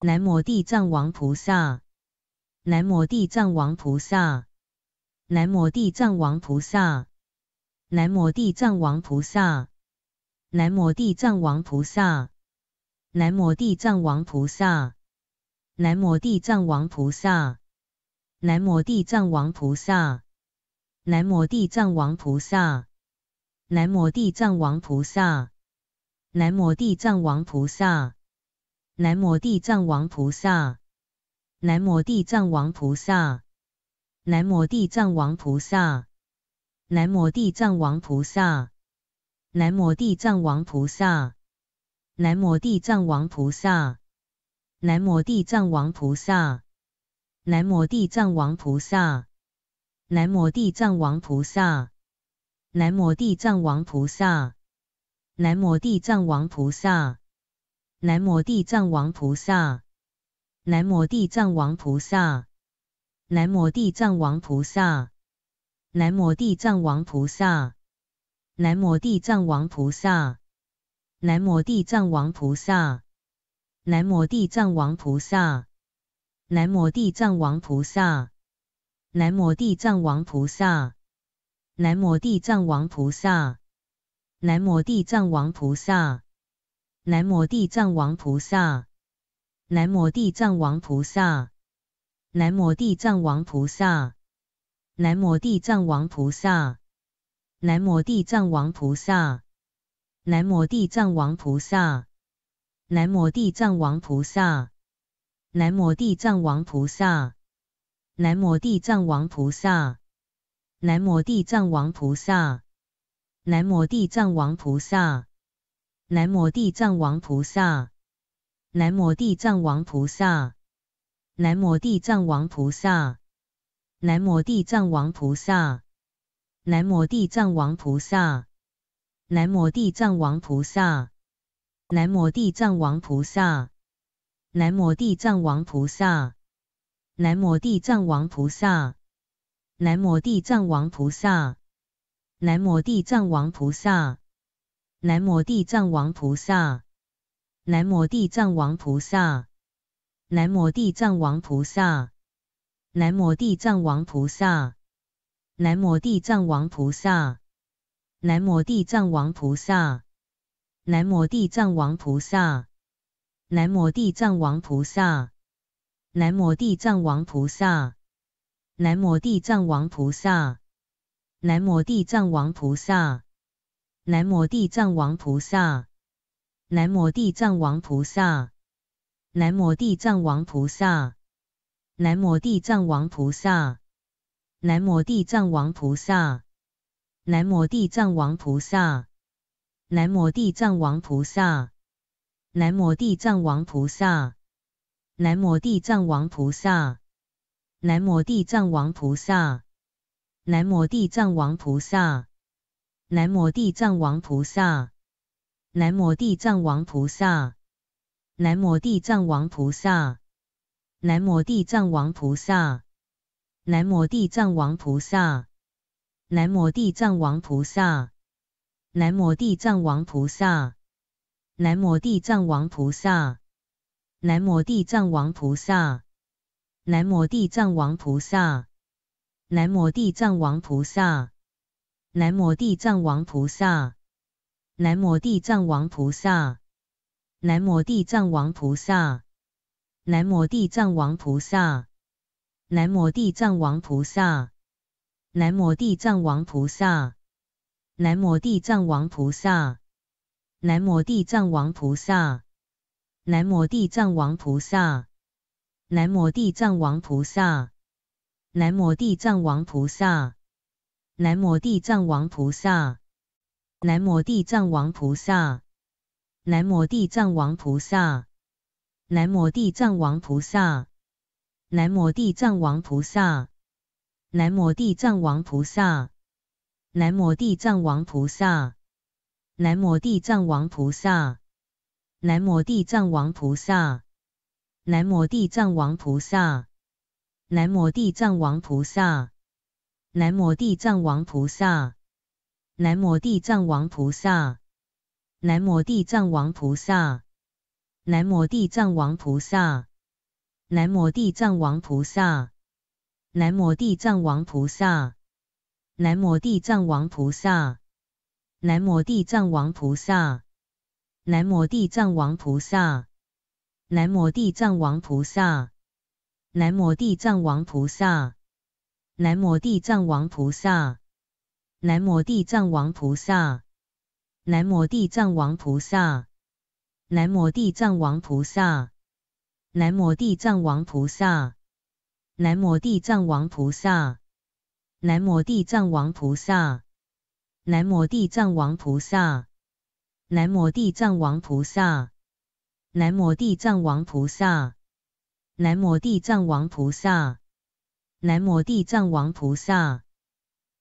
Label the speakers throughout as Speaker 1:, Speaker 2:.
Speaker 1: 南无地藏王菩萨，南无地藏王菩萨，南无地藏王菩萨，南无地藏王菩萨，南无地藏王菩萨，南无地藏王菩萨，南无地藏王菩萨，南无地藏王菩萨，南无地藏王菩萨，南无地藏王菩萨，南无地藏王菩萨。南无地藏王菩萨，南无地藏王菩萨，南无地藏王菩萨，南无地藏王菩萨，南无地藏王菩萨，南无地藏王菩萨，南无地藏王菩萨，南无地藏王菩萨，南无地藏王菩萨，南无地藏王菩萨，南无地藏王菩萨。南无地藏王菩萨，南无地藏王菩萨，南无地藏王菩萨，南无地藏王菩萨，南无地藏王菩萨，南无地藏王菩萨，南无地藏王菩萨，南无地藏王菩萨，南无地藏王菩萨，南无地藏王菩萨，南无地藏王菩萨。南无地藏王菩萨，南无地藏王菩萨，南无地藏王菩萨，南无地藏王菩萨，南无地藏王菩萨，南无地藏王菩萨，南无地藏王菩萨，南无地藏王菩萨，南无地藏王菩萨，南无地藏王菩萨，南无地藏王菩萨。南无地藏王菩萨，南无地藏王菩萨，南无地藏王菩萨，南无地藏王菩萨，南无地藏王菩萨，南无地藏王菩萨，南无地藏王菩萨，南无地藏王菩萨，南无地藏王菩萨，南无地藏王菩萨，南无地藏王菩萨。南无地藏王菩萨，南无地藏王菩萨，南无地藏王菩萨，南无地藏王菩萨，南无地藏王菩萨，南无地藏王菩萨，南无地藏王菩萨，南无地藏王菩萨，南无地藏王菩萨，南无地藏王菩萨，南无地藏王菩萨。南无地藏王菩萨，南无地藏王菩萨，南无地藏王菩萨，南无地藏王菩萨，南无地藏王菩萨，南无地藏王菩萨，南无地藏王菩萨，南无地藏王菩萨，南无地藏王菩萨，南无地藏王菩萨，南无地藏王菩萨。南无地藏王菩萨，南无地藏王菩萨，南无地藏王菩萨，南无地藏王菩萨，南无地藏王菩萨，南无地藏王菩萨，南无地藏王菩萨，南无地藏王菩萨，南无地藏王菩萨，南无地藏王菩萨，南无地藏王菩萨。南无地藏王菩萨，南无地藏王菩萨，南无地藏王菩萨，南无地藏王菩萨，南无地藏王菩萨，南无地藏王菩萨，南无地藏王菩萨，南无地藏王菩萨，南无地藏王菩萨，南无地藏王菩萨，南无地藏王菩萨。南无地藏王菩萨，南无地藏王菩萨，南无地藏王菩萨，南无地藏王菩萨，南无地藏王菩萨，南无地藏王菩萨，南无地藏王菩萨，南无地藏王菩萨，南无地藏王菩萨，南无地藏王菩萨，南无地藏王菩萨。南无地藏王菩萨，南无地藏王菩萨，南无地藏王菩萨，南无地藏王菩萨，南无地藏王菩萨，南无地藏王菩萨，南无地藏王菩萨，南无地藏王菩萨，南无地藏王菩萨，南无地藏王菩萨，南无地藏王菩萨。南无地藏王菩萨，南无地藏王菩萨，南无地藏王菩萨，南无地藏王菩萨，南无地藏王菩萨，南无地藏王菩萨，南无地藏王菩萨，南无地藏王菩萨，南无地藏王菩萨，南无地藏王菩萨，南无地藏王菩萨。南无地藏王菩萨，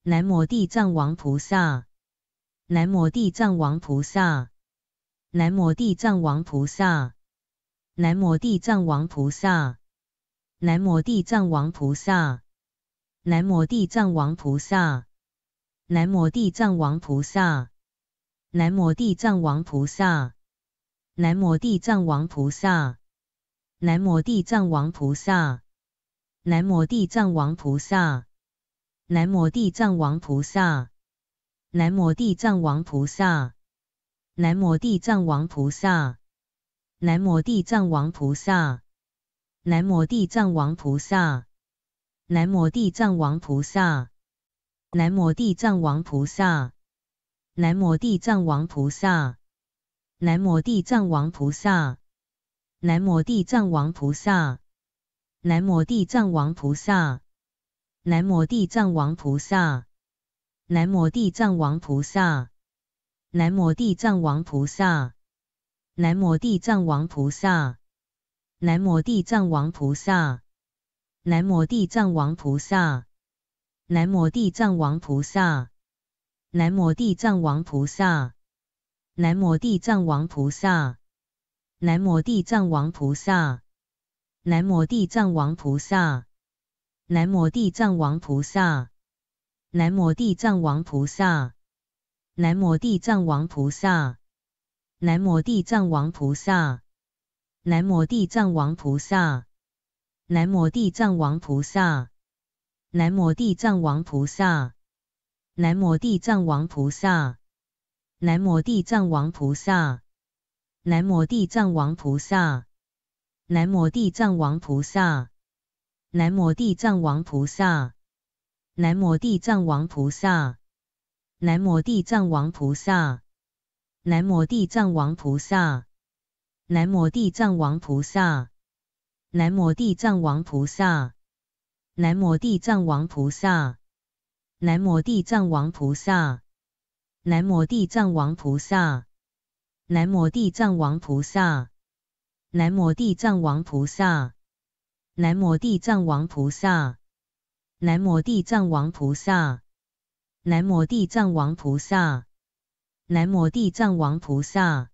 Speaker 1: 南无地藏王菩萨，南无地藏王菩萨，南无地藏王菩萨，南无地藏王菩萨，南无地藏王菩萨，南无地藏王菩萨，南无地藏王菩萨，南无地藏王菩萨，南无地藏王菩萨，南无地藏王菩萨。南无地藏王菩萨，南无地藏王菩萨，南无地藏王菩萨，南无地藏王菩萨，南无地藏王菩萨，南无地藏王菩萨，南无地藏王菩萨，南无地藏王菩萨，南无地藏王菩萨，南无地藏王菩萨，南无地藏王菩萨。南无地藏王菩萨，南无地藏王菩萨，南无地藏王菩萨，南无地藏王菩萨，南无地藏王菩萨，南无地藏王菩萨，南无地藏王菩萨，南无地藏王菩萨，南无地藏王菩萨，南无地藏王菩萨，南无地藏王菩萨。南无地藏王菩萨，南无地藏王菩萨，南无地藏王菩萨，南无地藏王菩萨，南无地藏王菩萨，南无地藏王菩萨，南无地藏王菩萨，南无地藏王菩萨，南无地藏王菩萨，南无地藏王菩萨，南无地藏王菩萨。南无地藏王菩萨，南无地藏王菩萨，南无地藏王菩萨，南无地藏王菩萨，南无地藏王菩萨，南无地藏王菩萨，南无地藏王菩萨，南无地藏王菩萨，南无地藏王菩萨，南无地藏王菩萨，南无地藏王菩萨。南无地藏王菩萨，南无地藏王菩萨，南无地藏王菩萨，南无地藏王菩萨，南无地藏王菩萨，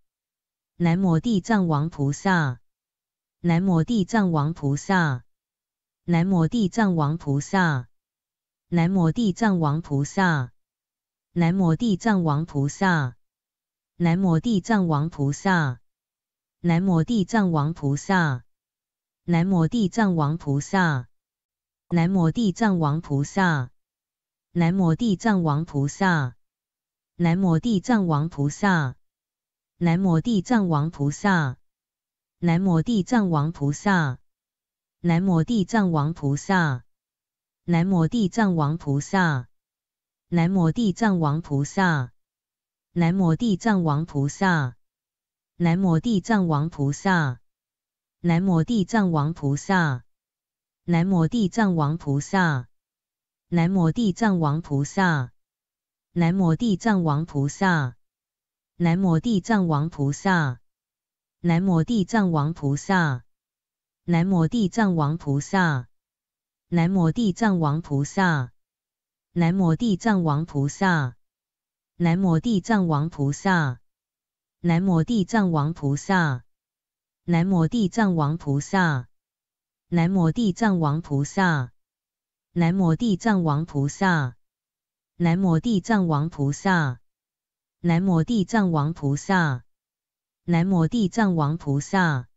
Speaker 1: 南无地藏王菩萨，南无地藏王菩萨，南无地藏王菩萨，南无地藏王菩萨，南无地藏王菩萨，南无地藏王菩萨。南无地藏王菩萨，南无地藏王菩萨，南无地藏王菩萨，南无地藏王菩萨，南无地藏王菩萨，南无地藏王菩萨，南无地藏王菩萨，南无地藏王菩萨，南无地藏王菩萨，南无地藏王菩萨，南无地藏王菩萨。南无地藏王菩萨，南无地藏王菩萨，南无地藏王菩萨，南无地藏王菩萨，南无地藏王菩萨，南无地藏王菩萨，南无地藏王菩萨，南无地藏王菩萨，南无地藏王菩萨，南无地藏王菩萨，南无地藏王菩萨。南无地藏王菩萨，南无地藏王菩萨，南无地藏王菩萨，南无地藏王菩萨，南无地藏王菩萨，南无地藏王菩萨，南无地藏王菩萨，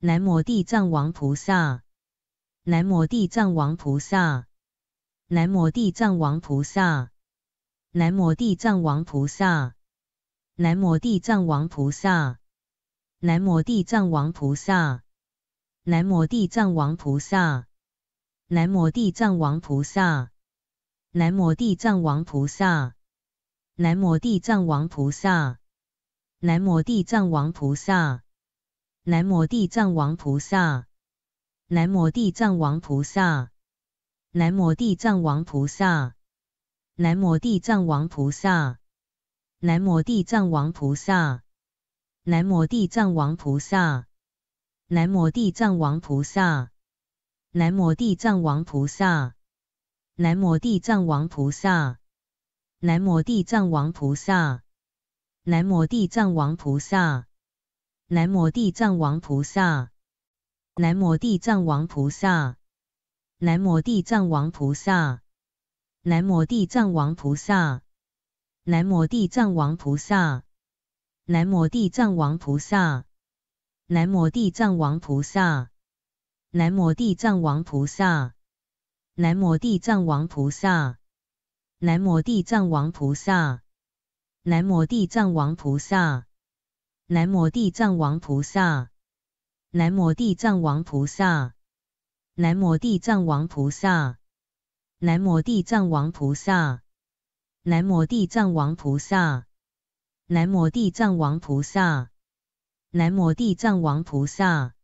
Speaker 1: 南无地藏王菩萨，南无地藏王菩萨，南无地藏王菩萨，南无地藏王菩萨。南无地藏王菩萨，南无地藏王菩萨，南无地藏王菩萨，南无地藏王菩萨，南无地藏王菩萨，南无地藏王菩萨，南无地藏王菩萨，南无地藏王菩萨，南无地藏王菩萨，南无地藏王菩萨，南无地藏王菩萨。南无地藏王菩萨，南无地藏王菩萨，南无地藏王菩萨，南无地藏王菩萨，南无地藏王菩萨，南无地藏王菩萨，南无地藏王菩萨，南无地藏王菩萨，南无地藏王菩萨，南无地藏王菩萨，南无地藏王菩萨。南无地藏王菩萨，南无地藏王菩萨，南无地藏王菩萨，南无地藏王菩萨，南无地藏王菩萨，南无地藏王菩萨，南无地藏王菩萨，南无地藏王菩萨，南无地藏王菩萨，南无地藏王菩萨，南无地藏王菩萨。南无地藏王菩萨，南无地藏王菩萨，南无地藏王菩萨，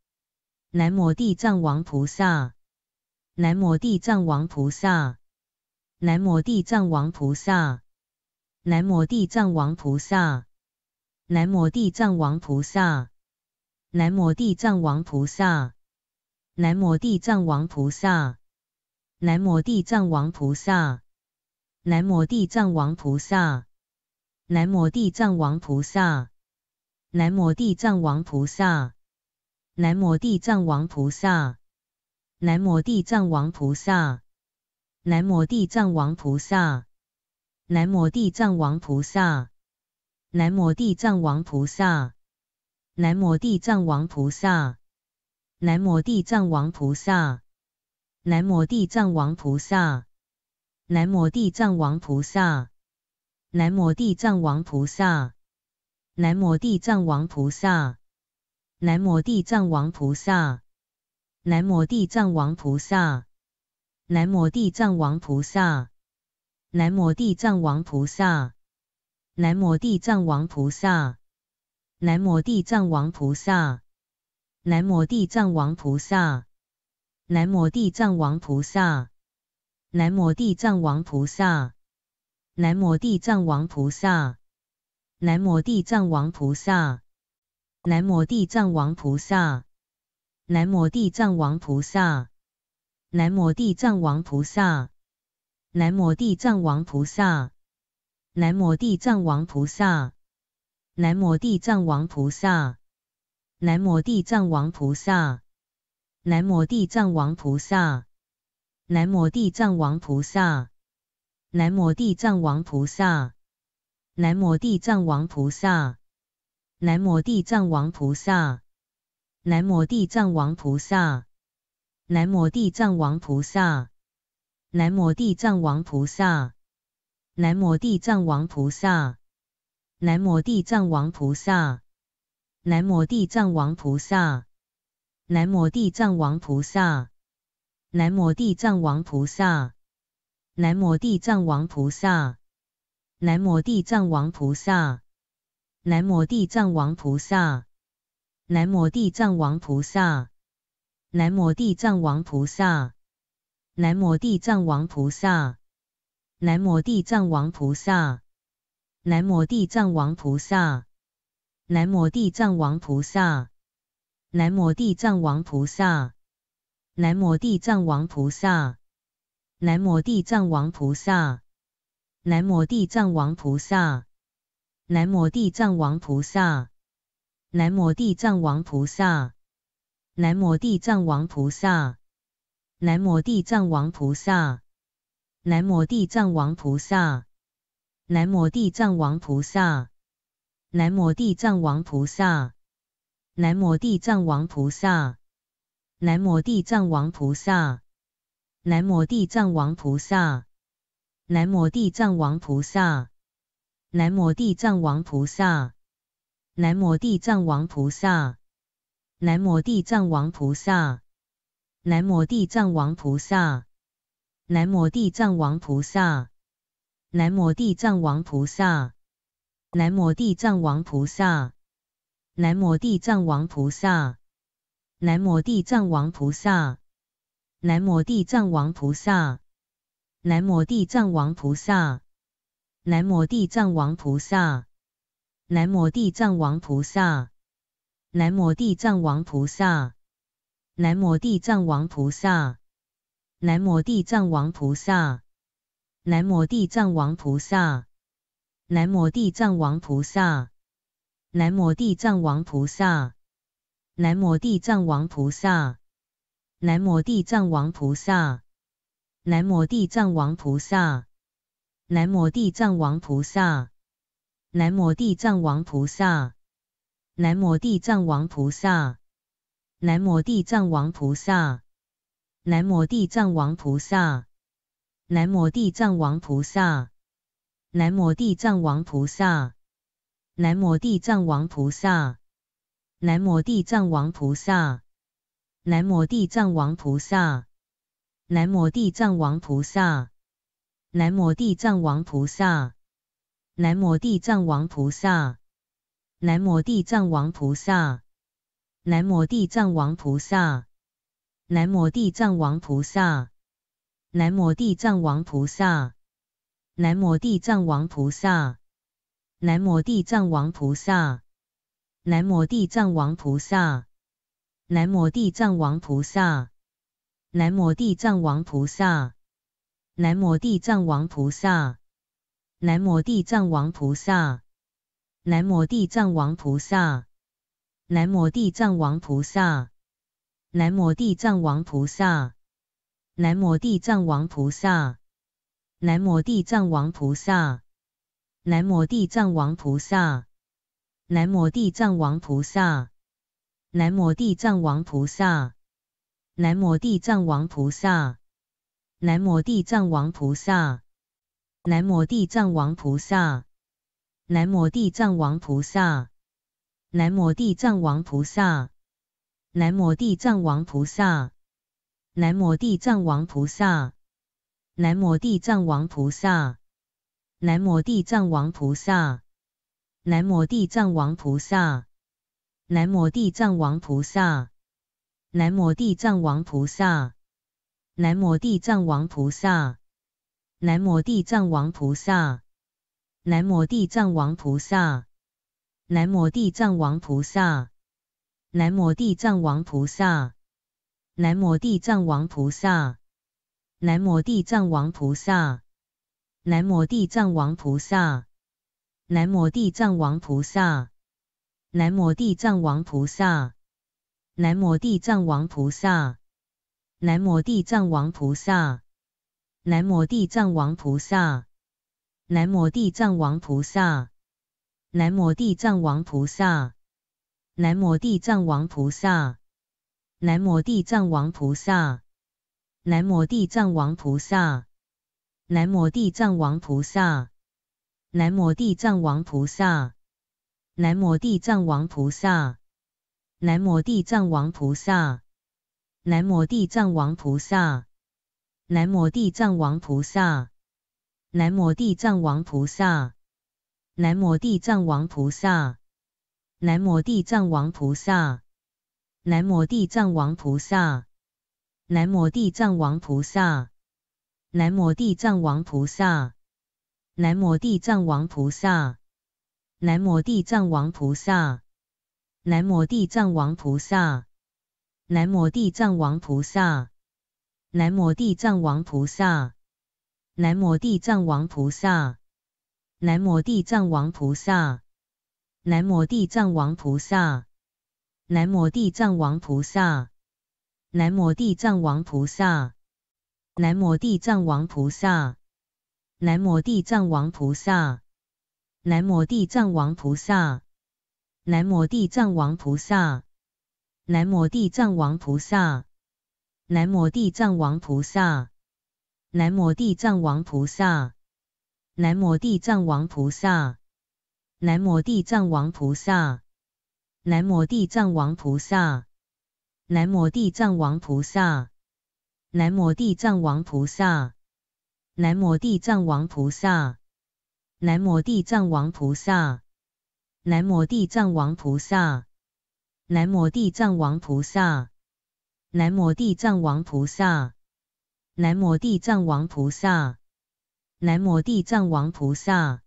Speaker 1: 南无地藏王菩萨，南无地藏王菩萨，南无地藏王菩萨，南无地藏王菩萨，南无地藏王菩萨，南无地藏王菩萨，南无地藏王菩萨，南无地藏王菩萨。南无地藏王菩萨，南无地藏王菩萨，南无地藏王菩萨，南无地藏王菩萨，南无地藏王菩萨，南无地藏王菩萨，南无地藏王菩萨，南无地藏王菩萨，南无地藏王菩萨，南无地藏王菩萨，南无地藏王菩萨。南无地藏王菩萨，南无地藏王菩萨，南无地藏王菩萨，南无地藏王菩萨，南无地藏王菩萨，南无地藏王菩萨，南无地藏王菩萨，南无地藏王菩萨，南无地藏王菩萨，南无地藏王菩萨，南无地藏王菩萨。南无地藏王菩萨，南无地藏王菩萨，南无地藏王菩萨，南无地藏王菩萨，南无地藏王菩萨，南无地藏王菩萨，南无地藏王菩萨，南无地藏王菩萨，南无地藏王菩萨，南无地藏王菩萨，南无地藏王菩萨。南无地藏王菩萨，南无地藏王菩萨，南无地藏王菩萨，南无地藏王菩萨，南无地藏王菩萨，南无地藏王菩萨，南无地藏王菩萨，南无地藏王菩萨，南无地藏王菩萨，南无地藏王菩萨，南无地藏王菩萨。南无地藏王菩萨，南无地藏王菩萨，南无地藏王菩萨，南无地藏王菩萨，南无地藏王菩萨，南无地藏王菩萨，南无地藏王菩萨，南无地藏王菩萨，南无地藏王菩萨，南无地藏王菩萨，南无地藏王菩萨。南无地藏王菩萨，南无地藏王菩萨，南无地藏王菩萨，南无地藏王菩萨，南无地藏王菩萨，南无地藏王菩萨，南无地藏王菩萨，南无地藏王菩萨，南无地藏王菩萨，南无地藏王菩萨，南无地藏王菩萨。南无地藏王菩萨，南无地藏王菩萨，南无地藏王菩萨，南无地藏王菩萨，南无地藏王菩萨，南无地藏王菩萨，南无地藏王菩萨，南无地藏王菩萨，南无地藏王菩萨，南无地藏王菩萨，南无地藏王菩萨。南无地藏王菩萨，南无地藏王菩萨，南无地藏王菩萨，南无地藏王菩萨，南无地藏王菩萨，南无地藏王菩萨，南无地藏王菩萨，南无地藏王菩萨，南无地藏王菩萨，南无地藏王菩萨，南无地藏王菩萨。南无地藏王菩萨，南无地藏王菩萨，南无地藏王菩萨，南无地藏王菩萨，南无地藏王菩萨，南无地藏王菩萨，南无地藏王菩萨，南无地藏王菩萨，南无地藏王菩萨，南无地藏王菩萨，南无地藏王菩萨。南无地藏王菩萨，南无地藏王菩萨，南无地藏王菩萨，南无地藏王菩萨，南无地藏王菩萨，南无地藏王菩萨，南无地藏王菩萨，南无地藏王菩萨，南无地藏王菩萨，南无地藏王菩萨，南无地藏王菩萨。南无地藏王菩萨，南无地藏王菩萨，南无地藏王菩萨，南无地藏王菩萨，南无地藏王菩萨，南无地藏王菩萨，南无地藏王菩萨，南无地藏王菩萨，南无地藏王菩萨，南无地藏王菩萨，南无地藏王菩萨。南无地藏王菩萨，南无地藏王菩萨，南无地藏王菩萨，南无地藏王菩萨，南无地藏王菩萨，南无地藏王菩萨，南无地藏王菩萨，南无地藏王菩萨，南无地藏王菩萨，南无地藏王菩萨，南无地藏王菩萨。南无地藏王菩萨，南无地藏王菩萨，南无地藏王菩萨，南无地藏王菩萨，南无地藏王菩萨，南无地藏王菩萨，南无地藏王菩萨，南无地藏王菩萨，南无地藏王菩萨，南无地藏王菩萨，南无地藏王菩萨。南无地藏王菩萨，南无地藏王菩萨，南无地藏王菩萨，南无地藏王菩萨，南无地藏王菩萨，南无地藏王菩萨，南无地藏王菩萨，南无地藏王菩萨，南无地藏王菩萨，南无地藏王菩萨，南无地藏王菩萨。南无地藏王菩萨，南无地藏王菩萨，南无地藏王菩萨，南无地藏王菩萨，南无地藏王菩萨，南无地藏王菩萨，南无地藏王菩萨，南无地藏王菩萨，南无地藏王菩萨，南无地藏王菩萨，南无地藏王菩萨。南无地藏王菩萨，南无地藏王菩萨，南无地藏王菩萨，南无地藏王菩萨，南无地藏王菩萨，南无地藏王菩萨，南无地藏王菩萨，南无地藏王菩萨，南无地藏王菩萨，南无地藏王菩萨，南无地藏王菩萨。南无地藏王菩萨，南无地藏王菩萨，南无地藏王菩萨，南无地藏王菩萨，南无地藏王菩萨，南无地藏王菩萨，南无地藏王菩萨，南无地藏王菩萨，南无地藏王菩萨，南无地藏王菩萨，南无地藏王菩萨。南无地藏王菩萨，南无地藏王菩萨，南无地藏王菩萨，南无地藏王菩萨，南无地藏王菩萨，南无地藏王菩萨，南无地藏王菩萨，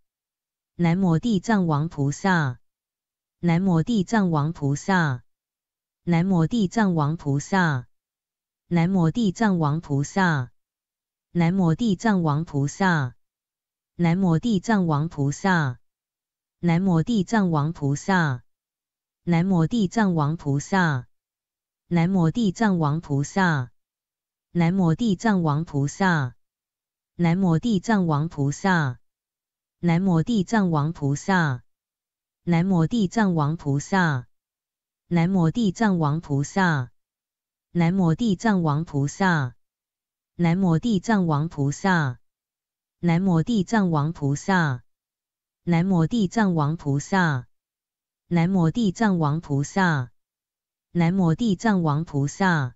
Speaker 1: 南无地藏王菩萨，南无地藏王菩萨，南无地藏王菩萨，南无地藏王菩萨。南无地藏王菩萨，南无地藏王菩萨，南无地藏王菩萨，南无地藏王菩萨，南无地藏王菩萨，南无地藏王菩萨，南无地藏王菩萨，南无地藏王菩萨，南无地藏王菩萨，南无地藏王菩萨，南无地藏王菩萨。南无地藏王菩萨，南无地藏王菩萨，南无地藏王菩萨，南无地藏王菩萨，南无地藏王菩萨，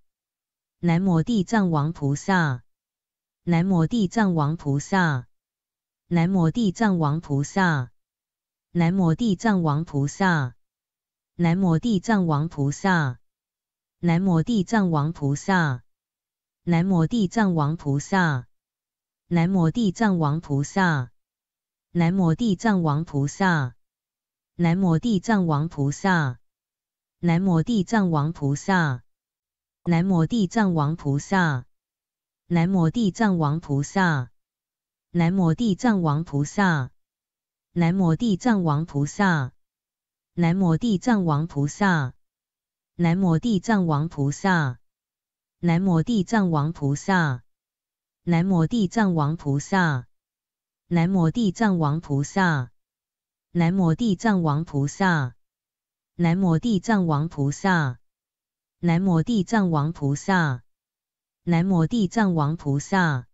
Speaker 1: 南无地藏王菩萨，南无地藏王菩萨，南无地藏王菩萨，南无地藏王菩萨，南无地藏王菩萨，南无地藏王菩萨。南无地藏王菩萨，南无地藏王菩萨，南无地藏王菩萨，南无地藏王菩萨，南无地藏王菩萨，南无地藏王菩萨，南无地藏王菩萨，南无地藏王菩萨，南无地藏王菩萨，南无地藏王菩萨，南无地藏王菩萨。南无地藏王菩萨，南无地藏王菩萨，南无地藏王菩萨，南无地藏王菩萨，南无地藏王菩萨，南无地藏王菩萨，南无地藏王菩萨，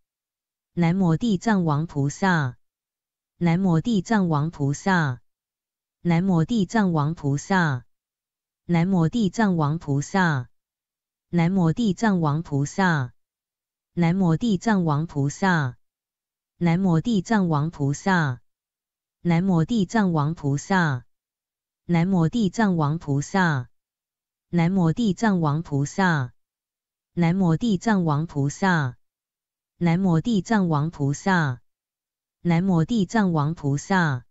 Speaker 1: 南无地藏王菩萨，南无地藏王菩萨，南无地藏王菩萨，南无地藏王菩萨。南无地藏王菩萨，南无地藏王菩萨，南无地藏王菩萨，南无地藏王菩萨，南无地藏王菩萨，南无地藏王菩萨，南无地藏王菩萨，南无地藏王菩萨，南无地藏王菩萨，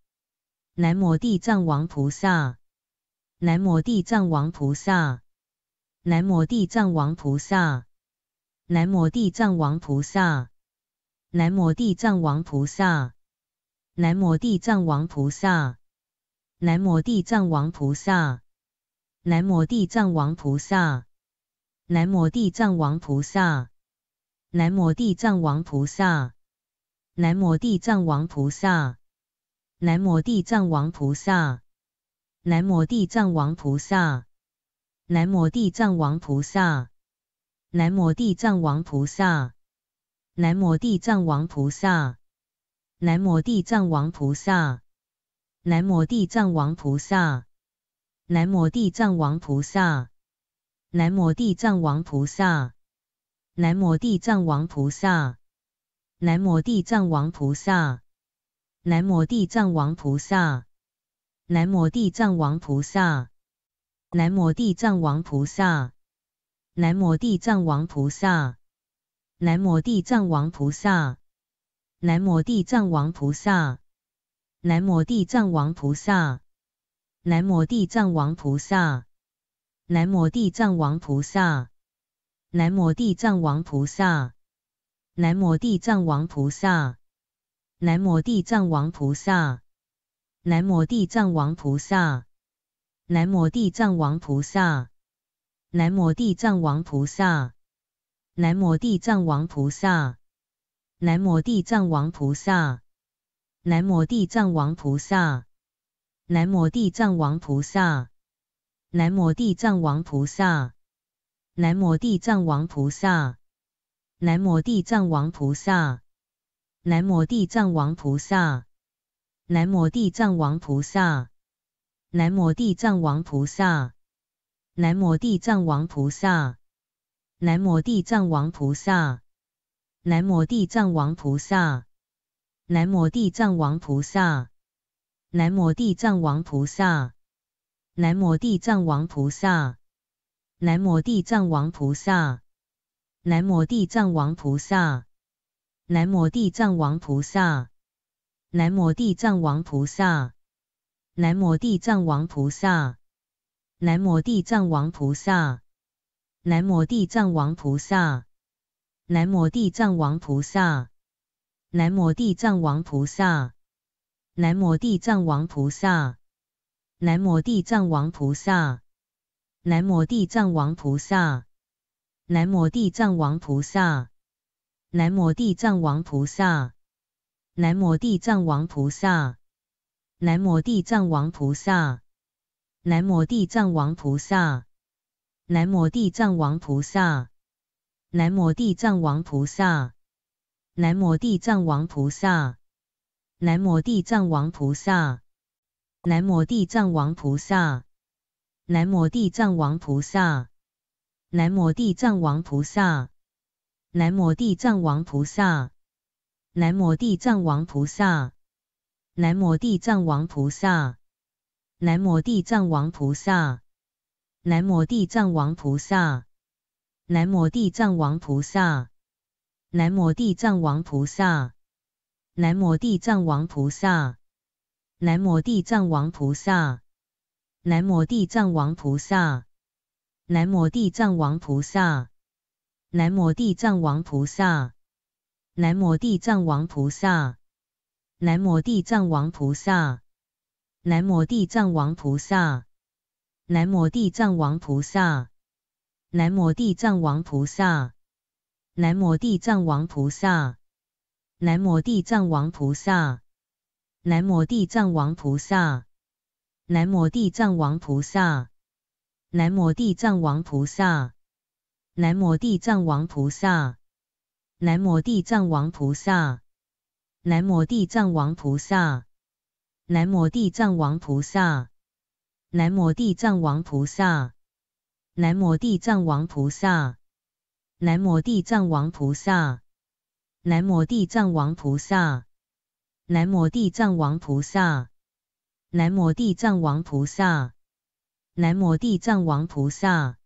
Speaker 1: 南无地藏王菩萨，南无地藏王菩萨。南无地藏王菩萨，南无地藏王菩萨，南无地藏王菩萨，南无地藏王菩萨，南无地藏王菩萨，南无地藏王菩萨，南无地藏王菩萨，南无地藏王菩萨，南无地藏王菩萨，南无地藏王菩萨，南无地藏王菩萨。南无地藏王菩萨，南无地藏王菩萨，南无地藏王菩萨，南无地藏王菩萨，南无地藏王菩萨，南无地藏王菩萨，南无地藏王菩萨，南无地藏王菩萨，南无地藏王菩萨，南无地藏王菩萨，南无地藏王菩萨。南无地藏王菩萨，南无地藏王菩萨，南无地藏王菩萨，南无地藏王菩萨，南无地藏王菩萨，南无地藏王菩萨，南无地藏王菩萨，南无地藏王菩萨，南无地藏王菩萨，南无地藏王菩萨，南无地藏王菩萨。南无地藏王菩萨，南无地藏王菩萨，南无地藏王菩萨，南无地藏王菩萨，南无地藏王菩萨，南无地藏王菩萨，南无地藏王菩萨，南无地藏王菩萨，南无地藏王菩萨，南无地藏王菩萨，南无地藏王菩萨。南无地藏王菩萨，南无地藏王菩萨，南无地藏王菩萨，南无地藏王菩萨，南无地藏王菩萨，南无地藏王菩萨，南无地藏王菩萨，南无地藏王菩萨，南无地藏王菩萨，南无地藏王菩萨，南无地藏王菩萨。南无地藏王菩萨，南无地藏王菩萨，南无地藏王菩萨，南无地藏王菩萨，南无地藏王菩萨，南无地藏王菩萨，南无地藏王菩萨，南无地藏王菩萨，南无地藏王菩萨，南无地藏王菩萨，南无地藏王菩萨。南无地藏王菩萨，南无地藏王菩萨，南无地藏王菩萨，南无地藏王菩萨，南无地藏王菩萨，南无地藏王菩萨，南无地藏王菩萨，南无地藏王菩萨，南无地藏王菩萨，南无地藏王菩萨，南无地藏王菩萨。南无地藏王菩萨，南无地藏王菩萨，南无地藏王菩萨，南无地藏王菩萨，南无地藏王菩萨，南无地藏王菩萨，南无地藏王菩萨，南无地藏王菩萨，南无地藏王菩萨，南无地藏王菩萨，南无地藏王菩萨。南无地藏王菩萨，南无地藏王菩萨，南无地藏王菩萨，南无地藏王菩萨，南无地藏王菩萨，南无地藏王菩萨，南无地藏王菩萨，南无地藏王菩萨，南无地藏王菩萨，南无地藏王菩萨，南无地藏王菩萨。南无地藏王菩萨，南无地藏王菩萨，南无地藏王菩萨，南无地藏王菩萨，南无地藏王菩萨，南无地藏王菩萨，南无地藏王菩萨，南无地藏王菩萨，南无地藏王菩萨，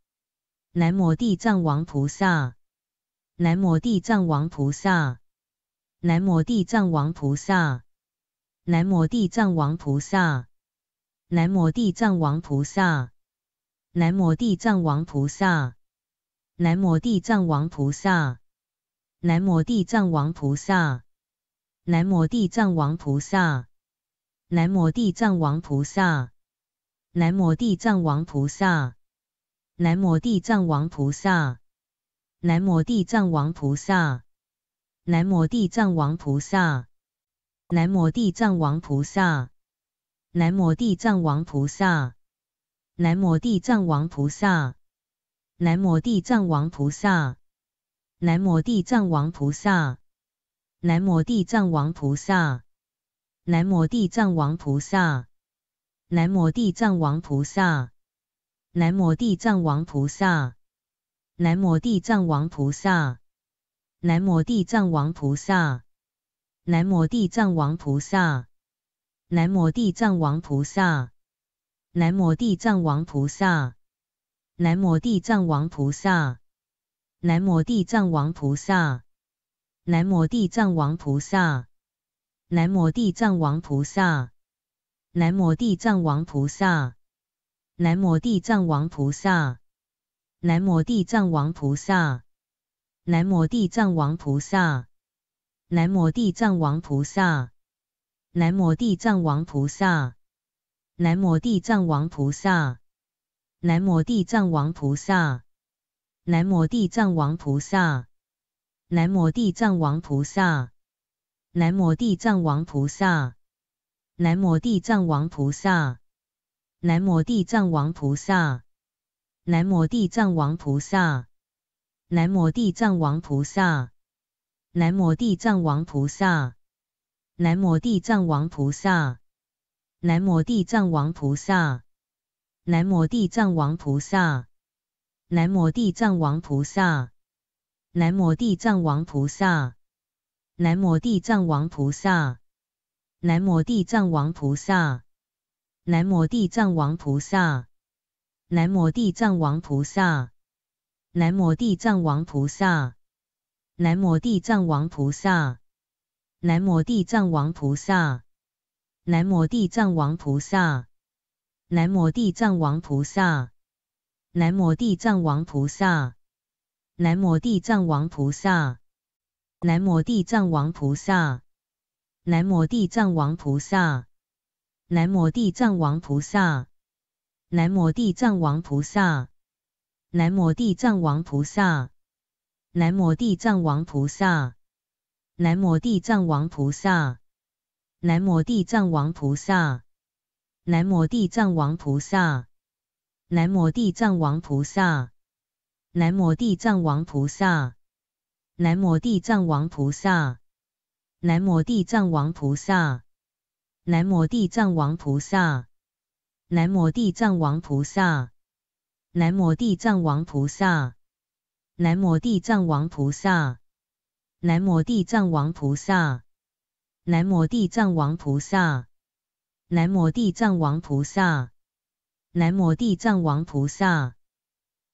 Speaker 1: 南无地藏王菩萨，南无地藏王菩萨。南无地藏王菩萨，南无地藏王菩萨，南无地藏王菩萨，南无地藏王菩萨，南无地藏王菩萨，南无地藏王菩萨，南无地藏王菩萨，南无地藏王菩萨，南无地藏王菩萨，南无地藏王菩萨，南无地藏王菩萨。南无地藏王菩萨，南无地藏王菩萨，南无地藏王菩萨，南无地藏王菩萨，南无地藏王菩萨，南无地藏王菩萨，南无地藏王菩萨，南无地藏王菩萨，南无地藏王菩萨，南无地藏王菩萨，南无地藏王菩萨。南无地藏王菩萨，南无地藏王菩萨，南无地藏王菩萨，南无地藏王菩萨，南无地藏王菩萨，南无地藏王菩萨，南无地藏王菩萨，南无地藏王菩萨，南无地藏王菩萨，南无地藏王菩萨，南无地藏王菩萨。南无地藏王菩萨，南无地藏王菩萨，南无地藏王菩萨，南无地藏王菩萨，南无地藏王菩萨，南无地藏王菩萨，南无地藏王菩萨，南无地藏王菩萨，南无地藏王菩萨，南无地藏王菩萨，南无地藏王菩萨。南无地藏王菩萨，南无地藏王菩萨，南无地藏王菩萨，南无地藏王菩萨，南无地藏王菩萨，南无地藏王菩萨，南无地藏王菩萨，南无地藏王菩萨，南无地藏王菩萨，南无地藏王菩萨，南无地藏王菩萨。南无地藏王菩萨，南无地藏王菩萨，南无地藏王菩萨，南无地藏王菩萨，南无地藏王菩萨，南无地藏王菩萨，南无地藏王菩萨，南无地藏王菩萨，南无地藏王菩萨，南无地藏王菩萨，南无地藏王菩萨。南无地藏王菩萨，南无地藏王菩萨，南无地藏王菩萨，南无地藏王菩萨，南无地藏王菩萨，南无地藏王菩萨，南无地藏王菩萨，南无地藏王菩萨，南无地藏王菩萨，南无地藏王菩萨，南无地藏王菩萨。南无地藏王菩萨，南无地藏王菩萨，南无地藏王菩萨，南无地藏王菩萨，南无地藏王菩萨，南无地藏王菩萨，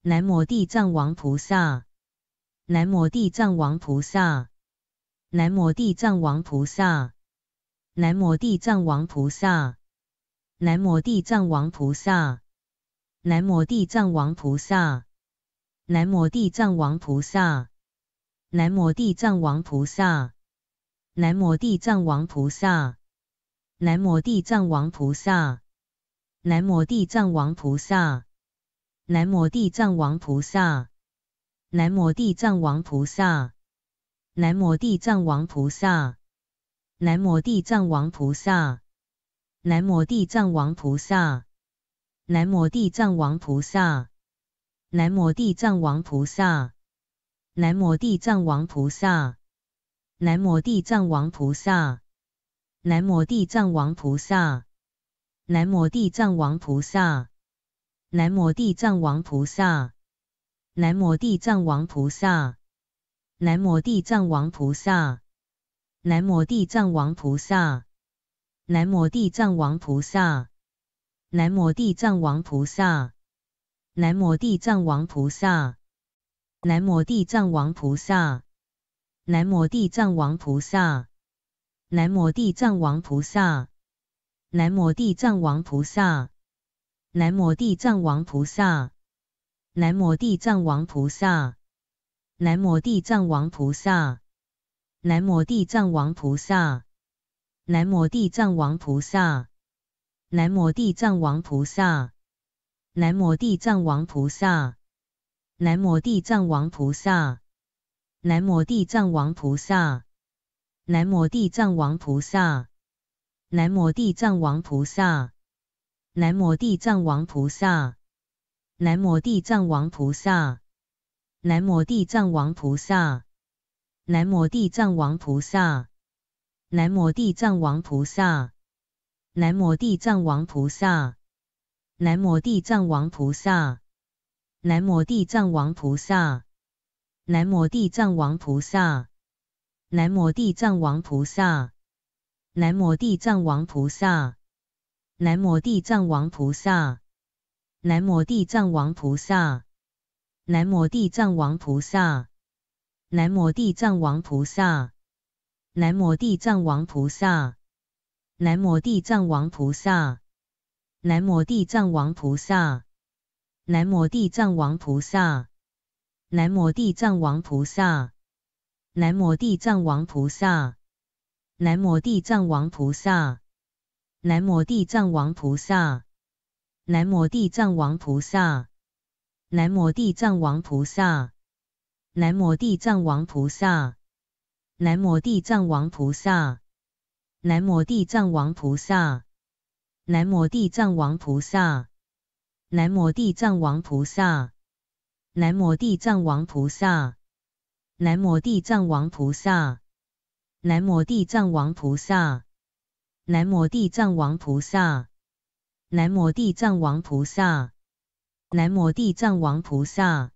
Speaker 1: 南无地藏王菩萨，南无地藏王菩萨，南无地藏王菩萨，南无地藏王菩萨，南无地藏王菩萨。南无地藏王菩萨，南无地藏王菩萨，南无地藏王菩萨，南无地藏王菩萨，南无地藏王菩萨，南无地藏王菩萨，南无地藏王菩萨，南无地藏王菩萨，南无地藏王菩萨，南无地藏王菩萨，南无地藏王菩萨。南无地藏王菩萨，南无地藏王菩萨，南无地藏王菩萨，南无地藏王菩萨，南无地藏王菩萨，南无地藏王菩萨，南无地藏王菩萨，南无地藏王菩萨，南无地藏王菩萨，南无地藏王菩萨，南无地藏王菩萨。南无地藏王菩萨，南无地藏王菩萨，南无地藏王菩萨，南无地藏王菩萨，南无地藏王菩萨，南无地藏王菩萨，南无地藏王菩萨，南无地藏王菩萨，南无地藏王菩萨，南无地藏王菩萨，南无地藏王菩萨。南无地藏王菩萨，南无地藏王菩萨，南无地藏王菩萨，南无地藏王菩萨，南无地藏王菩萨，南无地藏王菩萨，南无地藏王菩萨，南无地藏王菩萨，南无地藏王菩萨，南无地藏王菩萨，南无地藏王菩萨。南无地藏王菩萨，南无地藏王菩萨，南无地藏王菩萨，南无地藏王菩萨，南无地藏王菩萨，南无地藏王菩萨，南无地藏王菩萨，南无地藏王菩萨，南无地藏王菩萨，南无地藏王菩萨，南无地藏王菩萨。南无地藏王菩萨，南无地藏王菩萨，南无地藏王菩萨，南无地藏王菩萨，南无地藏王菩萨，南无地藏王菩萨，南无地藏王菩萨，南无地藏王菩萨，南无地藏王菩萨，南无地藏王菩萨，南无地藏王菩萨。南无地藏王菩萨，南无地藏王菩萨，南无地藏王菩萨，南无地藏王菩萨，南无地藏王菩萨，南无地藏王菩萨，南无地藏王菩萨，南无地藏王菩萨，南无地藏王菩萨，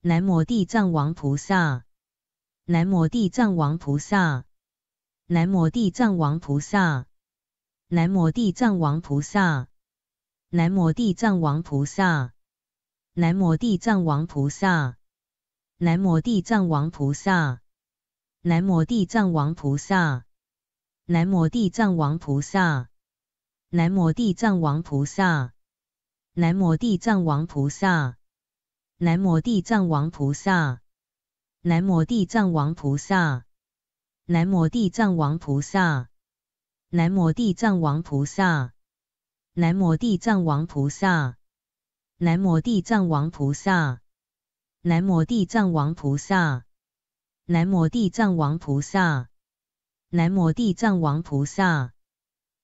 Speaker 1: 南无地藏王菩萨，南无地藏王菩萨。南无地藏王菩萨，南无地藏王菩萨，南无地藏王菩萨，南无地藏王菩萨，南无地藏王菩萨，南无地藏王菩萨，南无地藏王菩萨，南无地藏王菩萨，南无地藏王菩萨，南无地藏王菩萨，南无地藏王菩萨。南无地藏王菩萨，南无地藏王菩萨，南无地藏王菩萨，南无地藏王菩萨，南无地藏王菩萨，南无地藏王菩萨，南无地藏王菩萨，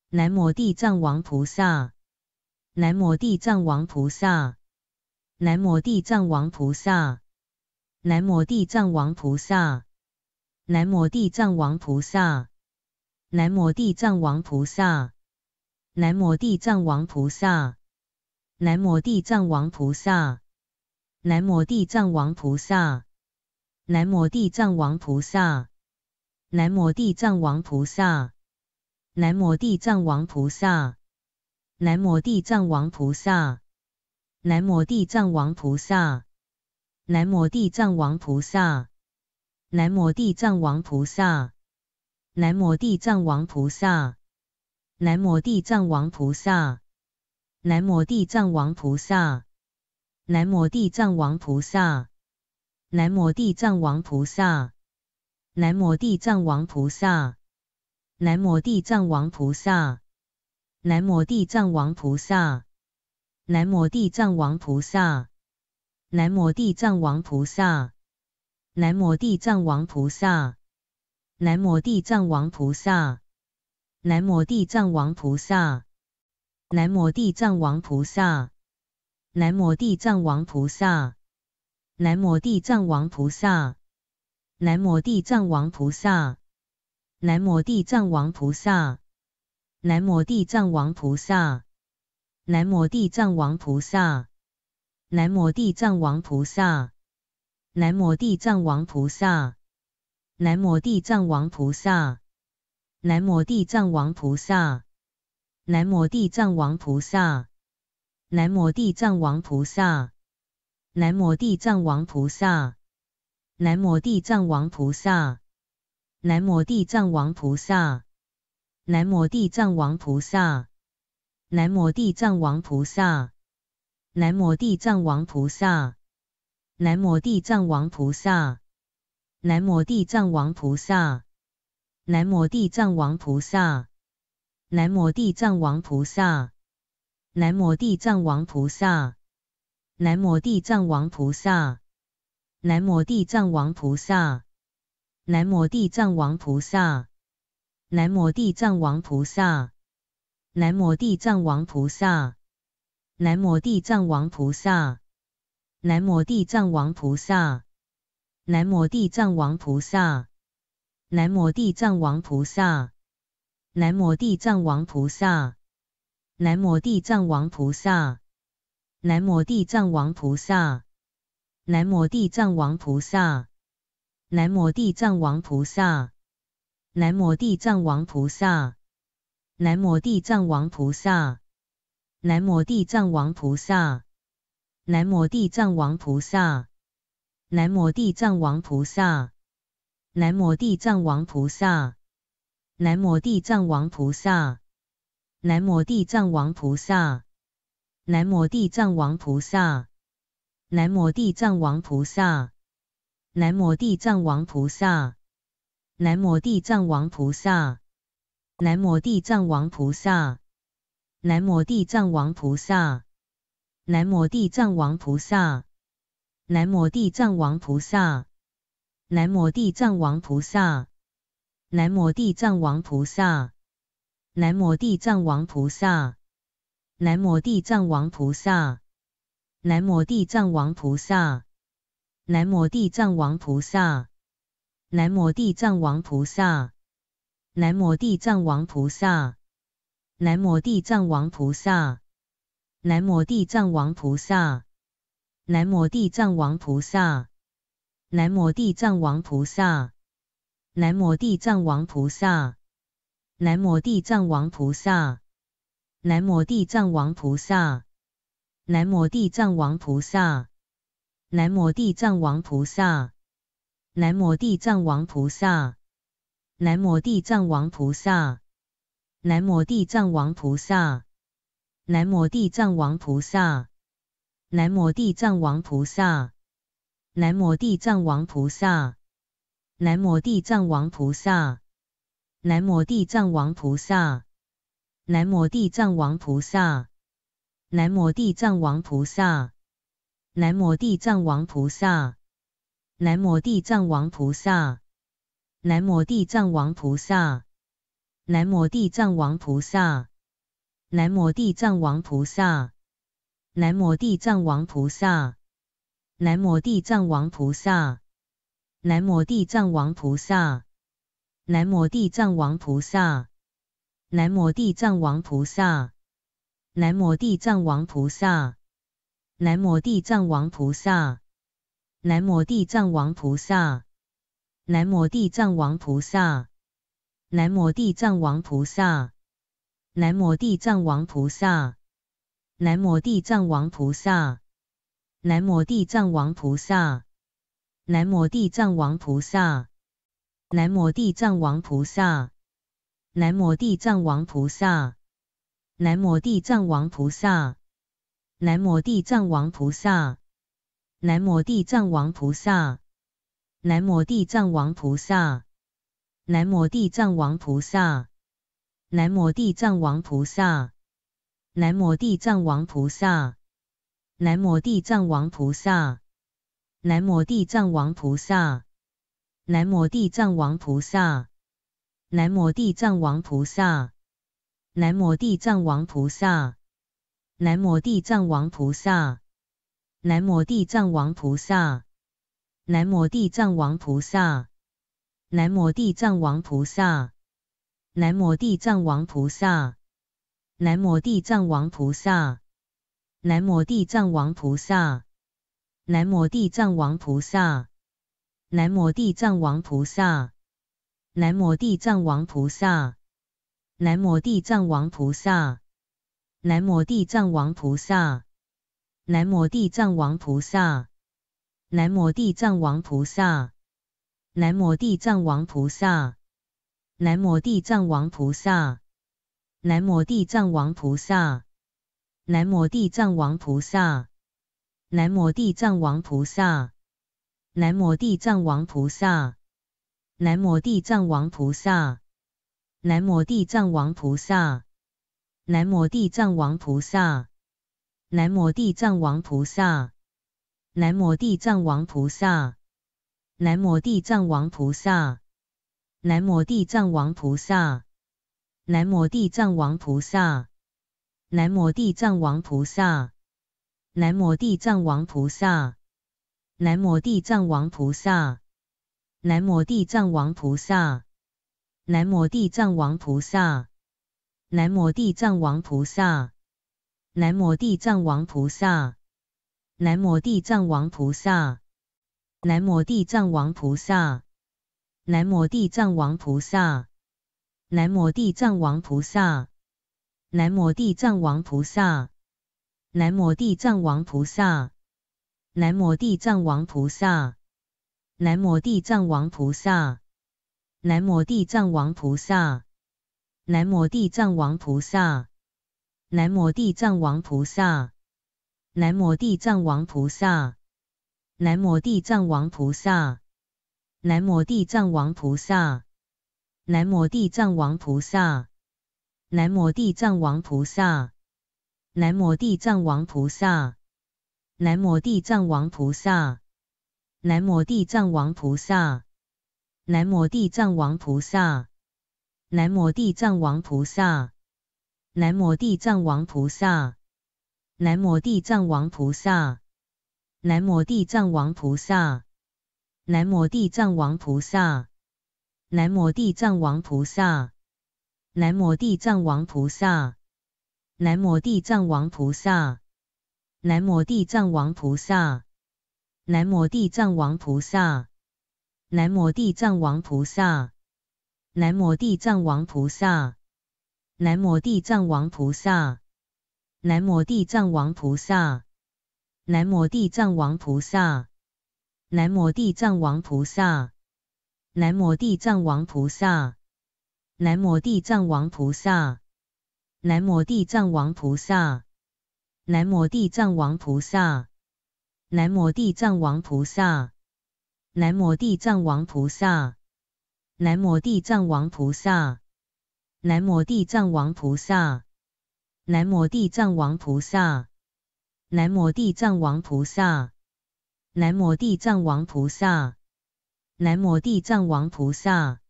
Speaker 1: 南无地藏王菩萨，南无地藏王菩萨，南无地藏王菩萨，南无地藏王菩萨。南无地藏王菩萨，南无地藏王菩萨，南无地藏王菩萨，南无地藏王菩萨，南无地藏王菩萨，南无地藏王菩萨，南无地藏王菩萨，南无地藏王菩萨，南无地藏王菩萨，南无地藏王菩萨，南无地藏王菩萨。南无地藏王菩萨，南无地藏王菩萨，南无地藏王菩萨，南无地藏王菩萨，南无地藏王菩萨，南无地藏王菩萨，南无地藏王菩萨，南无地藏王菩萨，南无地藏王菩萨，南无地藏王菩萨，南无地藏王菩萨。南无地藏王菩萨，南无地藏王菩萨，南无地藏王菩萨，南无地藏王菩萨，南无地藏王菩萨，南无地藏王菩萨，南无地藏王菩萨，南无地藏王菩萨，南无地藏王菩萨，南无地藏王菩萨，南无地藏王菩萨。南无地藏王菩萨，南无地藏王菩萨，南无地藏王菩萨，南无地藏王菩萨，南无地藏王菩萨，南无地藏王菩萨，南无地藏王菩萨，南无地藏王菩萨，南无地藏王菩萨，南无地藏王菩萨，南无地藏王菩萨。南无地藏王菩萨，南无地藏王菩萨，南无地藏王菩萨，南无地藏王菩萨，南无地藏王菩萨，南无地藏王菩萨，南无地藏王菩萨，南无地藏王菩萨，南无地藏王菩萨，南无地藏王菩萨，南无地藏王菩萨。南无地藏王菩萨，南无地藏王菩萨，南无地藏王菩萨，南无地藏王菩萨，南无地藏王菩萨，南无地藏王菩萨，南无地藏王菩萨，南无地藏王菩萨，南无地藏王菩萨，南无地藏王菩萨，南无地藏王菩萨。南无地藏王菩萨，南无地藏王菩萨，南无地藏王菩萨，南无地藏王菩萨，南无地藏王菩萨，南无地藏王菩萨，南无地藏王菩萨，南无地藏王菩萨，南无地藏王菩萨，南无地藏王菩萨，南无地藏王菩萨。南无地藏王菩萨，南无地藏王菩萨，南无地藏王菩萨，南无地藏王菩萨，南无地藏王菩萨，南无地藏王菩萨，南无地藏王菩萨，南无地藏王菩萨，南无地藏王菩萨，南无地藏王菩萨，南无地藏王菩萨。南无地藏王菩萨，南无地藏王菩萨，南无地藏王菩萨，南无地藏王菩萨，南无地藏王菩萨，南无地藏王菩萨，南无地藏王菩萨，南无地藏王菩萨，南无地藏王菩萨，南无地藏王菩萨，南无地藏王菩萨。南无地藏王菩萨，南无地藏王菩萨，南无地藏王菩萨，南无地藏王菩萨，南无地藏王菩萨，南无地藏王菩萨，南无地藏王菩萨，南无地藏王菩萨，南无地藏王菩萨，南无地藏王菩萨，南无地藏王菩萨。南无地藏王菩萨，南无地藏王菩萨，南无地藏王菩萨，南无地藏王菩萨，南无地藏王菩萨，南无地藏王菩萨，南无地藏王菩萨，南无地藏王菩萨，南无地藏王菩萨，南无地藏王菩萨，南无地藏王菩萨。南无地藏王菩萨，南无地藏王菩萨，南无地藏王菩萨，南无地藏王菩萨，南无地藏王菩萨，南无地藏王菩萨，南无地藏王菩萨，南无地藏王菩萨，南无地藏王菩萨，南无地藏王菩萨，南无地藏王菩萨。南无地藏王菩萨，南无地藏王菩萨，南无地藏王菩萨，南无地藏王菩萨，南无地藏王菩萨，南无地藏王菩萨，南无地藏王菩萨，南无地藏王菩萨，南无地藏王菩萨，南无地藏王菩萨，南无地藏王菩萨。南无地藏王菩萨，南无地藏王菩萨，南无地藏王菩萨，南无地藏王菩萨，南无地藏王菩萨，南无地藏王菩萨，南无地藏王菩萨，南无地藏王菩萨，南无地藏王菩萨，南无地藏王菩萨，南无地藏王菩萨。南无地藏王菩萨，南无地藏王菩萨，南无地藏王菩萨，南无地藏王菩萨，南无地藏王菩萨，南无地藏王菩萨，南无地藏王菩萨，南无地藏王菩萨，南无地藏王菩萨，南无地藏王菩萨，南无地藏王菩萨。南无地藏王菩萨，南无地藏王菩萨，南无地藏王菩萨，南无地藏王菩萨，南无地藏王菩萨，南无地藏王菩萨，南无地藏王菩萨，南无地藏王菩萨，南无地藏王菩萨，南无地藏王菩萨，南无地藏王菩萨。南无地藏王菩萨，南无地藏王菩萨，南无地藏王菩萨，南无地藏王菩萨，南无地藏王菩萨，南无地藏王菩萨，南无地藏王菩萨，南无地藏王菩萨，南无地藏王菩萨，南无地藏王菩萨，南无地藏王菩萨。南无地藏王菩萨，南无地藏王菩萨，南无地藏王菩萨，南无地藏王菩萨，南无地藏王菩萨，南无地藏王菩萨，南无地藏王菩萨，南无地藏王菩萨，南无地藏王菩萨，南无地藏王菩萨，南无地藏王菩萨。南无地藏王菩萨，南无地藏王菩萨，南无地藏王菩萨，南无地藏王菩萨，南无地藏王菩萨，南无地藏王菩萨，南无地藏王菩萨，南无地藏王菩萨，南无地藏王菩萨，南无地藏王菩萨，南无地藏王菩萨。南无地藏王菩萨，南无地藏王菩萨，南无地藏王菩萨，南无地藏王菩萨，南无地藏王菩萨，南无地藏王菩萨，南无地藏王菩萨，南无地藏王菩萨，南无地藏王菩萨，南无地藏王菩萨，南无地藏王菩萨。南无地藏王菩萨，南无地藏王菩萨，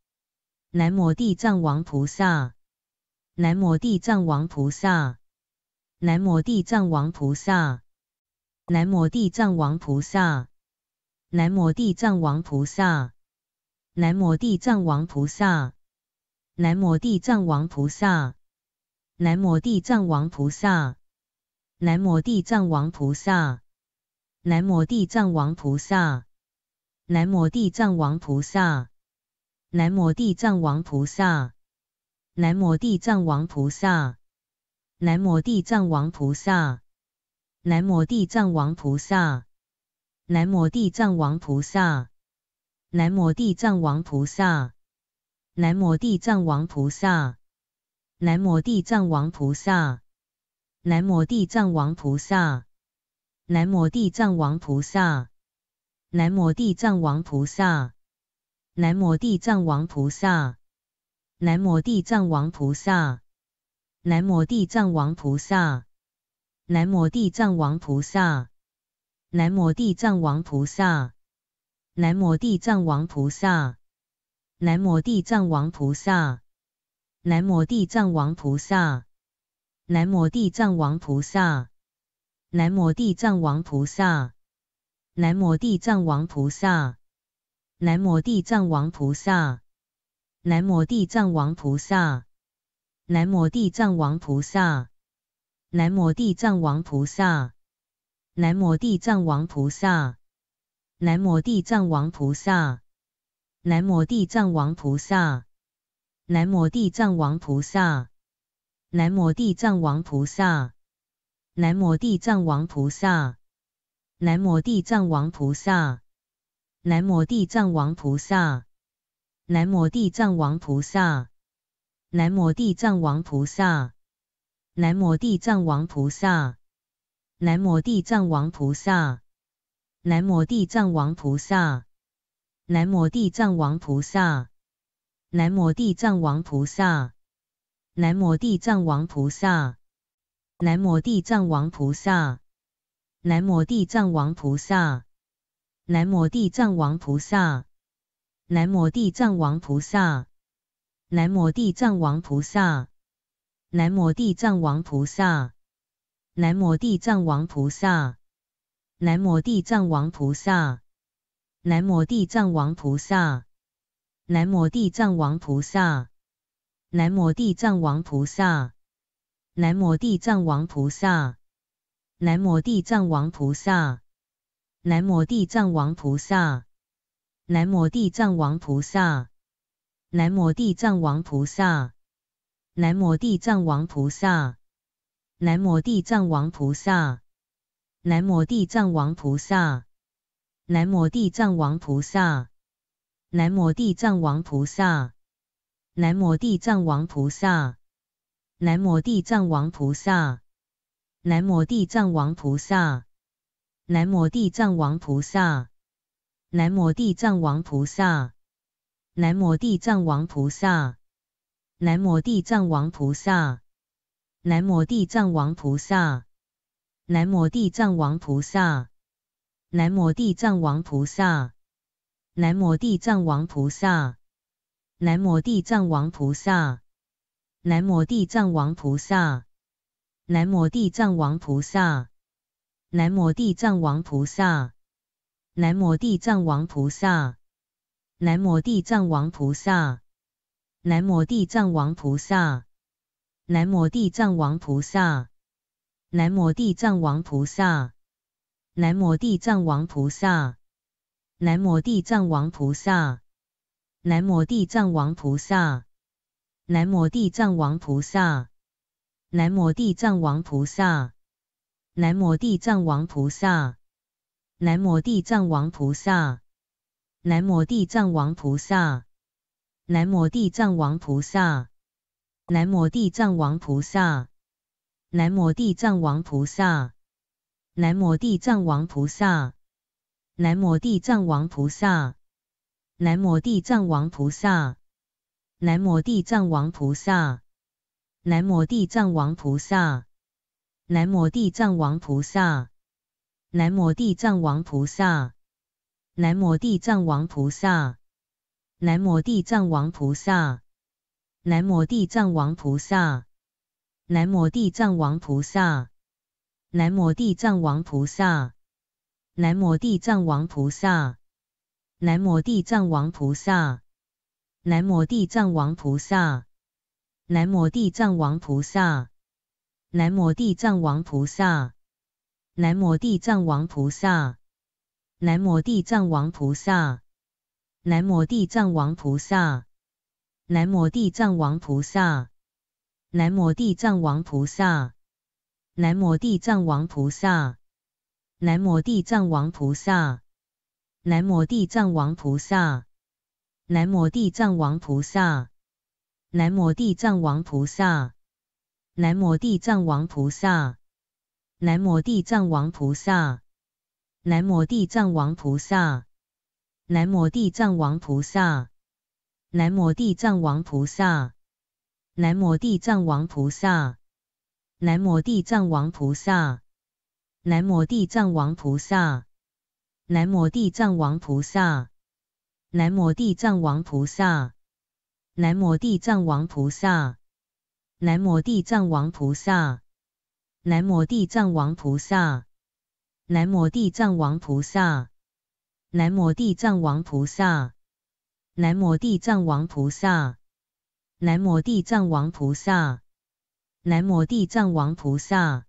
Speaker 1: 南无地藏王菩萨，南无地藏王菩萨，南无地藏王菩萨，南无地藏王菩萨，南无地藏王菩萨，南无地藏王菩萨，南无地藏王菩萨，南无地藏王菩萨，南无地藏王菩萨。南无地藏王菩萨，南无地藏王菩萨，南无地藏王菩萨，南无地藏王菩萨，南无地藏王菩萨，南无地藏王菩萨，南无地藏王菩萨，南无地藏王菩萨，南无地藏王菩萨，南无地藏王菩萨，南无地藏王菩萨。南无地藏王菩萨，南无地藏王菩萨，南无地藏王菩萨，南无地藏王菩萨，南无地藏王菩萨，南无地藏王菩萨，南无地藏王菩萨，南无地藏王菩萨，南无地藏王菩萨，南无地藏王菩萨，南无地藏王菩萨。南无地藏王菩萨，南无地藏王菩萨，南无地藏王菩萨，南无地藏王菩萨，南无地藏王菩萨，南无地藏王菩萨，南无地藏王菩萨，南无地藏王菩萨，南无地藏王菩萨，南无地藏王菩萨，南无地藏王菩萨。南无地藏王菩萨，南无地藏王菩萨，南无地藏王菩萨，南无地藏王菩萨，南无地藏王菩萨，南无地藏王菩萨，南无地藏王菩萨，南无地藏王菩萨，南无地藏王菩萨，南无地藏王菩萨，南无地藏王菩萨。南无地藏王菩萨，南无地藏王菩萨，南无地藏王菩萨，南无地藏王菩萨，南无地藏王菩萨，南无地藏王菩萨，南无地藏王菩萨，南无地藏王菩萨，南无地藏王菩萨，南无地藏王菩萨，南无地藏王菩萨。南无地藏王菩萨，南无地藏王菩萨，南无地藏王菩萨，南无地藏王菩萨，南无地藏王菩萨，南无地藏王菩萨，南无地藏王菩萨，南无地藏王菩萨，南无地藏王菩萨，南无地藏王菩萨，南无地藏王菩萨。南无地藏王菩萨，南无地藏王菩萨，南无地藏王菩萨，南无地藏王菩萨，南无地藏王菩萨，南无地藏王菩萨，南无地藏王菩萨，南无地藏王菩萨，南无地藏王菩萨，南无地藏王菩萨，南无地藏王菩萨。南无地藏王菩萨，南无地藏王菩萨，南无地藏王菩萨，南无地藏王菩萨，南无地藏王菩萨，南无地藏王菩萨，南无地藏王菩萨，南无地藏王菩萨，南无地藏王菩萨，南无地藏王菩萨，南无地藏王菩萨。南无地藏王菩萨，南无地藏王菩萨，南无地藏王菩萨，南无地藏王菩萨，南无地藏王菩萨，南无地藏王菩萨，南无地藏王菩萨，南无地藏王菩萨，南无地藏王菩萨，南无地藏王菩萨，南无地藏王菩萨。南无地藏王菩萨，南无地藏王菩萨，南无地藏王菩萨，南无地藏王菩萨，南无地藏王菩萨，南无地藏王菩萨，南无地藏王菩萨，南无地藏王菩萨，南无地藏王菩萨，南无地藏王菩萨，南无地藏王菩萨。南无地藏王菩萨，南无地藏王菩萨，南无地藏王菩萨，南无地藏王菩萨，南无地藏王菩萨，南无地藏王菩萨，南无地藏王菩萨，南无地藏王菩萨，南无地藏王菩萨，南无地藏王菩萨，南无地藏王菩萨。南无地藏王菩萨，南无地藏王菩萨，南无地藏王菩萨，南无地藏王菩萨，南无地藏王菩萨，南无地藏王菩萨，南无地藏王菩萨，南无地藏王菩萨，南无地藏王菩萨，南无地藏王菩萨，南无地藏王菩萨。南无地藏王菩萨，南无地藏王菩萨，南无地藏王菩萨，南无地藏王菩萨，南无地藏王菩萨，南无地藏王菩萨，南无地藏王菩萨，南无地藏王菩萨，南无地藏王菩萨，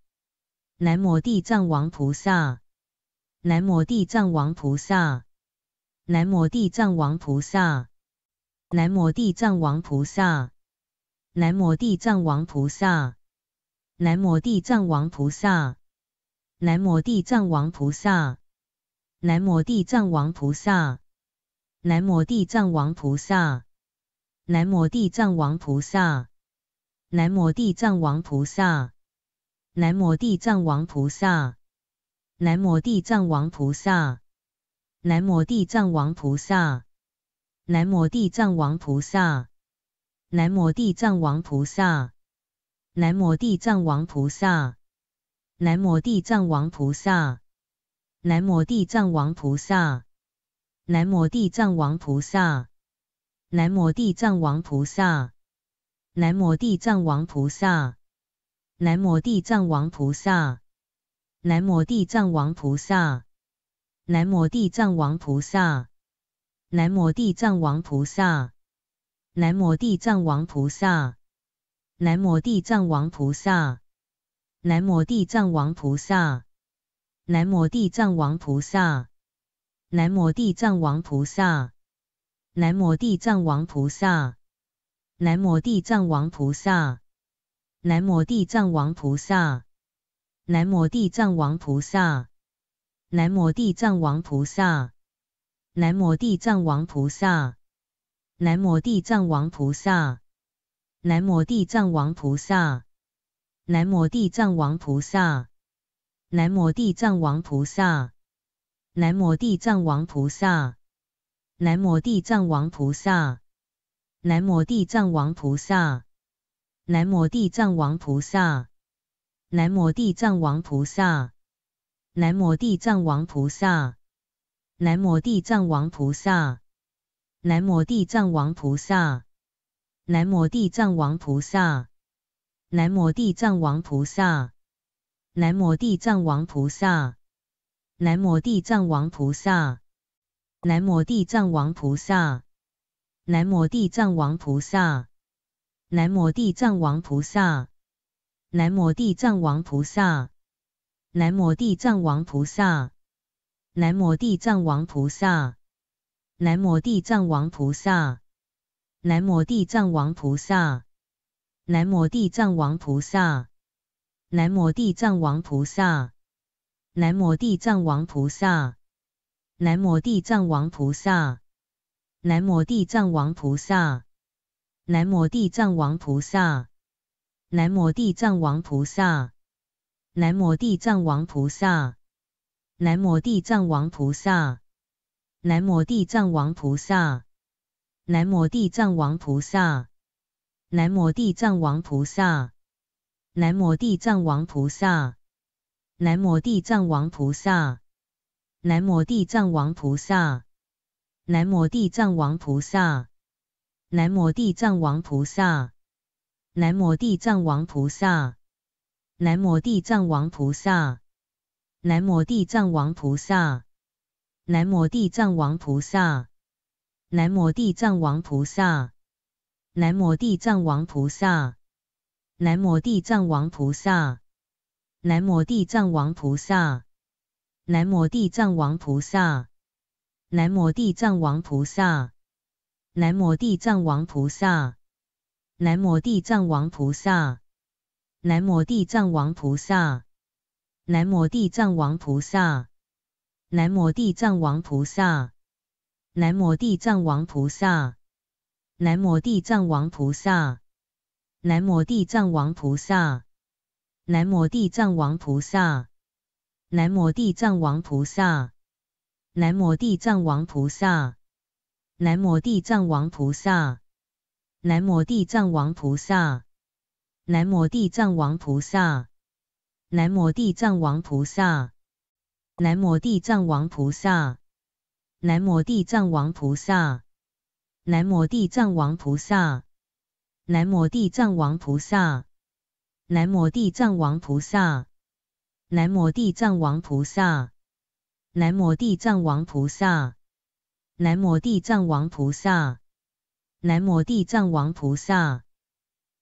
Speaker 1: 南无地藏王菩萨，南无地藏王菩萨。南无地藏王菩萨，南无地藏王菩萨，南无地藏王菩萨，南无地藏王菩萨，南无地藏王菩萨，南无地藏王菩萨，南无地藏王菩萨，南无地藏王菩萨，南无地藏王菩萨，南无地藏王菩萨，南无地藏王菩萨。南无地藏王菩萨，南无地藏王菩萨，南无地藏王菩萨，南无地藏王菩萨，南无地藏王菩萨，南无地藏王菩萨，南无地藏王菩萨，南无地藏王菩萨，南无地藏王菩萨，南无地藏王菩萨，南无地藏王菩萨。南无地藏王菩萨，南无地藏王菩萨，南无地藏王菩萨，南无地藏王菩萨，南无地藏王菩萨，南无地藏王菩萨，南无地藏王菩萨，南无地藏王菩萨，南无地藏王菩萨，南无地藏王菩萨，南无地藏王菩萨。南无地藏王菩萨，南无地藏王菩萨，南无地藏王菩萨，南无地藏王菩萨，南无地藏王菩萨，南无地藏王菩萨，南无地藏王菩萨，南无地藏王菩萨，南无地藏王菩萨，南无地藏王菩萨，南无地藏王菩萨。南无地藏王菩萨，南无地藏王菩萨，南无地藏王菩萨，南无地藏王菩萨，南无地藏王菩萨，南无地藏王菩萨，南无地藏王菩萨，南无地藏王菩萨，南无地藏王菩萨，南无地藏王菩萨，南无地藏王菩萨。南无地藏王菩萨，南无地藏王菩萨，南无地藏王菩萨，南无地藏王菩萨，南无地藏王菩萨，南无地藏王菩萨，南无地藏王菩萨，南无地藏王菩萨，南无地藏王菩萨，南无地藏王菩萨，南无地藏王菩萨。南无地藏王菩萨，南无地藏王菩萨，南无地藏王菩萨，南无地藏王菩萨，南无地藏王菩萨，南无地藏王菩萨，南无地藏王菩萨，南无地藏王菩萨，南无地藏王菩萨，南无地藏王菩萨，南无地藏王菩萨。南无地藏王菩萨，南无地藏王菩萨，南无地藏王菩萨，南无地藏王菩萨，南无地藏王菩萨，南无地藏王菩萨，南无地藏王菩萨，南无地藏王菩萨，南无地藏王菩萨，南无地藏王菩萨，南无地藏王菩萨。南无地藏王菩萨，南无地藏王菩萨，南无地藏王菩萨，南无地藏王菩萨，南无地藏王菩萨，南无地藏王菩萨，南无地藏王菩萨，南无地藏王菩萨，南无地藏王菩萨，南无地藏王菩萨，南无地藏王菩萨。南无地藏王菩萨，南无地藏王菩萨，南无地藏王菩萨，南无地藏王菩萨，南无地藏王菩萨，南无地藏王菩萨，南无地藏王菩萨，南无地藏王菩萨，南无地藏王菩萨，南无地藏王菩萨，南无地藏王菩萨。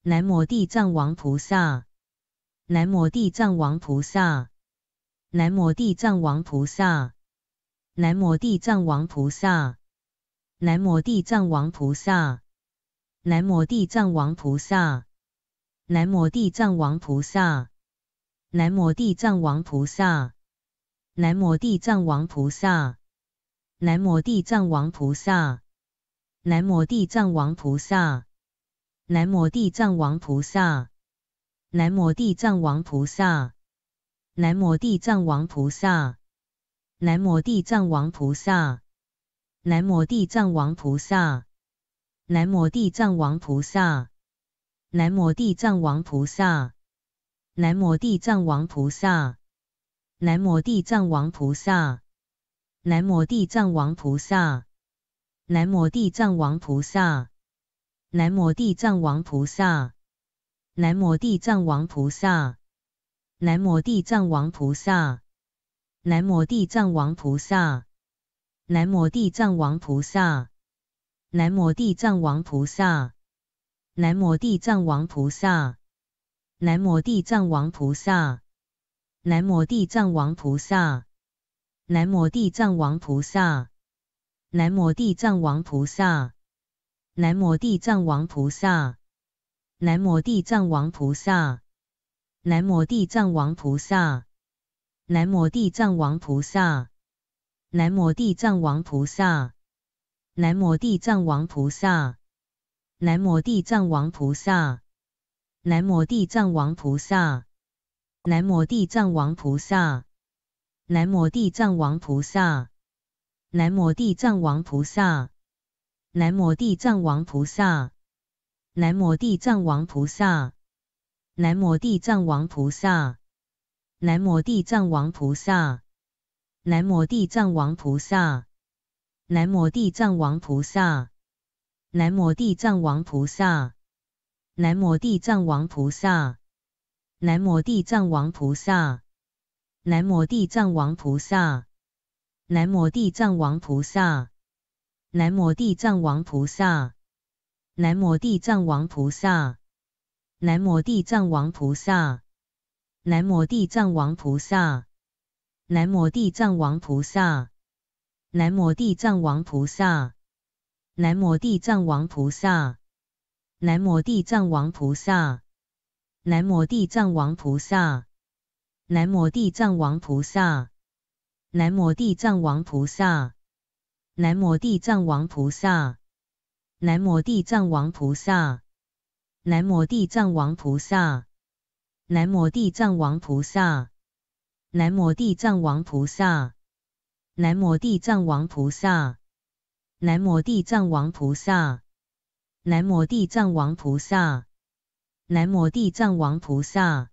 Speaker 1: 南无地藏王菩萨，南无地藏王菩萨，南无地藏王菩萨，南无地藏王菩萨，南无地藏王菩萨，南无地藏王菩萨，南无地藏王菩萨，南无地藏王菩萨，南无地藏王菩萨，南无地藏王菩萨，南无地藏王菩萨。南无地藏王菩萨，南无地藏王菩萨，南无地藏王菩萨，南无地藏王菩萨，南无地藏王菩萨，南无地藏王菩萨，南无地藏王菩萨，南无地藏王菩萨，南无地藏王菩萨，南无地藏王菩萨，南无地藏王菩萨。南无地藏王菩萨，南无地藏王菩萨，南无地藏王菩萨，南无地藏王菩萨，南无地藏王菩萨，南无地藏王菩萨，南无地藏王菩萨，南无地藏王菩萨，南无地藏王菩萨，南无地藏王菩萨，南无地藏王菩萨。南无地藏王菩萨，南无地藏王菩萨，南无地藏王菩萨，南无地藏王菩萨，南无地藏王菩萨，南无地藏王菩萨，南无地藏王菩萨，南无地藏王菩萨，南无地藏王菩萨，南无地藏王菩萨，南无地藏王菩萨。南无地藏王菩萨，南无地藏王菩萨，南无地藏王菩萨，南无地藏王菩萨，南无地藏王菩萨，南无地藏王菩萨，南无地藏王菩萨，南无地藏王菩萨，南无地藏王菩萨，南无地藏王菩萨，南无地藏王菩萨。南无地藏王菩萨，南无地藏王菩萨，南无地藏王菩萨，南无地藏王菩萨，南无地藏王菩萨，南无地藏王菩萨，南无地藏王菩萨，南无地藏王菩萨，南无地藏王菩萨，南无地藏王菩萨，南无地藏王菩萨。南无地藏王菩萨，南无地藏王菩萨，南无地藏王菩萨，南无地藏王菩萨，南无地藏王菩萨，南无地藏王菩萨，南无地藏王菩萨，南无地藏王菩萨，南无地藏王菩萨，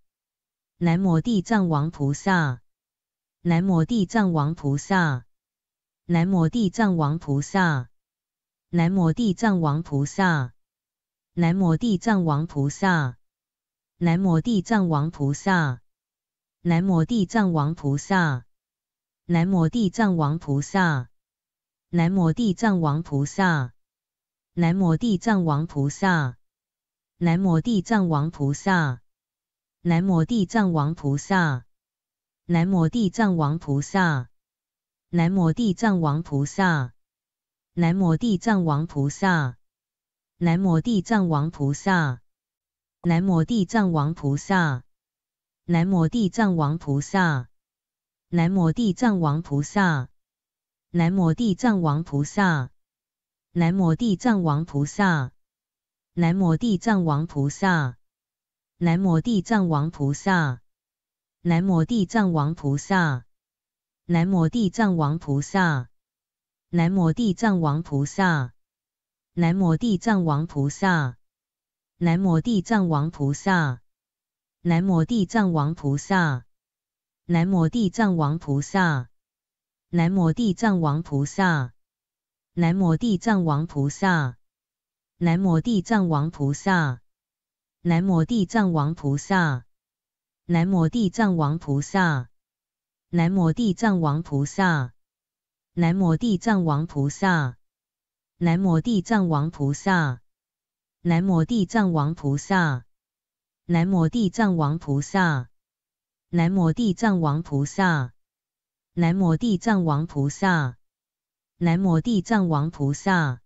Speaker 1: 南无地藏王菩萨，南无地藏王菩萨。南无地藏王菩萨，南无地藏王菩萨，南无地藏王菩萨，南无地藏王菩萨，南无地藏王菩萨，南无地藏王菩萨，南无地藏王菩萨，南无地藏王菩萨，南无地藏王菩萨，南无地藏王菩萨，南无地藏王菩萨。南无地藏王菩萨，南无地藏王菩萨，南无地藏王菩萨，南无地藏王菩萨，南无地藏王菩萨，南无地藏王菩萨，南无地藏王菩萨，南无地藏王菩萨，南无地藏王菩萨，南无地藏王菩萨，南无地藏王菩萨。南无地藏王菩萨，南无地藏王菩萨，南无地藏王菩萨，南无地藏王菩萨，南无地藏王菩萨，南无地藏王菩萨，南无地藏王菩萨，南无地藏王菩萨，南无地藏王菩萨，南无地藏王菩萨，南无地藏王菩萨。南无地藏王菩萨，南无地藏王菩萨，南无地藏王菩萨，南无地藏王菩萨，南无地藏王菩萨，南无地藏王菩萨，南无地藏王菩萨，南无地藏王菩萨，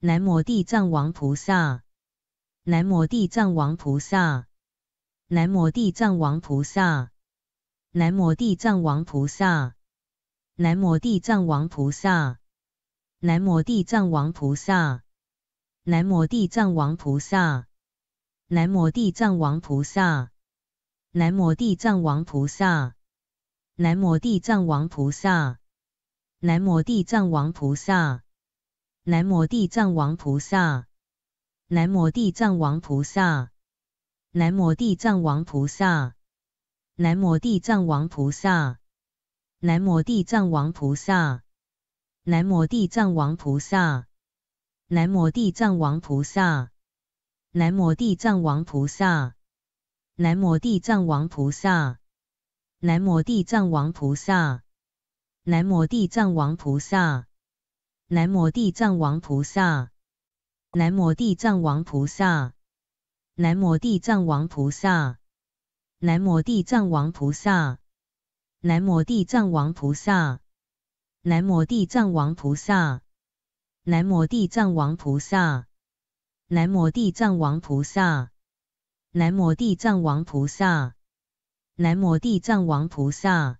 Speaker 1: 南无地藏王菩萨，南无地藏王菩萨，南无地藏王菩萨。南无地藏王菩萨，南无地藏王菩萨，南无地藏王菩萨，南无地藏王菩萨，南无地藏王菩萨，南无地藏王菩萨，南无地藏王菩萨，南无地藏王菩萨，南无地藏王菩萨，南无地藏王菩萨，南无地藏王菩萨。南无地藏王菩萨，南无地藏王菩萨，南无地藏王菩萨，南无地藏王菩萨，南无地藏王菩萨，南无地藏王菩萨，南无地藏王菩萨，南无地藏王菩萨，南无地藏王菩萨，南无地藏王菩萨，南无地藏王菩萨。南无地藏王菩萨，南无地藏王菩萨，南无地藏王菩萨，南无地藏王菩萨，南无地藏王菩萨，南无地藏王菩萨，南无地藏王菩萨，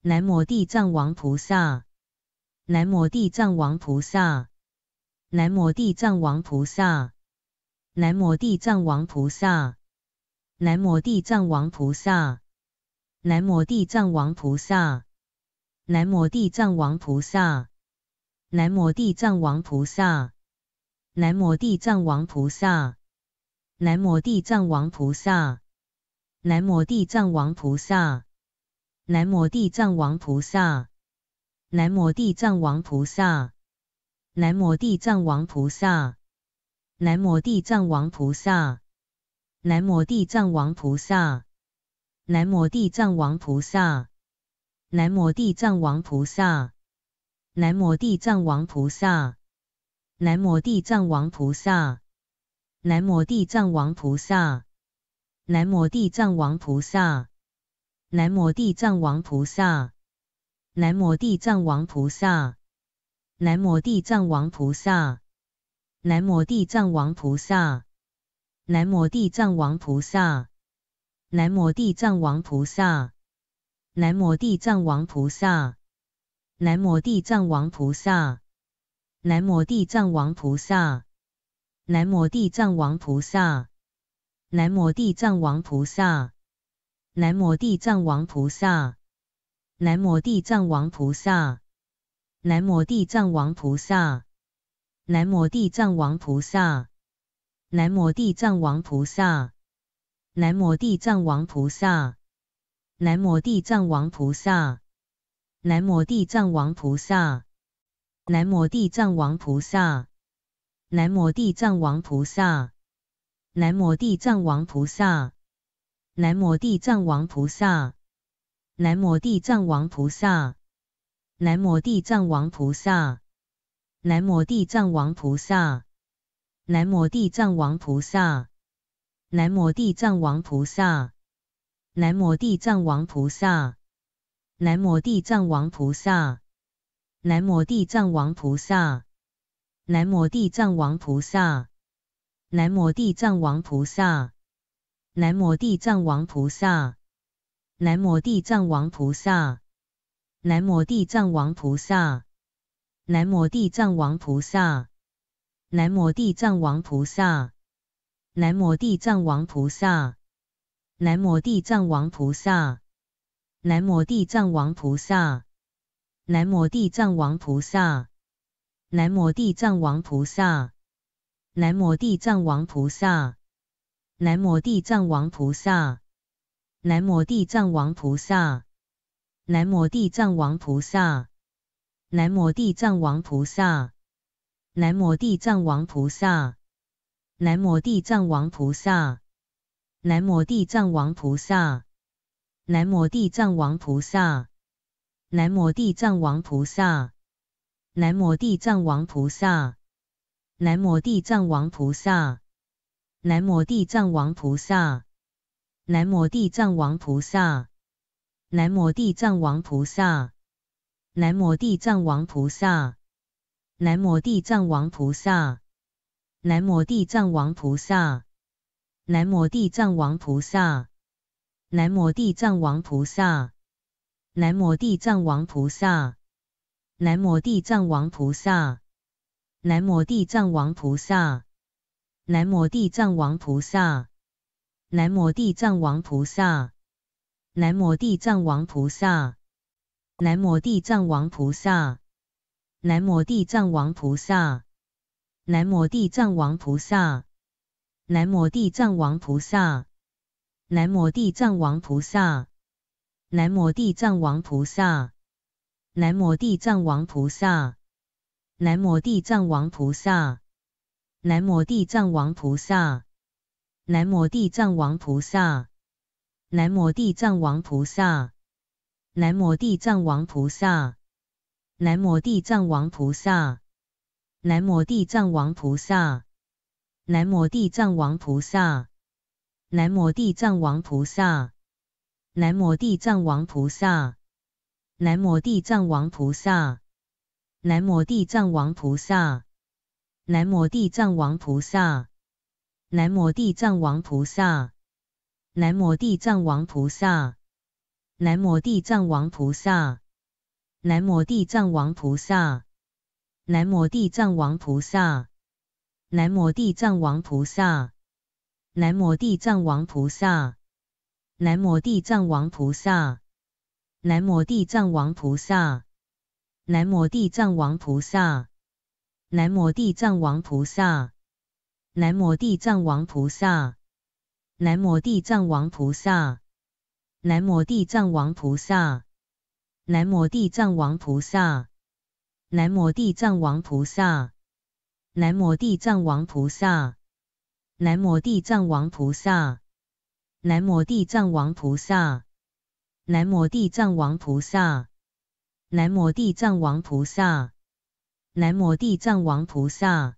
Speaker 1: 南无地藏王菩萨，南无地藏王菩萨，南无地藏王菩萨，南无地藏王菩萨。南无地藏王菩萨，南无地藏王菩萨，南无地藏王菩萨，南无地藏王菩萨，南无地藏王菩萨，南无地藏王菩萨，南无地藏王菩萨，南无地藏王菩萨，南无地藏王菩萨，南无地藏王菩萨，南无地藏王菩萨。南无地藏王菩萨，南无地藏王菩萨，南无地藏王菩萨，南无地藏王菩萨，南无地藏王菩萨，南无地藏王菩萨，南无地藏王菩萨，南无地藏王菩萨，南无地藏王菩萨，南无地藏王菩萨，南无地藏王菩萨。南无地藏王菩萨，南无地藏王菩萨，南无地藏王菩萨，南无地藏王菩萨，南无地藏王菩萨，南无地藏王菩萨，南无地藏王菩萨，南无地藏王菩萨，南无地藏王菩萨，南无地藏王菩萨，南无地藏王菩萨。南无地藏王菩萨，南无地藏王菩萨，南无地藏王菩萨，南无地藏王菩萨，南无地藏王菩萨，南无地藏王菩萨，南无地藏王菩萨，南无地藏王菩萨，南无地藏王菩萨，南无地藏王菩萨，南无地藏王菩萨。南无地藏王菩萨，南无地藏王菩萨，南无地藏王菩萨，南无地藏王菩萨，南无地藏王菩萨，南无地藏王菩萨，南无地藏王菩萨，南无地藏王菩萨，南无地藏王菩萨，南无地藏王菩萨，南无地藏王菩萨。南无地藏王菩萨，南无地藏王菩萨，南无地藏王菩萨，南无地藏王菩萨，南无地藏王菩萨，南无地藏王菩萨，南无地藏王菩萨，南无地藏王菩萨，南无地藏王菩萨，南无地藏王菩萨，南无地藏王菩萨。南无地藏王菩萨，南无地藏王菩萨，南无地藏王菩萨，南无地藏王菩萨，南无地藏王菩萨，南无地藏王菩萨，南无地藏王菩萨，南无地藏王菩萨，南无地藏王菩萨，南无地藏王菩萨，南无地藏王菩萨。南无地藏王菩萨，南无地藏王菩萨，南无地藏王菩萨，南无地藏王菩萨，南无地藏王菩萨，南无地藏王菩萨，南无地藏王菩萨，南无地藏王菩萨，南无地藏王菩萨，南无地藏王菩萨，南无地藏王菩萨。南无地藏王菩萨，南无地藏王菩萨，南无地藏王菩萨，南无地藏王菩萨，南无地藏王菩萨，南无地藏王菩萨，南无地藏王菩萨，南无地藏王菩萨，南无地藏王菩萨，南无地藏王菩萨，南无地藏王菩萨。南无地藏王菩萨，南无地藏王菩萨，南无地藏王菩萨，南无地藏王菩萨，南无地藏王菩萨，南无地藏王菩萨，南无地藏王菩萨，南无地藏王菩萨，南无地藏王菩萨，南无地藏王菩萨，南无地藏王菩萨。南无地藏王菩萨，南无地藏王菩萨，南无地藏王菩萨，南无地藏王菩萨，南无地藏王菩萨，南无地藏王菩萨，南无地藏王菩萨，南无地藏王菩萨，南无地藏王菩萨，南无地藏王菩萨，南无地藏王菩萨。南无地藏王菩萨，南无地藏王菩萨，南无地藏王菩萨，南无地藏王菩萨，南无地藏王菩萨，南无地藏王菩萨，南无地藏王菩萨，南无地藏王菩萨，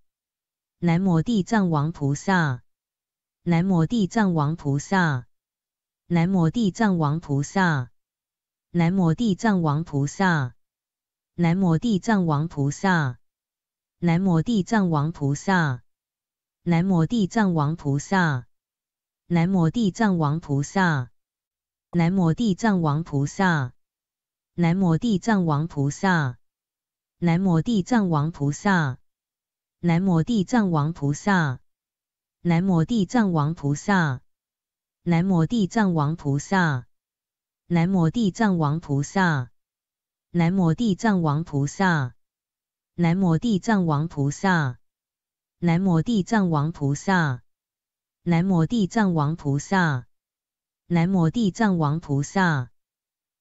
Speaker 1: 南无地藏王菩萨，南无地藏王菩萨，南无地藏王菩萨。南无地藏王菩萨，南无地藏王菩萨，南无地藏王菩萨，南无地藏王菩萨，南无地藏王菩萨，南无地藏王菩萨，南无地藏王菩萨，南无地藏王菩萨，南无地藏王菩萨，南无地藏王菩萨，南无地藏王菩萨。南无地藏王菩萨，南无地藏王菩萨，南无地藏王菩萨，南无地藏王菩萨，南无地藏王菩萨，南无地藏王菩萨，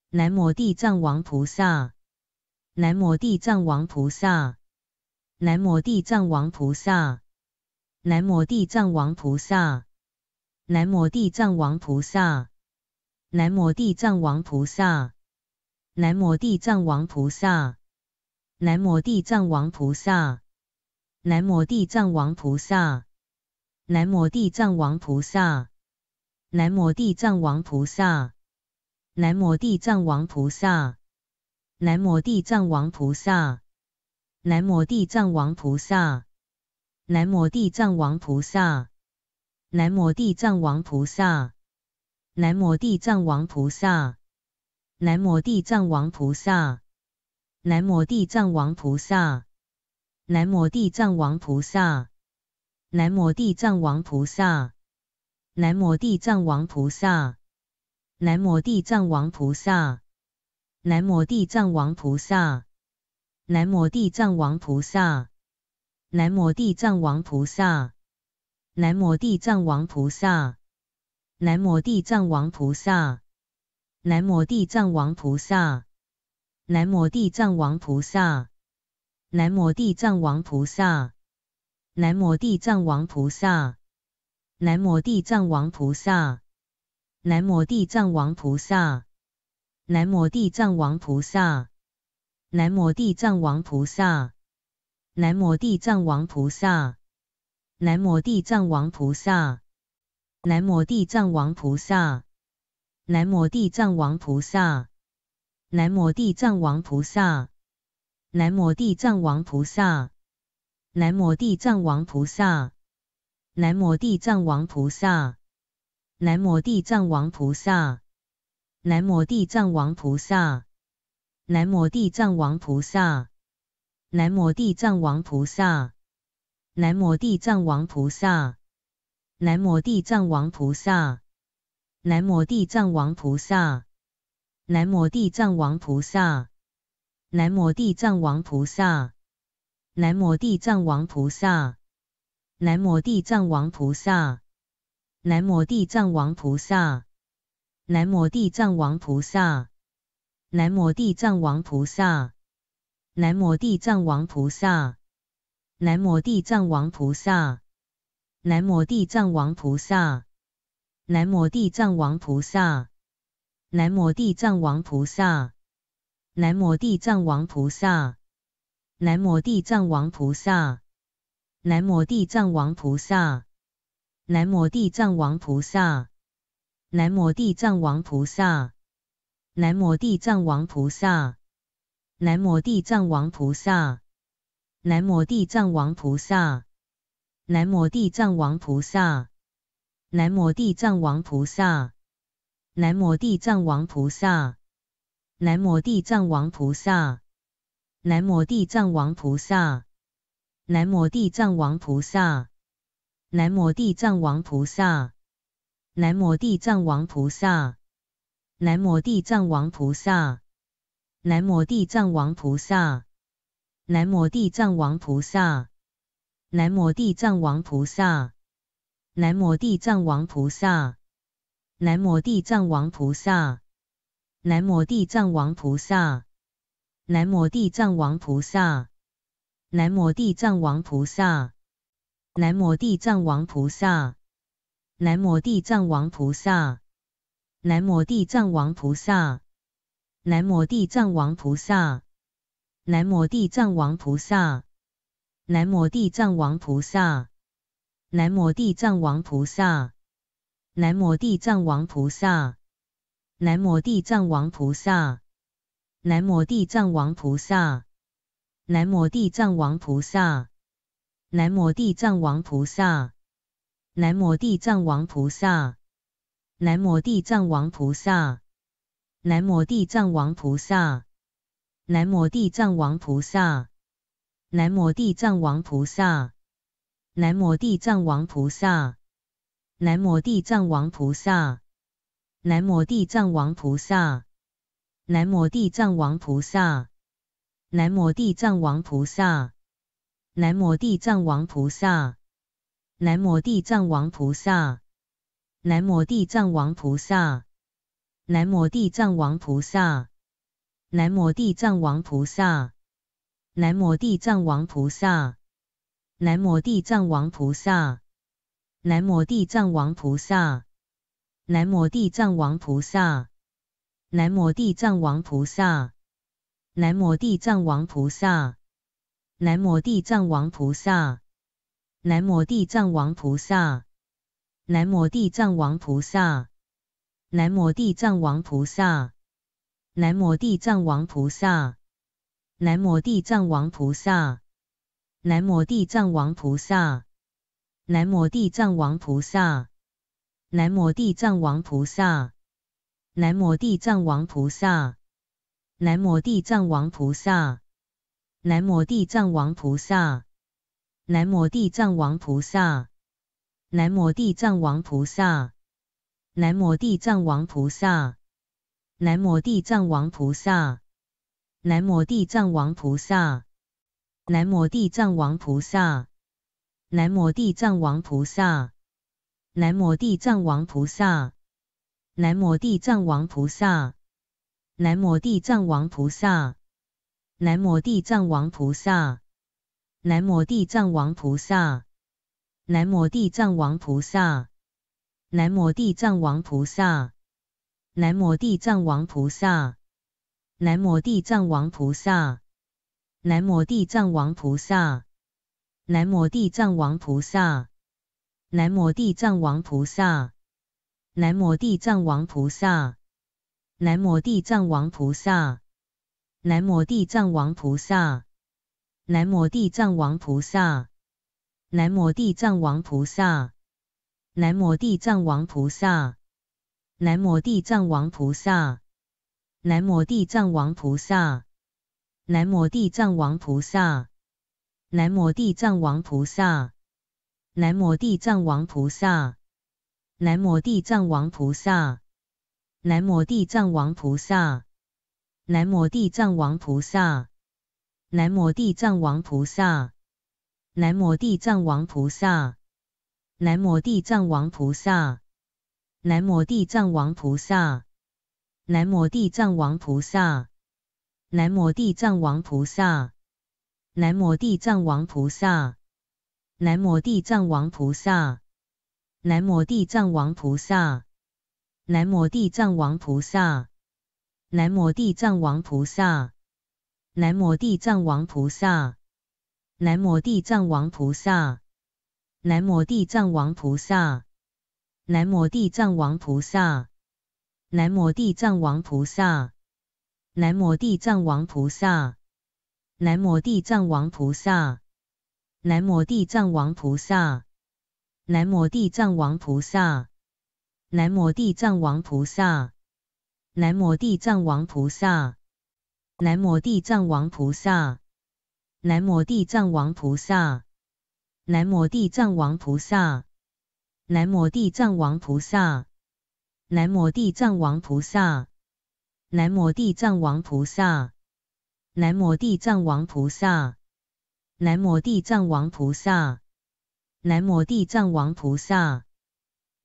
Speaker 1: 南无地藏王菩萨，南无地藏王菩萨，南无地藏王菩萨，南无地藏王菩萨，南无地藏王菩萨。南无地藏王菩萨，南无地藏王菩萨，南无地藏王菩萨，南无地藏王菩萨，南无地藏王菩萨，南无地藏王菩萨，南无地藏王菩萨，南无地藏王菩萨，南无地藏王菩萨，南无地藏王菩萨，南无地藏王菩萨。南无地藏王菩萨，南无地藏王菩萨，南无地藏王菩萨，南无地藏王菩萨，南无地藏王菩萨，南无地藏王菩萨，南无地藏王菩萨，南无地藏王菩萨，南无地藏王菩萨，南无地藏王菩萨，南无地藏王菩萨。南无地藏王菩萨，南无地藏王菩萨，南无地藏王菩萨，南无地藏王菩萨，南无地藏王菩萨，南无地藏王菩萨，南无地藏王菩萨，南无地藏王菩萨，南无地藏王菩萨，南无地藏王菩萨，南无地藏王菩萨。南无地藏王菩萨，南无地藏王菩萨，南无地藏王菩萨，南无地藏王菩萨，南无地藏王菩萨，南无地藏王菩萨，南无地藏王菩萨，南无地藏王菩萨，南无地藏王菩萨，南无地藏王菩萨，南无地藏王菩萨。南无地藏王菩萨，南无地藏王菩萨，南无地藏王菩萨，南无地藏王菩萨，南无地藏王菩萨，南无地藏王菩萨，南无地藏王菩萨，南无地藏王菩萨，南无地藏王菩萨，南无地藏王菩萨，南无地藏王菩萨。南无地藏王菩萨，南无地藏王菩萨，南无地藏王菩萨，南无地藏王菩萨，南无地藏王菩萨，南无地藏王菩萨，南无地藏王菩萨，南无地藏王菩萨，南无地藏王菩萨，南无地藏王菩萨，南无地藏王菩萨。南无地藏王菩萨，南无地藏王菩萨，南无地藏王菩萨，南无地藏王菩萨，南无地藏王菩萨，南无地藏王菩萨，南无地藏王菩萨，南无地藏王菩萨，南无地藏王菩萨，南无地藏王菩萨，南无地藏王菩萨。南无地藏王菩萨，南无地藏王菩萨，南无地藏王菩萨，南无地藏王菩萨，南无地藏王菩萨，南无地藏王菩萨，南无地藏王菩萨，南无地藏王菩萨，南无地藏王菩萨，南无地藏王菩萨，南无地藏王菩萨。南无地藏王菩萨，南无地藏王菩萨，南无地藏王菩萨，南无地藏王菩萨，南无地藏王菩萨，南无地藏王菩萨，南无地藏王菩萨，南无地藏王菩萨，南无地藏王菩萨，南无地藏王菩萨，南无地藏王菩萨。南无地藏王菩萨，南无地藏王菩萨，南无地藏王菩萨，南无地藏王菩萨，南无地藏王菩萨，南无地藏王菩萨，南无地藏王菩萨，南无地藏王菩萨，南无地藏王菩萨，南无地藏王菩萨，南无地藏王菩萨。南无地藏王菩萨，南无地藏王菩萨，南无地藏王菩萨，南无地藏王菩萨，南无地藏王菩萨，南无地藏王菩萨，南无地藏王菩萨，南无地藏王菩萨，南无地藏王菩萨，南无地藏王菩萨，南无地藏王菩萨。南无地藏王菩萨，南无地藏王菩萨，南无地藏王菩萨，南无地藏王菩萨，南无地藏王菩萨，南无地藏王菩萨，南无地藏王菩萨，南无地藏王菩萨，南无地藏王菩萨，南无地藏王菩萨，南无地藏王菩萨。南无地藏王菩萨，南无地藏王菩萨，南无地藏王菩萨，南无地藏王菩萨，南无地藏王菩萨，南无地藏王菩萨，南无地藏王菩萨，南无地藏王菩萨，南无地藏王菩萨，南无地藏王菩萨，南无地藏王菩萨。南无地藏王菩萨，南无地藏王菩萨，南无地藏王菩萨，南无地藏王菩萨，南无地藏王菩萨，南无地藏王菩萨，南无地藏王菩萨，南无地藏王菩萨，南无地藏王菩萨，南无地藏王菩萨，南无地藏王菩萨。南无地藏王菩萨，南无地藏王菩萨，南无地藏王菩萨，南无地藏王菩萨，南无地藏王菩萨，南无地藏王菩萨，南无地藏王菩萨，南无地藏王菩萨，南无地藏王菩萨，南无地藏王菩萨，南无地藏王菩萨。南无地藏王菩萨，南无地藏王菩萨，南无地藏王菩萨，南无地藏王菩萨，南无地藏王菩萨，南无地藏王菩萨，南无地藏王菩萨，南无地藏王菩萨，南无地藏王菩萨，南无地藏王菩萨，南无地藏王菩萨。南无地藏王菩萨，南无地藏王菩萨，南无地藏王菩萨，南无地藏王菩萨，南无地藏王菩萨，南无地藏王菩萨，南无地藏王菩萨，南无地藏王菩萨，南无地藏王菩萨，南无地藏王菩萨，南无地藏王菩萨。南无地藏王菩萨，南无地藏王菩萨，南无地藏王菩萨，南无地藏王菩萨，南无地藏王菩萨，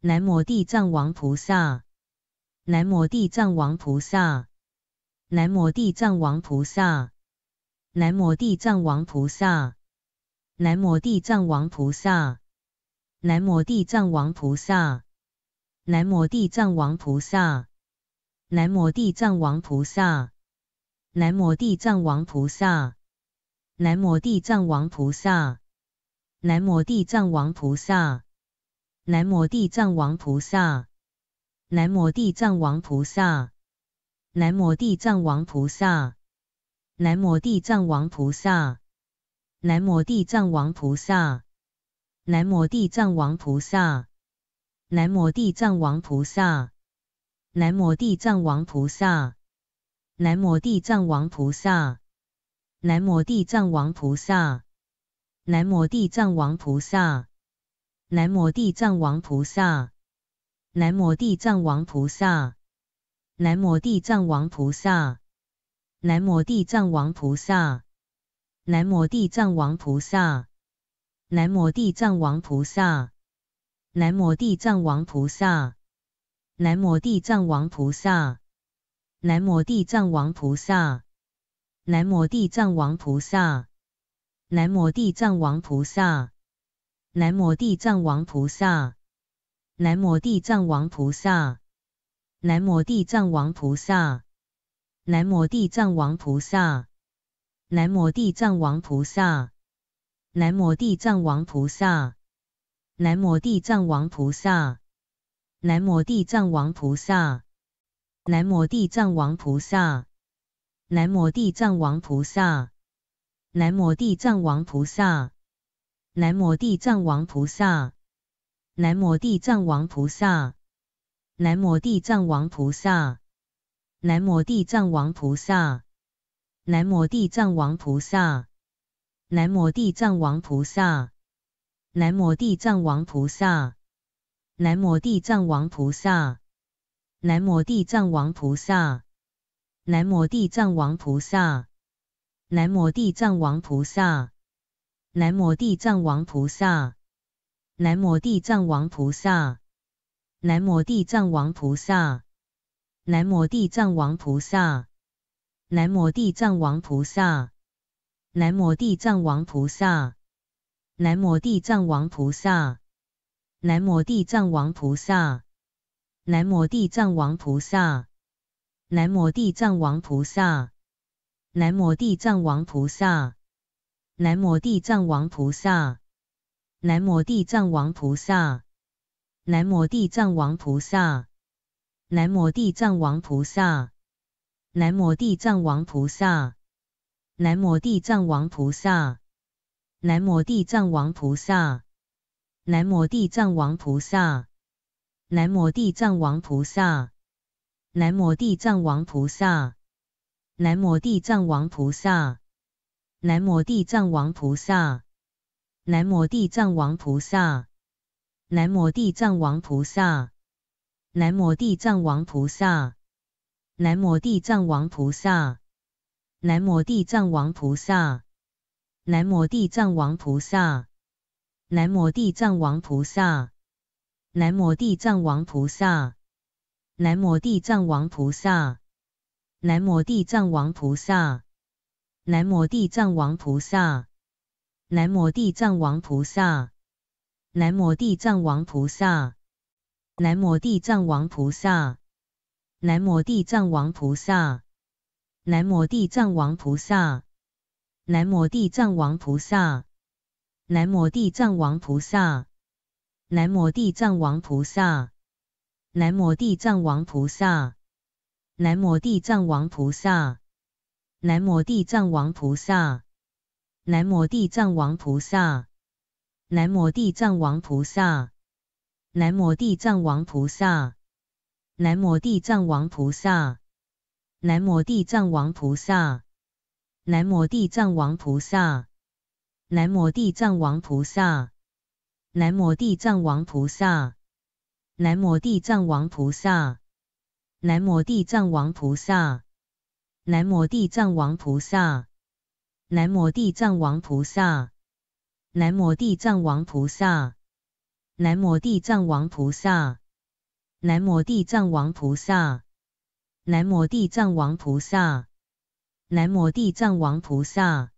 Speaker 1: 南无地藏王菩萨，南无地藏王菩萨，南无地藏王菩萨，南无地藏王菩萨，南无地藏王菩萨，南无地藏王菩萨。南无地藏王菩萨，南无地藏王菩萨，南无地藏王菩萨，南无地藏王菩萨，南无地藏王菩萨，南无地藏王菩萨，南无地藏王菩萨，南无地藏王菩萨，南无地藏王菩萨，南无地藏王菩萨，南无地藏王菩萨。南无地藏王菩萨，南无地藏王菩萨，南无地藏王菩萨，南无地藏王菩萨，南无地藏王菩萨，南无地藏王菩萨，南无地藏王菩萨，南无地藏王菩萨，南无地藏王菩萨，南无地藏王菩萨，南无地藏王菩萨。南无地藏王菩萨，南无地藏王菩萨，南无地藏王菩萨，南无地藏王菩萨，南无地藏王菩萨，南无地藏王菩萨，南无地藏王菩萨，南无地藏王菩萨，南无地藏王菩萨，南无地藏王菩萨，南无地藏王菩萨。南无地藏王菩萨，南无地藏王菩萨，南无地藏王菩萨，南无地藏王菩萨，南无地藏王菩萨，南无地藏王菩萨，南无地藏王菩萨，南无地藏王菩萨，南无地藏王菩萨，南无地藏王菩萨，南无地藏王菩萨。南无地藏王菩萨，南无地藏王菩萨，南无地藏王菩萨，南无地藏王菩萨，南无地藏王菩萨，南无地藏王菩萨，南无地藏王菩萨，南无地藏王菩萨，南无地藏王菩萨，南无地藏王菩萨，南无地藏王菩萨。南无地藏王菩萨，南无地藏王菩萨，南无地藏王菩萨，南无地藏王菩萨，南无地藏王菩萨，南无地藏王菩萨，南无地藏王菩萨，南无地藏王菩萨，南无地藏王菩萨，南无地藏王菩萨，南无地藏王菩萨。南无地藏王菩萨，南无地藏王菩萨，南无地藏王菩萨，南无地藏王菩萨，南无地藏王菩萨，南无地藏王菩萨，南无地藏王菩萨，南无地藏王菩萨，南无地藏王菩萨，南无地藏王菩萨，南无地藏王菩萨。南无地藏王菩萨，南无地藏王菩萨，南无地藏王菩萨，南无地藏王菩萨，南无地藏王菩萨，南无地藏王菩萨，南无地藏王菩萨，南无地藏王菩萨，南无地藏王菩萨，南无地藏王菩萨，南无地藏王菩萨。南无地藏王菩萨，南无地藏王菩萨，南无地藏王菩萨，南无地藏王菩萨，南无地藏王菩萨，南无地藏王菩萨，南无地藏王菩萨，南无地藏王菩萨，南无地藏王菩萨，南无地藏王菩萨，南无地藏王菩萨。南无地藏王菩萨，南无地藏王菩萨，南无地藏王菩萨，南无地藏王菩萨，南无地藏王菩萨，南无地藏王菩萨，南无地藏王菩萨，南无地藏王菩萨，南无地藏王菩萨，南无地藏王菩萨，南无地藏王菩萨。南无地藏王菩萨，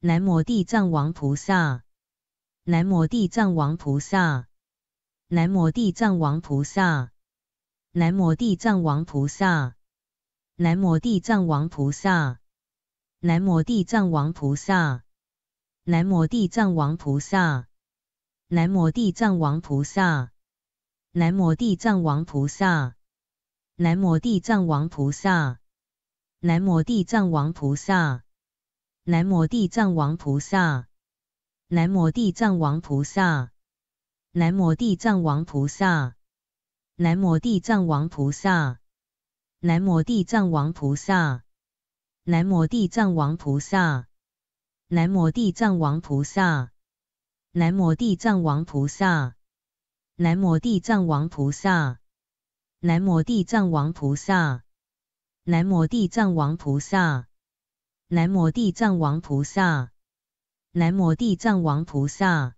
Speaker 1: 南无地藏王菩萨，南无地藏王菩萨，南无地藏王菩萨，南无地藏王菩萨，南无地藏王菩萨，南无地藏王菩萨，南无地藏王菩萨，南无地藏王菩萨，南无地藏王菩萨，南无地藏王菩萨。南无地藏王菩萨，南无地藏王菩萨，南无地藏王菩萨，南无地藏王菩萨，南无地藏王菩萨，南无地藏王菩萨，南无地藏王菩萨，南无地藏王菩萨，南无地藏王菩萨，南无地藏王菩萨，南无地藏王菩萨。南无地藏王菩萨，南无地藏王菩萨，南无地藏王菩萨，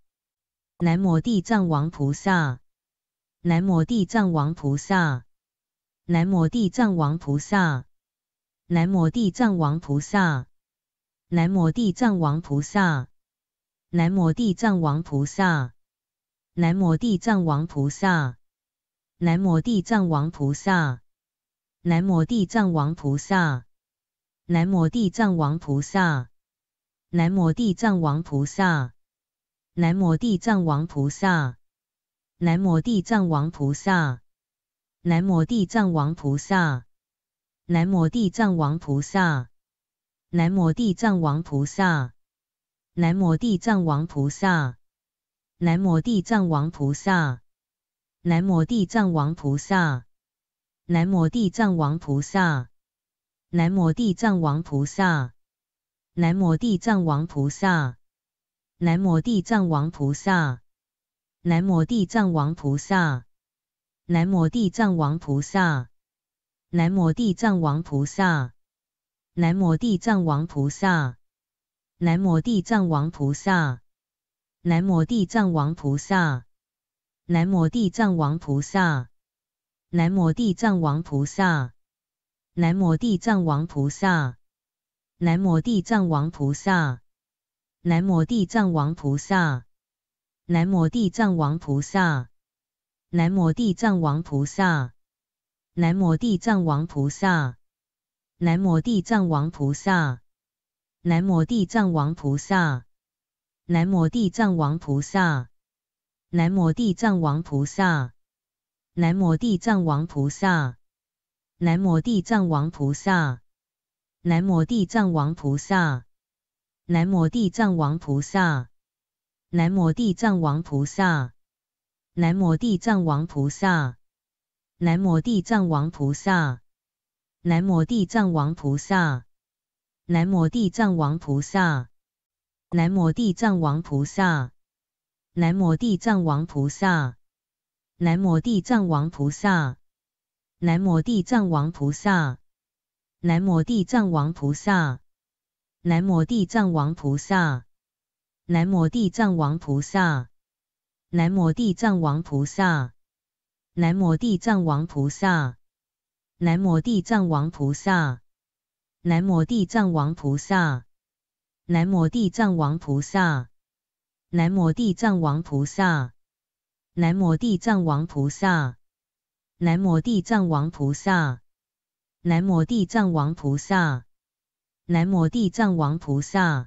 Speaker 1: 南无地藏王菩萨，南无地藏王菩萨，南无地藏王菩萨，南无地藏王菩萨，南无地藏王菩萨，南无地藏王菩萨，南无地藏王菩萨，南无地藏王菩萨。南无地藏王菩萨，南无地藏王菩萨，南无地藏王菩萨，南无地藏王菩萨，南无地藏王菩萨，南无地藏王菩萨，南无地藏王菩萨，南无地藏王菩萨，南无地藏王菩萨，南无地藏王菩萨，南无地藏王菩萨。南无地藏王菩萨，南无地藏王菩萨，南无地藏王菩萨，南无地藏王菩萨，南无地藏王菩萨，南无地藏王菩萨，南无地藏王菩萨，南无地藏王菩萨，南无地藏王菩萨，南无地藏王菩萨，南无地藏王菩萨。南无地藏王菩萨，南无地藏王菩萨，南无地藏王菩萨，南无地藏王菩萨，南无地藏王菩萨，南无地藏王菩萨，南无地藏王菩萨，南无地藏王菩萨，南无地藏王菩萨，南无地藏王菩萨，南无地藏王菩萨。南无地藏王菩萨，南无地藏王菩萨，南无地藏王菩萨，南无地藏王菩萨，南无地藏王菩萨，南无地藏王菩萨，南无地藏王菩萨，南无地藏王菩萨，南无地藏王菩萨，南无地藏王菩萨，南无地藏王菩萨。南无地藏王菩萨，南无地藏王菩萨，南无地藏王菩萨，南无地藏王菩萨，南无地藏王菩萨，南无地藏王菩萨，南无地藏王菩萨，南无地藏王菩萨，南无地藏王菩萨，南无地藏王菩萨，南无地藏王菩萨。南无地藏王菩萨，南无地藏王菩萨，南无地藏王菩萨，南无地藏王菩萨，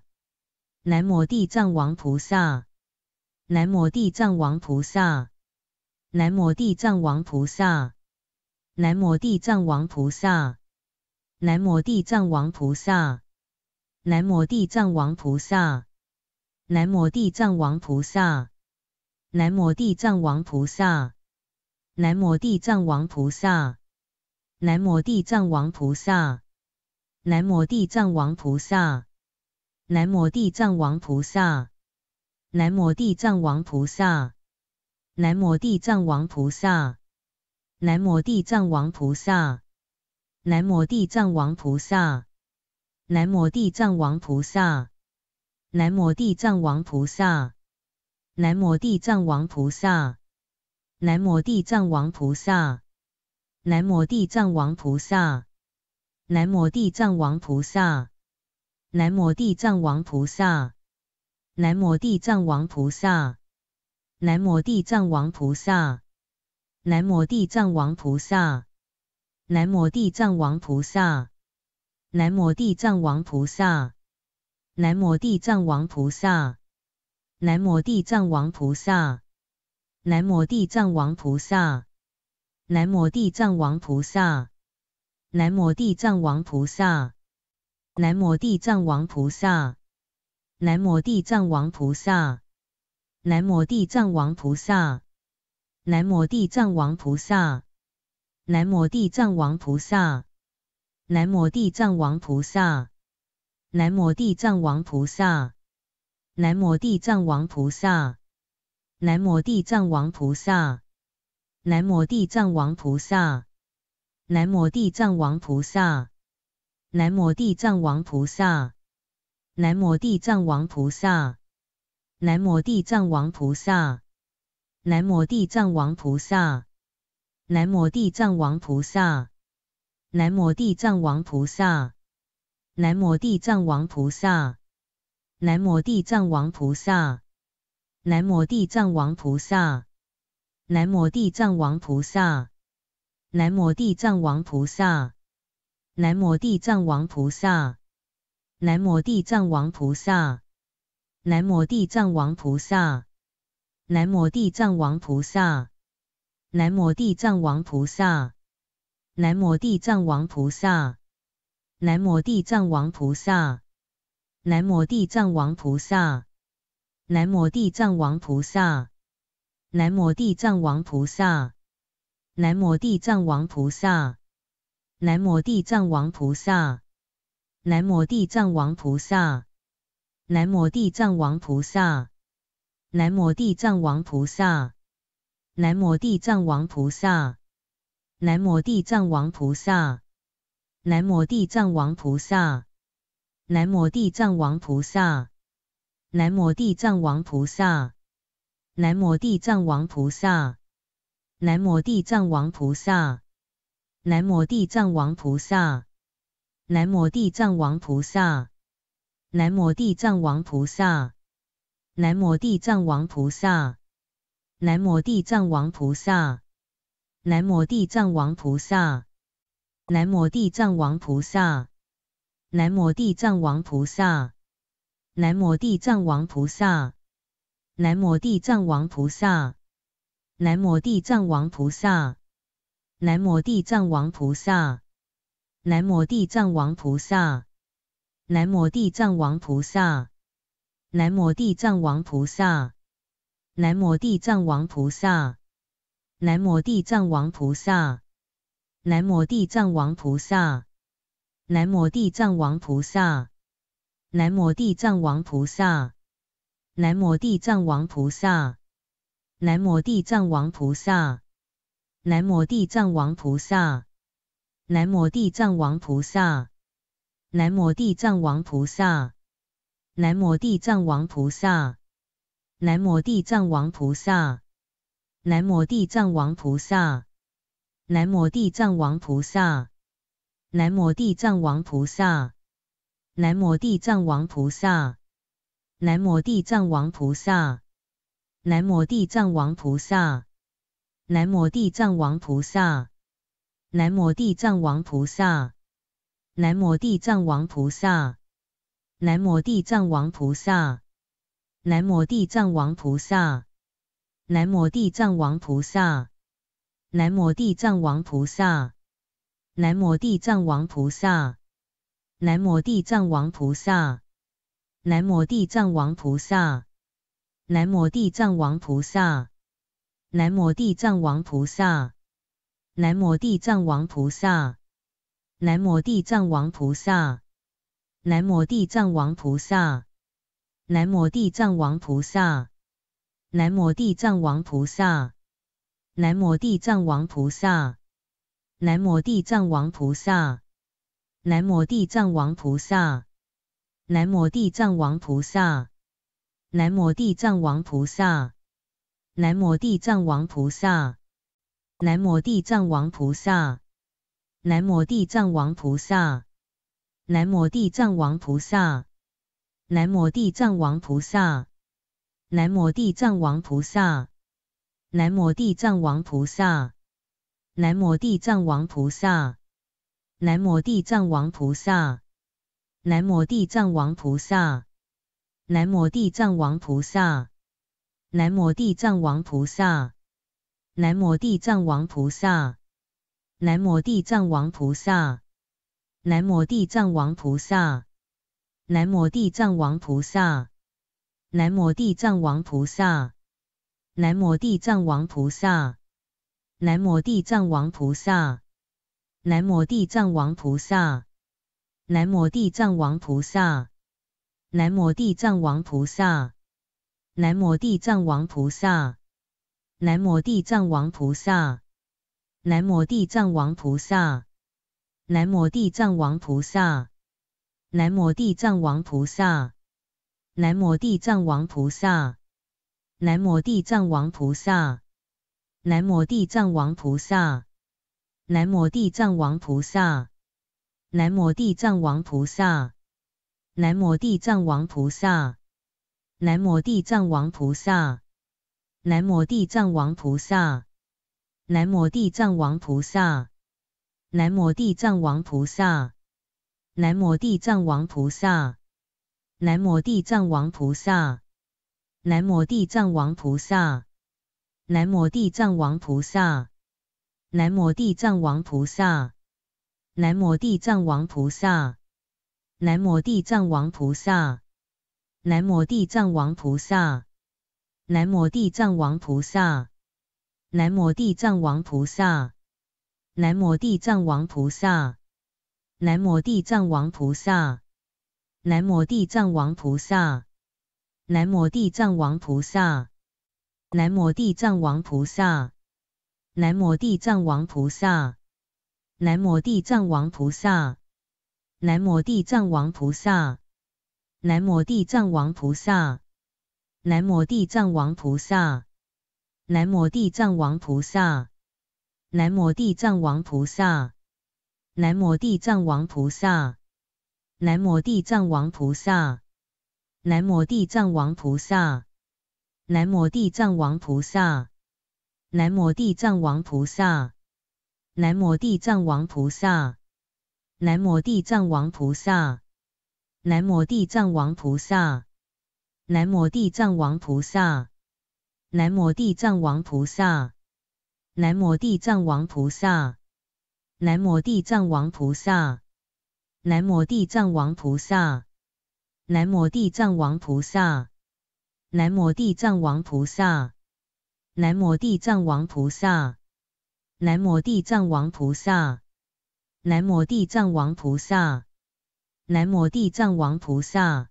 Speaker 1: 南无地藏王菩萨，南无地藏王菩萨，南无地藏王菩萨，南无地藏王菩萨，南无地藏王菩萨，南无地藏王菩萨，南无地藏王菩萨。南无地藏王菩萨，南无地藏王菩萨，南无地藏王菩萨，南无地藏王菩萨，南无地藏王菩萨，南无地藏王菩萨，南无地藏王菩萨，南无地藏王菩萨，南无地藏王菩萨，南无地藏王菩萨，南无地藏王菩萨。南无地藏王菩萨，南无地藏王菩萨，南无地藏王菩萨，南无地藏王菩萨，南无地藏王菩萨，南无地藏王菩萨，南无地藏王菩萨，南无地藏王菩萨，南无地藏王菩萨，南无地藏王菩萨，南无地藏王菩萨。南无地藏王菩萨，南无地藏王菩萨，南无地藏王菩萨，南无地藏王菩萨，南无地藏王菩萨，南无地藏王菩萨，南无地藏王菩萨，南无地藏王菩萨，南无地藏王菩萨，南无地藏王菩萨，南无地藏王菩萨。南无地藏王菩萨，南无地藏王菩萨，南无地藏王菩萨，南无地藏王菩萨，南无地藏王菩萨，南无地藏王菩萨，南无地藏王菩萨，南无地藏王菩萨，南无地藏王菩萨，南无地藏王菩萨，南无地藏王菩萨。南无地藏王菩萨，南无地藏王菩萨，南无地藏王菩萨，南无地藏王菩萨，南无地藏王菩萨，南无地藏王菩萨，南无地藏王菩萨，南无地藏王菩萨，南无地藏王菩萨，南无地藏王菩萨，南无地藏王菩萨。南无地藏王菩萨，南无地藏王菩萨，南无地藏王菩萨，南无地藏王菩萨，南无地藏王菩萨，南无地藏王菩萨，南无地藏王菩萨，南无地藏王菩萨，南无地藏王菩萨，南无地藏王菩萨，南无地藏王菩萨。南无地藏王菩萨，南无地藏王菩萨，南无地藏王菩萨，南无地藏王菩萨，南无地藏王菩萨，南无地藏王菩萨，南无地藏王菩萨，南无地藏王菩萨，南无地藏王菩萨，南无地藏王菩萨，南无地藏王菩萨。南无地藏王菩萨，南无地藏王菩萨，南无地藏王菩萨，南无地藏王菩萨，南无地藏王菩萨，南无地藏王菩萨，南无地藏王菩萨，南无地藏王菩萨，南无地藏王菩萨，南无地藏王菩萨，南无地藏王菩萨。南无地藏王菩萨，南无地藏王菩萨，南无地藏王菩萨，南无地藏王菩萨，南无地藏王菩萨，南无地藏王菩萨，南无地藏王菩萨，南无地藏王菩萨，南无地藏王菩萨，南无地藏王菩萨，南无地藏王菩萨。南无地藏王菩萨，南无地藏王菩萨，南无地藏王菩萨，南无地藏王菩萨，南无地藏王菩萨，南无地藏王菩萨，南无地藏王菩萨，南无地藏王菩萨，南无地藏王菩萨，南无地藏王菩萨，南无地藏王菩萨。南无地藏王菩萨，南无地藏王菩萨，南无地藏王菩萨，南无地藏王菩萨，南无地藏王菩萨，南无地藏王菩萨，南无地藏王菩萨，南无地藏王菩萨，南无地藏王菩萨，南无地藏王菩萨，南无地藏王菩萨。南无地藏王菩萨，南无地藏王菩萨，南无地藏王菩萨，南无地藏王菩萨，南无地藏王菩萨，南无地藏王菩萨，南无地藏王菩萨，南无地藏王菩萨，南无地藏王菩萨，南无地藏王菩萨，南无地藏王菩萨。南无地藏王菩萨，南无地藏王菩萨，南无地藏王菩萨，南无地藏王菩萨，南无地藏王菩萨，南无地藏王菩萨，南无地藏王菩萨，南无地藏王菩萨，南无地藏王菩萨，南无地藏王菩萨，南无地藏王菩萨。南无地藏王菩萨，南无地藏王菩萨，南无地藏王菩萨，南无地藏王菩萨，南无地藏王菩萨，南无地藏王菩萨，南无地藏王菩萨，南无地藏王菩萨，南无地藏王菩萨，南无地藏王菩萨，南无地藏王菩萨。南无地藏王菩萨，南无地藏王菩萨，南无地藏王菩萨，南无地藏王菩萨，南无地藏王菩萨，南无地藏王菩萨，南无地藏王菩萨，南无地藏王菩萨，南无地藏王菩萨，南无地藏王菩萨，南无地藏王菩萨。南无地藏王菩萨，南无地藏王菩萨，南无地藏王菩萨，南无地藏王菩萨，南无地藏王菩萨，南无地藏王菩萨，南无地藏王菩萨，南无地藏王菩萨，南无地藏王菩萨，南无地藏王菩萨，南无地藏王菩萨。南无地藏王菩萨，南无地藏王菩萨，南无地藏王菩萨，南无地藏王菩萨，南无地藏王菩萨，南无地藏王菩萨，南无地藏王菩萨，南无地藏王菩萨，南无地藏王菩萨，南无地藏王菩萨，南无地藏王菩萨。南无地藏王菩萨，南无地藏王菩萨，南无地藏王菩萨，南无地藏王菩萨，南无地藏王菩萨，南无地藏王菩萨，南无地藏王菩萨，南无地藏王菩萨，南无地藏王菩萨，南无地藏王菩萨，南无地藏王菩萨。南无地藏王菩萨，南无地藏王菩萨，南无地藏王菩萨，南无地藏王菩萨，南无地藏王菩萨，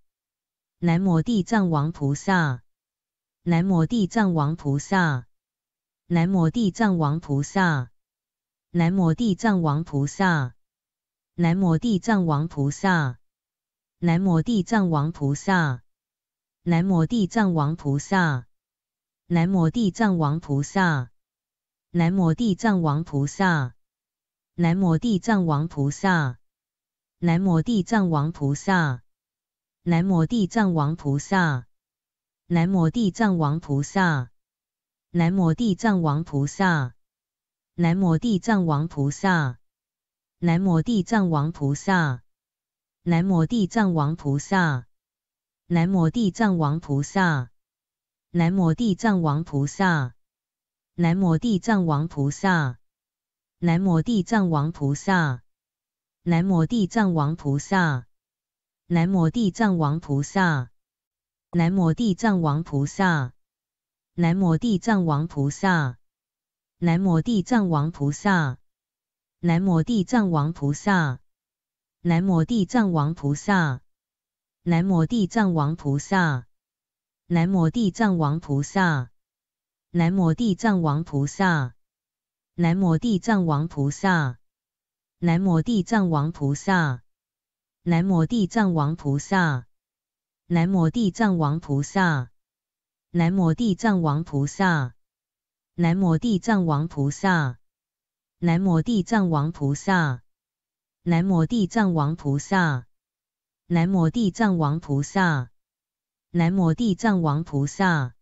Speaker 1: 南无地藏王菩萨，南无地藏王菩萨，南无地藏王菩萨，南无地藏王菩萨，南无地藏王菩萨，南无地藏王菩萨。南无地藏王菩萨，南无地藏王菩萨，南无地藏王菩萨，南无地藏王菩萨，南无地藏王菩萨，南无地藏王菩萨，南无地藏王菩萨，南无地藏王菩萨，南无地藏王菩萨，南无地藏王菩萨，南无地藏王菩萨。南无地藏王菩萨，南无地藏王菩萨，南无地藏王菩萨，南无地藏王菩萨，南无地藏王菩萨，南无地藏王菩萨，南无地藏王菩萨，南无地藏王菩萨，南无地藏王菩萨，南无地藏王菩萨，南无地藏王菩萨。南无地藏王菩萨，南无地藏王菩萨，南无地藏王菩萨，南无地藏王菩萨，南无地藏王菩萨，南无地藏王菩萨，南无地藏王菩萨，南无地藏王菩萨，南无地藏王菩萨，南无地藏王菩萨，南无地藏王菩萨。南无地藏王菩萨，南无地藏王菩萨，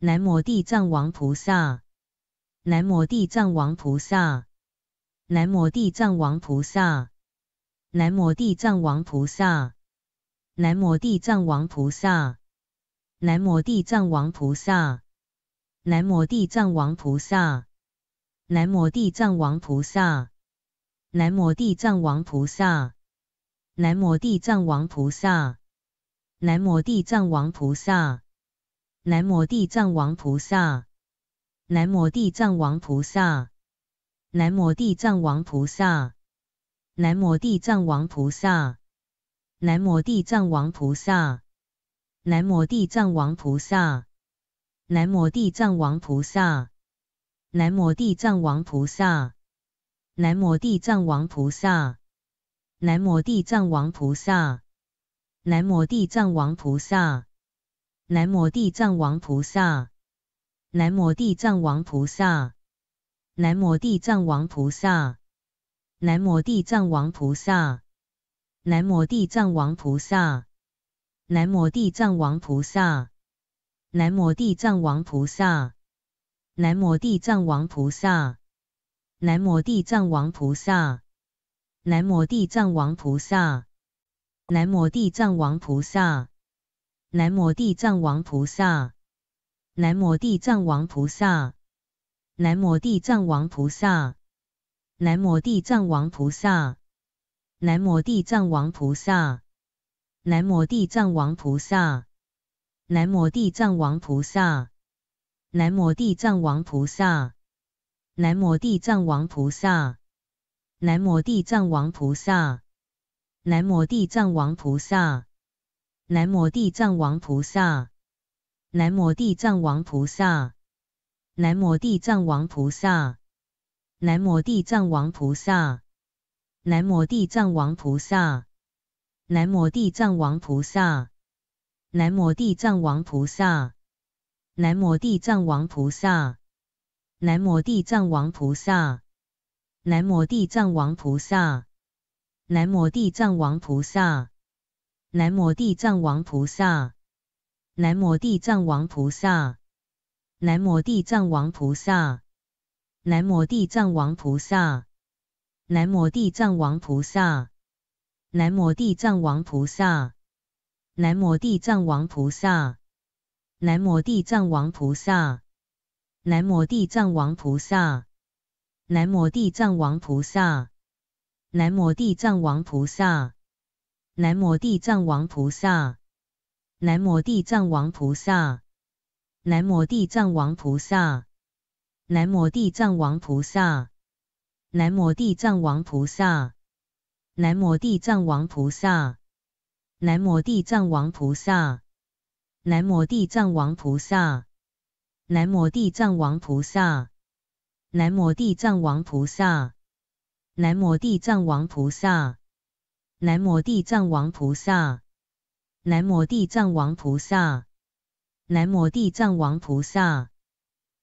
Speaker 1: 南无地藏王菩萨，南无地藏王菩萨，南无地藏王菩萨，南无地藏王菩萨，南无地藏王菩萨，南无地藏王菩萨，南无地藏王菩萨，南无地藏王菩萨，南无地藏王菩萨。南无地藏王菩萨，南无地藏王菩萨，南无地藏王菩萨，南无地藏王菩萨，南无地藏王菩萨，南无地藏王菩萨，南无地藏王菩萨，南无地藏王菩萨，南无地藏王菩萨，南无地藏王菩萨，南无地藏王菩萨。南无地藏王菩萨，南无地藏王菩萨，南无地藏王菩萨，南无地藏王菩萨，南无地藏王菩萨，南无地藏王菩萨，南无地藏王菩萨，南无地藏王菩萨，南无地藏王菩萨，南无地藏王菩萨，南无地藏王菩萨。南无地藏王菩萨，南无地藏王菩萨，南无地藏王菩萨，南无地藏王菩萨，南无地藏王菩萨，南无地藏王菩萨，南无地藏王菩萨，南无地藏王菩萨，南无地藏王菩萨，南无地藏王菩萨，南无地藏王菩萨。南无地藏王菩萨，南无地藏王菩萨，南无地藏王菩萨，南无地藏王菩萨，南无地藏王菩萨，南无地藏王菩萨，南无地藏王菩萨，南无地藏王菩萨，南无地藏王菩萨，南无地藏王菩萨，南无地藏王菩萨。南无地藏王菩萨，南无地藏王菩萨，南无地藏王菩萨，南无地藏王菩萨，南无地藏王菩萨，南无地藏王菩萨，南无地藏王菩萨，南无地藏王菩萨，南无地藏王菩萨，南无地藏王菩萨，南无地藏王菩萨。南无地藏王菩萨，南无地藏王菩萨，南无地藏王菩萨，南无地藏王菩萨，南无地藏王菩萨，南无地藏王菩萨，南无地藏王菩萨，南无地藏王菩萨，南无地藏王菩萨，南无地藏王菩萨，南无地藏王菩萨。南无地藏王菩萨，南无地藏王菩萨，南无地藏王菩萨，南无地藏王菩萨，南无地藏王菩萨，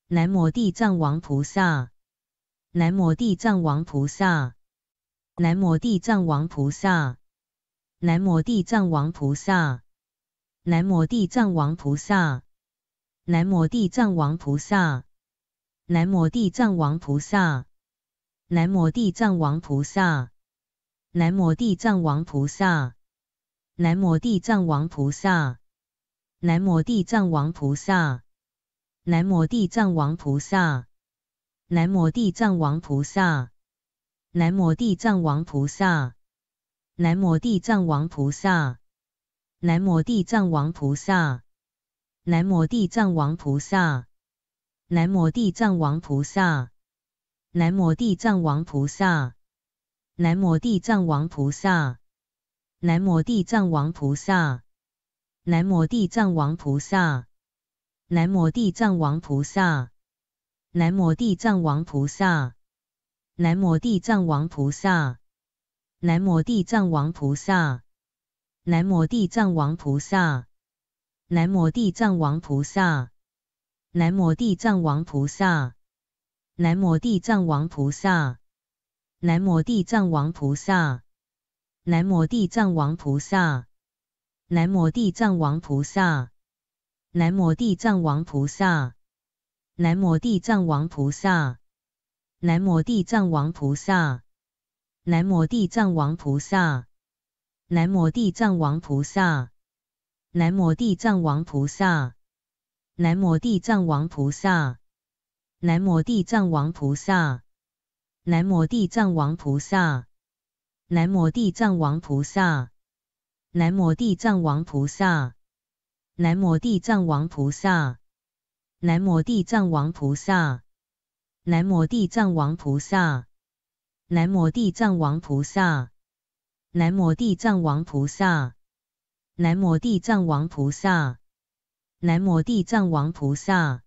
Speaker 1: 南无地藏王菩萨，南无地藏王菩萨，南无地藏王菩萨，南无地藏王菩萨，南无地藏王菩萨，南无地藏王菩萨。南无地藏王菩萨，南无地藏王菩萨，南无地藏王菩萨，南无地藏王菩萨，南无地藏王菩萨，南无地藏王菩萨，南无地藏王菩萨，南无地藏王菩萨，南无地藏王菩萨，南无地藏王菩萨，南无地藏王菩萨。南无地藏王菩萨，南无地藏王菩萨，南无地藏王菩萨，南无地藏王菩萨，南无地藏王菩萨，南无地藏王菩萨，南无地藏王菩萨，南无地藏王菩萨，南无地藏王菩萨，南无地藏王菩萨，南无地藏王菩萨。南无地藏王菩萨，南无地藏王菩萨，南无地藏王菩萨，南无地藏王菩萨，南无地藏王菩萨，南无地藏王菩萨，南无地藏王菩萨，南无地藏王菩萨，南无地藏王菩萨，南无地藏王菩萨，南无地藏王菩萨。南无地藏王菩萨，南无地藏王菩萨，南无地藏王菩萨，南无地藏王菩萨，南无地藏王菩萨，南无地藏王菩萨，南无地藏王菩萨，南无地藏王菩萨，南无地藏王菩萨，南无地藏王菩萨，南无地藏王菩萨。南无地藏王菩萨，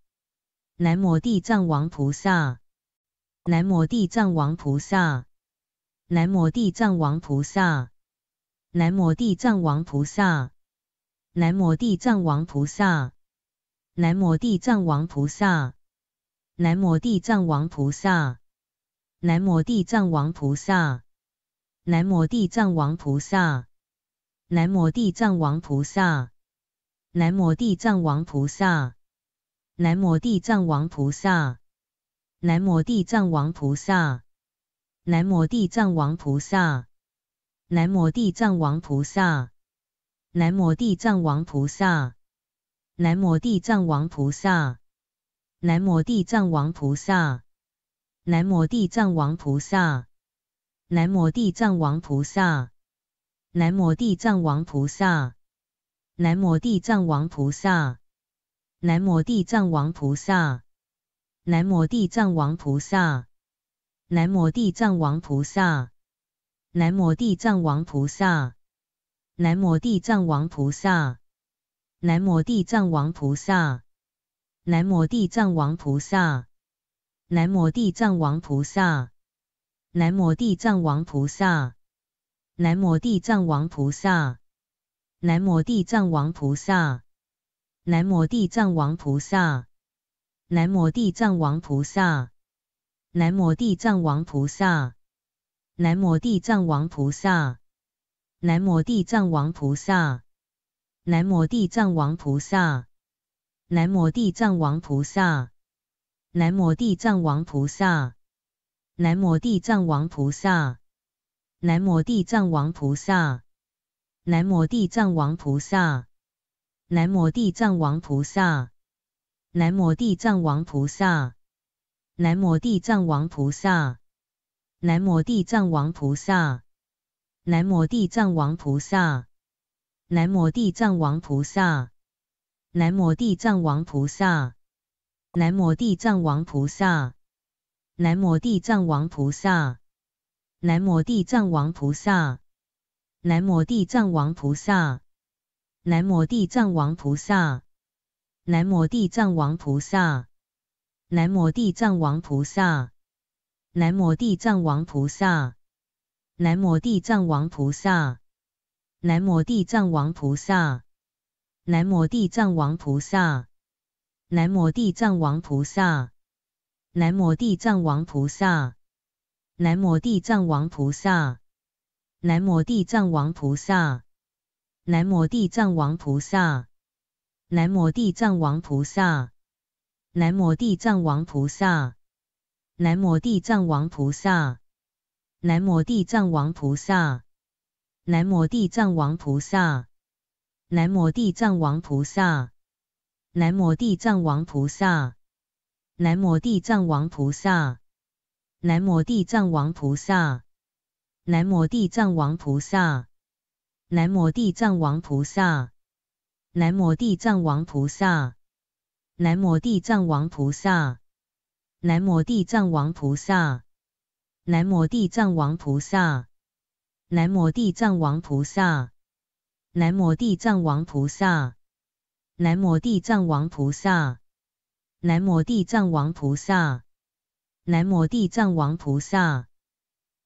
Speaker 1: 南无地藏王菩萨，南无地藏王菩萨，南无地藏王菩萨，南无地藏王菩萨，南无地藏王菩萨，南无地藏王菩萨，南无地藏王菩萨，南无地藏王菩萨，南无地藏王菩萨，南无地藏王菩萨。南无地藏王菩萨，南无地藏王菩萨，南无地藏王菩萨，南无地藏王菩萨，南无地藏王菩萨，南无地藏王菩萨，南无地藏王菩萨，南无地藏王菩萨，南无地藏王菩萨，南无地藏王菩萨，南无地藏王菩萨。南无地藏王菩萨，南无地藏王菩萨，南无地藏王菩萨，南无地藏王菩萨，南无地藏王菩萨，南无地藏王菩萨，南无地藏王菩萨，南无地藏王菩萨，南无地藏王菩萨，南无地藏王菩萨，南无地藏王菩萨。南无地藏王菩萨，南无地藏王菩萨，南无地藏王菩萨，南无地藏王菩萨，南无地藏王菩萨，南无地藏王菩萨，南无地藏王菩萨，南无地藏王菩萨，南无地藏王菩萨，南无地藏王菩萨，南无地藏王菩萨。南无地藏王菩萨，南无地藏王菩萨，南无地藏王菩萨，南无地藏王菩萨，南无地藏王菩萨，南无地藏王菩萨，南无地藏王菩萨，南无地藏王菩萨，南无地藏王菩萨，南无地藏王菩萨，南无地藏王菩萨。南无地藏王菩萨，南无地藏王菩萨，南无地藏王菩萨，南无地藏王菩萨，南无地藏王菩萨，南无地藏王菩萨，南无地藏王菩萨，南无地藏王菩萨，南无地藏王菩萨，南无地藏王菩萨，南无地藏王菩萨。南无地藏王菩萨，南无地藏王菩萨，南无地藏王菩萨，南无地藏王菩萨，南无地藏王菩萨，南无地藏王菩萨，南无地藏王菩萨，南无地藏王菩萨，南无地藏王菩萨，南无地藏王菩萨，南无地藏王菩萨。南无地藏王菩萨，南无地藏王菩萨，南无地藏王菩萨，南无地藏王菩萨，南无地藏王菩萨，南无地藏王菩萨，南无地藏王菩萨，南无地藏王菩萨，南无地藏王菩萨，南无地藏王菩萨，南无地藏王菩萨。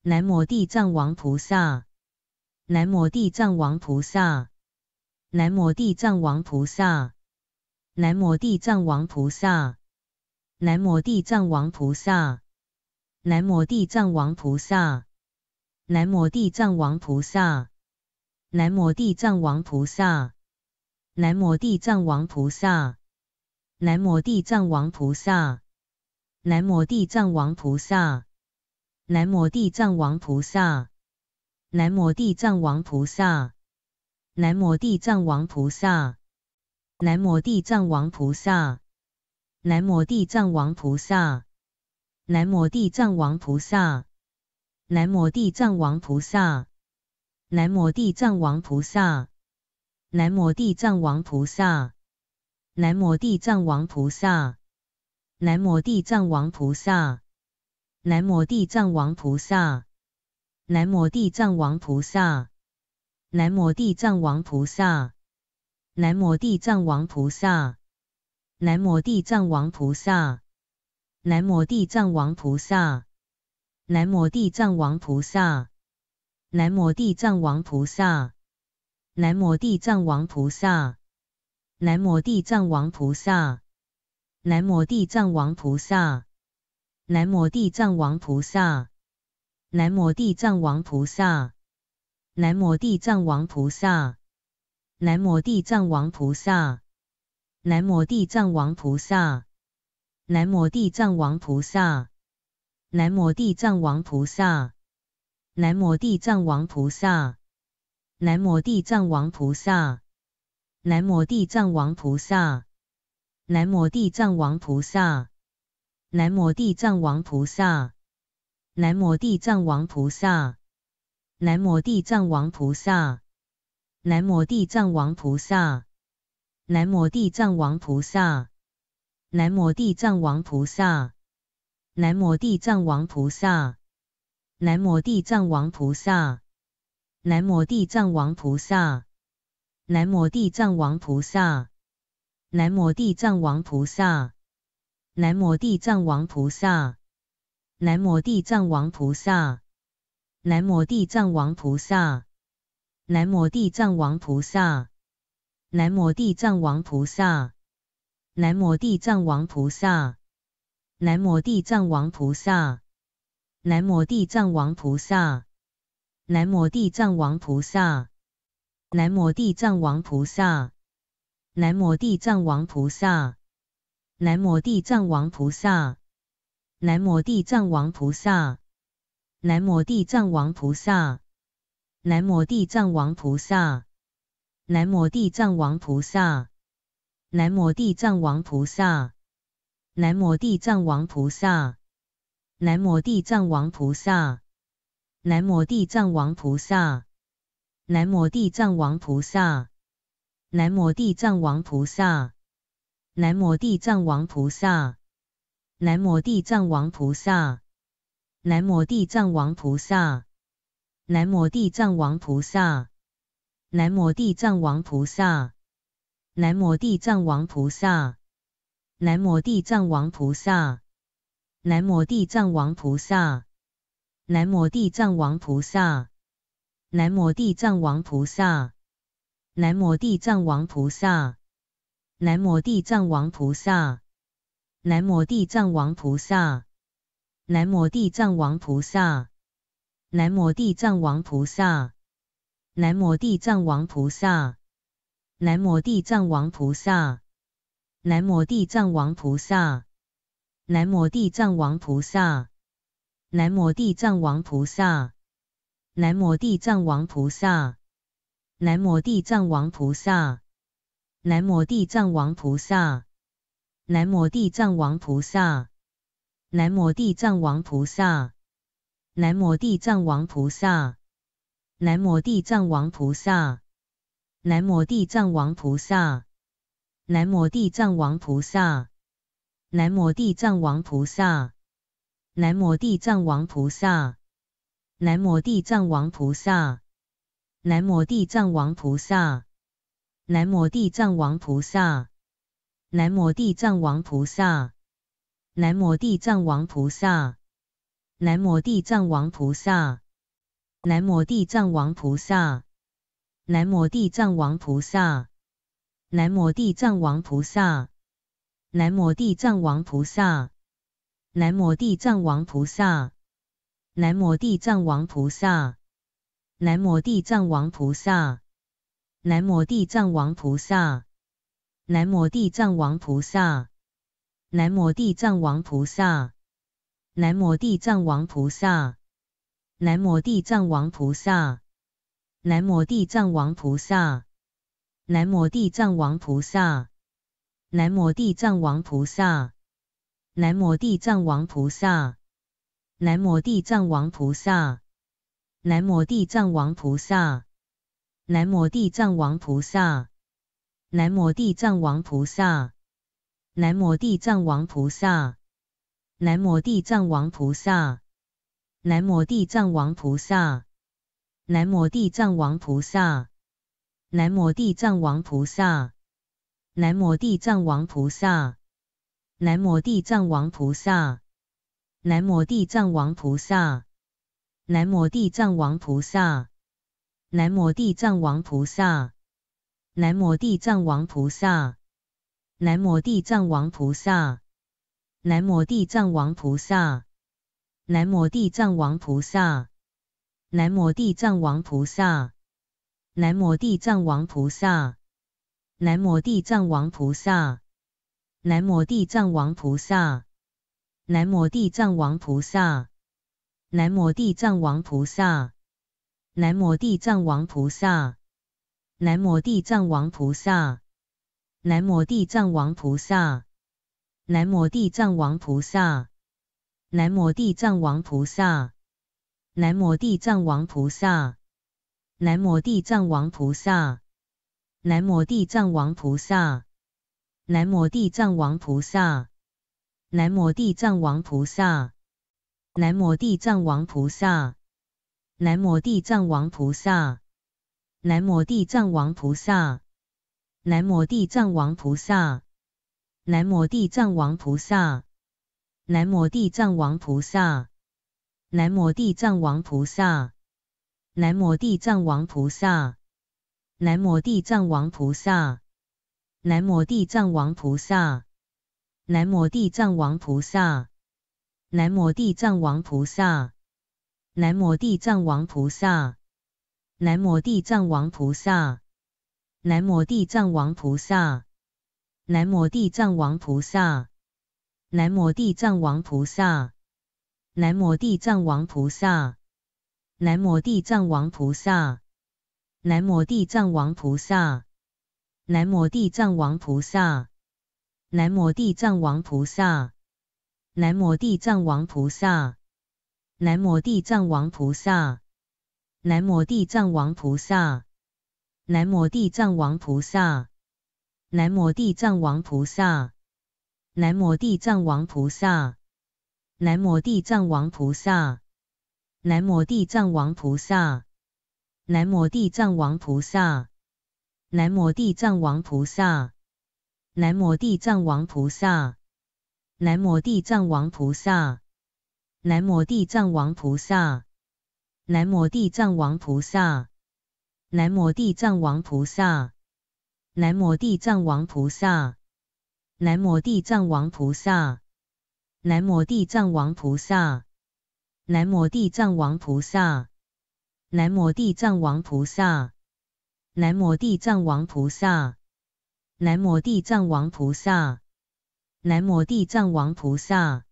Speaker 1: 南无地藏王菩萨，南无地藏王菩萨，南无地藏王菩萨，南无地藏王菩萨，南无地藏王菩萨，南无地藏王菩萨，南无地藏王菩萨，南无地藏王菩萨，南无地藏王菩萨，南无地藏王菩萨，南无地藏王菩萨。南无地藏王菩萨，南无地藏王菩萨，南无地藏王菩萨，南无地藏王菩萨，南无地藏王菩萨，南无地藏王菩萨，南无地藏王菩萨，南无地藏王菩萨，南无地藏王菩萨，南无地藏王菩萨，南无地藏王菩萨。南无地藏王菩萨，南无地藏王菩萨，南无地藏王菩萨，南无地藏王菩萨，南无地藏王菩萨，南无地藏王菩萨，南无地藏王菩萨，南无地藏王菩萨，南无地藏王菩萨，南无地藏王菩萨，南无地藏王菩萨。南无地藏王菩萨，南无地藏王菩萨，南无地藏王菩萨，南无地藏王菩萨，南无地藏王菩萨，南无地藏王菩萨，南无地藏王菩萨，南无地藏王菩萨，南无地藏王菩萨，南无地藏王菩萨，南无地藏王菩萨。南无地藏王菩萨，南无地藏王菩萨，南无地藏王菩萨，南无地藏王菩萨，南无地藏王菩萨，南无地藏王菩萨，南无地藏王菩萨，南无地藏王菩萨，南无地藏王菩萨，南无地藏王菩萨，南无地藏王菩萨。南无地藏王菩萨，南无地藏王菩萨，南无地藏王菩萨，南无地藏王菩萨，南无地藏王菩萨，南无地藏王菩萨，南无地藏王菩萨，南无地藏王菩萨，南无地藏王菩萨，南无地藏王菩萨，南无地藏王菩萨。南摩地藏王菩萨，南摩地藏王菩萨，南摩地藏王菩萨，南摩地藏王菩萨，南摩地藏王菩萨，南摩地藏王菩萨，南摩地藏王菩萨，南摩地藏王菩萨，南摩地藏王菩萨，南摩地藏王菩萨，南摩地藏王菩萨。南无地藏王菩萨，南无地藏王菩萨，南无地藏王菩萨，南无地藏王菩萨，南无地藏王菩萨，南无地藏王菩萨，南无地藏王菩萨，南无地藏王菩萨，南无地藏王菩萨，南无地藏王菩萨，南无地藏王菩萨。南无地藏王菩萨，南无地藏王菩萨，南无地藏王菩萨，南无地藏王菩萨，南无地藏王菩萨，南无地藏王菩萨，南无地藏王菩萨，南无地藏王菩萨，南无地藏王菩萨，南无地藏王菩萨，南无地藏王菩萨。南无地藏王菩萨，南无地藏王菩萨，南无地藏王菩萨，南无地藏王菩萨，南无地藏王菩萨，南无地藏王菩萨，南无地藏王菩萨，南无地藏王菩萨，南无地藏王菩萨，南无地藏王菩萨，南无地藏王菩萨。南无地藏王菩萨，南无地藏王菩萨，南无地藏王菩萨，南无地藏王菩萨，南无地藏王菩萨，南无地藏王菩萨，南无地藏王菩萨，南无地藏王菩萨，南无地藏王菩萨，南无地藏王菩萨，南无地藏王菩萨。南无地藏王菩萨，南无地藏王菩萨，南无地藏王菩萨，南无地藏王菩萨，南无地藏王菩萨，南无地藏王菩萨，南无地藏王菩萨，南无地藏王菩萨，南无地藏王菩萨，南无地藏王菩萨，南无地藏王菩萨。南无地藏王菩萨，南无地藏王菩萨，南无地藏王菩萨，南无地藏王菩萨，南无地藏王菩萨，南无地藏王菩萨，南无地藏王菩萨，南无地藏王菩萨，南无地藏王菩萨，南无地藏王菩萨，南无地藏王菩萨。南无地藏王菩萨，南无地藏王菩萨，南无地藏王菩萨，南无地藏王菩萨，南无地藏王菩萨，南无地藏王菩萨，南无地藏王菩萨，南无地藏王菩萨，南无地藏王菩萨，南无地藏王菩萨，南无地藏王菩萨。南无地藏王菩萨，南无地藏王菩萨，南无地藏王菩萨，南无地藏王菩萨，南无地藏王菩萨，南无地藏王菩萨，南无地藏王菩萨，南无地藏王菩萨，南无地藏王菩萨，南无地藏王菩萨，南无地藏王菩萨。南无地藏王菩萨，南无地藏王菩萨，南无地藏王菩萨，南无地藏王菩萨，南无地藏王菩萨，南无地藏王菩萨，南无地藏王菩萨，南无地藏王菩萨，南无地藏王菩萨，南无地藏王菩萨，南无地藏王菩萨。南无地藏王菩萨，南无地藏王菩萨，南无地藏王菩萨，南无地藏王菩萨，南无地藏王菩萨，南无地藏王菩萨，南无地藏王菩萨，南无地藏王菩萨，南无地藏王菩萨，南无地藏王菩萨，南无地藏王菩萨。南无地藏王菩萨，南无地藏王菩萨，南无地藏王菩萨，南无地藏王菩萨，南无地藏王菩萨，南无地藏王菩萨，南无地藏王菩萨，南无地藏王菩萨，南无地藏王菩萨，南无地藏王菩萨，南无地藏王菩萨。南无地藏王菩萨，南无地藏王菩萨，南无地藏王菩萨，南无地藏王菩萨，南无地藏王菩萨，南无地藏王菩萨，南无地藏王菩萨，南无地藏王菩萨，南无地藏王菩萨，南无地藏王菩萨，南无地藏王菩萨。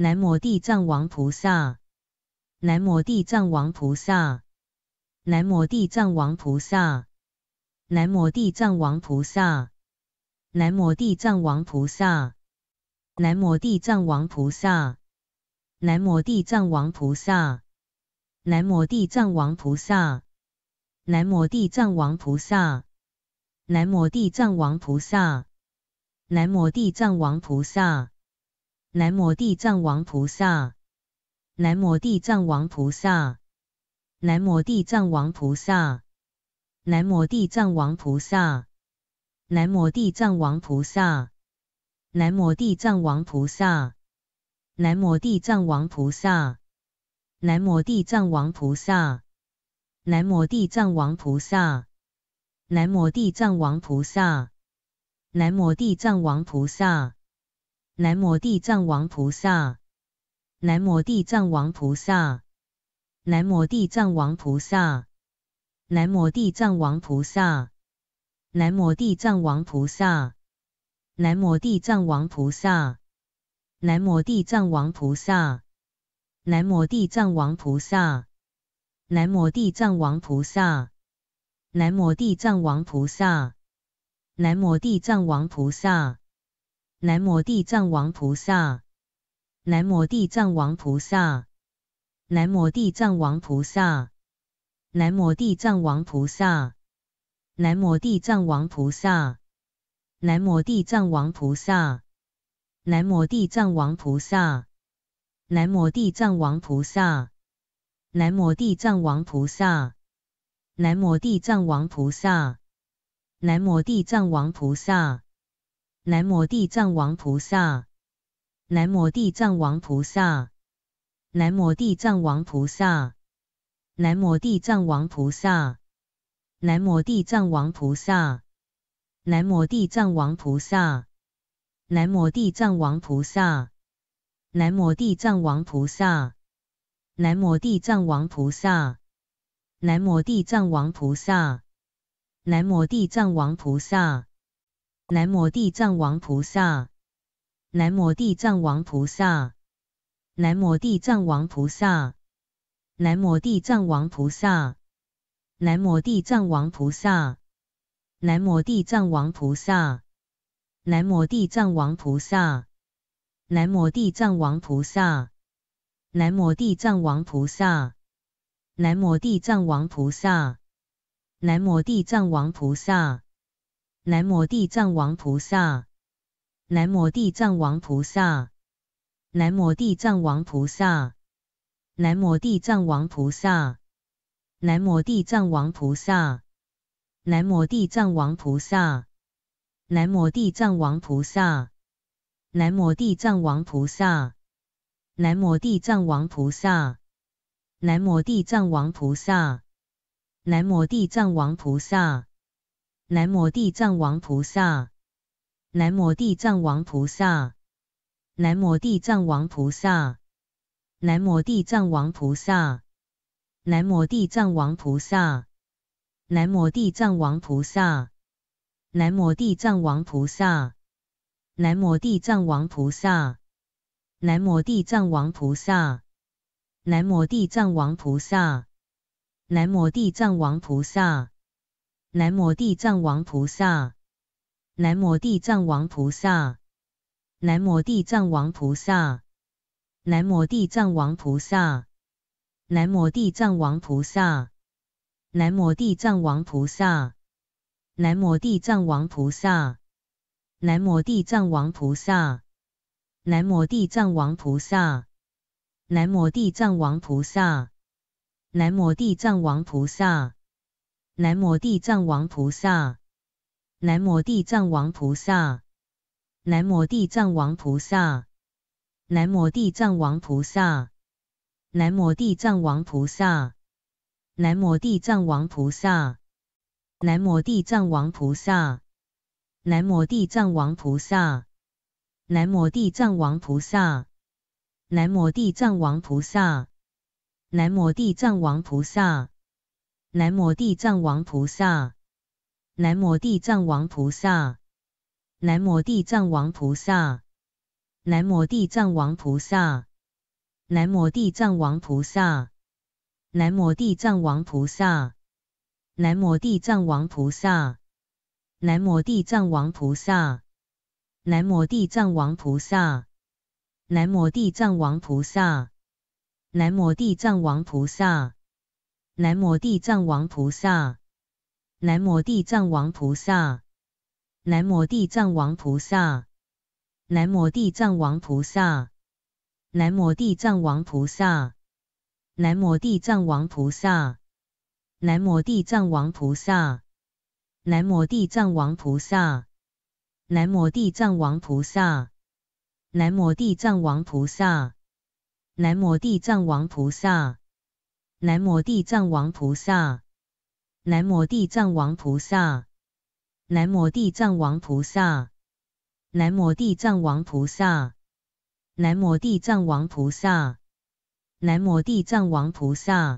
Speaker 1: 南无地藏王菩萨，南无地藏王菩萨，南无地藏王菩萨，南无地藏王菩萨，南无地藏王菩萨，南无地藏王菩萨，南无地藏王菩萨，南无地藏王菩萨，南无地藏王菩萨，南无地藏王菩萨，南无地藏王菩萨。南无地藏王菩萨，南无地藏王菩萨，南无地藏王菩萨，南无地藏王菩萨，南无地藏王菩萨，南无地藏王菩萨，南无地藏王菩萨，南无地藏王菩萨，南无地藏王菩萨，南无地藏王菩萨，南无地藏王菩萨。南无地藏王菩萨，南无地藏王菩萨，南无地藏王菩萨，南无地藏王菩萨，南无地藏王菩萨，南无地藏王菩萨，南无地藏王菩萨，南无地藏王菩萨，南无地藏王菩萨，南无地藏王菩萨，南无地藏王菩萨。南无地藏王菩萨，南无地藏王菩萨，南无地藏王菩萨，南无地藏王菩萨，南无地藏王菩萨，南无地藏王菩萨，南无地藏王菩萨，南无地藏王菩萨，南无地藏王菩萨，南无地藏王菩萨，南无地藏王菩萨。南无地藏王菩萨，南无地藏王菩萨，南无地藏王菩萨，南无地藏王菩萨，南无地藏王菩萨，南无地藏王菩萨，南无地藏王菩萨，南无地藏王菩萨，南无地藏王菩萨，南无地藏王菩萨，南无地藏王菩萨。南无地藏王菩萨，南无地藏王菩萨，南无地藏王菩萨，南无地藏王菩萨，南无地藏王菩萨，南无地藏王菩萨，南无地藏王菩萨，南无地藏王菩萨，南无地藏王菩萨，南无地藏王菩萨，南无地藏王菩萨。南无地藏王菩萨，南无地藏王菩萨，南无地藏王菩萨，南无地藏王菩萨，南无地藏王菩萨，南无地藏王菩萨，南无地藏王菩萨，南无地藏王菩萨，南无地藏王菩萨，南无地藏王菩萨，南无地藏王菩萨。南无地藏王菩萨，南无地藏王菩萨，南无地藏王菩萨，南无地藏王菩萨，南无地藏王菩萨，南无地藏王菩萨，南无地藏王菩萨，南无地藏王菩萨，南无地藏王菩萨，南无地藏王菩萨，南无地藏王菩萨。南无地藏王菩萨，南无地藏王菩萨，南无地藏王菩萨，南无地藏王菩萨，南无地藏王菩萨，南无地藏王菩萨，南无地藏王菩萨，南无地藏王菩萨，南无地藏王菩萨，南无地藏王菩萨，南无地藏王菩萨。南无地藏王菩萨，南无地藏王菩萨，南无地藏王菩萨，南无地藏王菩萨，南无地藏王菩萨，南无地藏王菩萨，南无地藏王菩萨，南无地藏王菩萨，南无地藏王菩萨，南无地藏王菩萨，南无地藏王菩萨。南无地藏王菩萨，南无地藏王菩萨，南无地藏王菩萨，南无地藏王菩萨，南无地藏王菩萨，南无地藏王菩萨，南无地藏王菩萨，南无地藏王菩萨，南无地藏王菩萨，南无地藏王菩萨，南无地藏王菩萨。南无地藏王菩萨，南无地藏王菩萨，南无地藏王菩萨，南无地藏王菩萨，南无地藏王菩萨，南无地藏王菩萨，南无地藏王菩萨，南无地藏王菩萨，南无地藏王菩萨，南无地藏王菩萨，南无地藏王菩萨。南无地藏王菩萨，南无地藏王菩萨，南无地藏王菩萨，南无地藏王菩萨，南无地藏王菩萨，南无地藏王菩萨，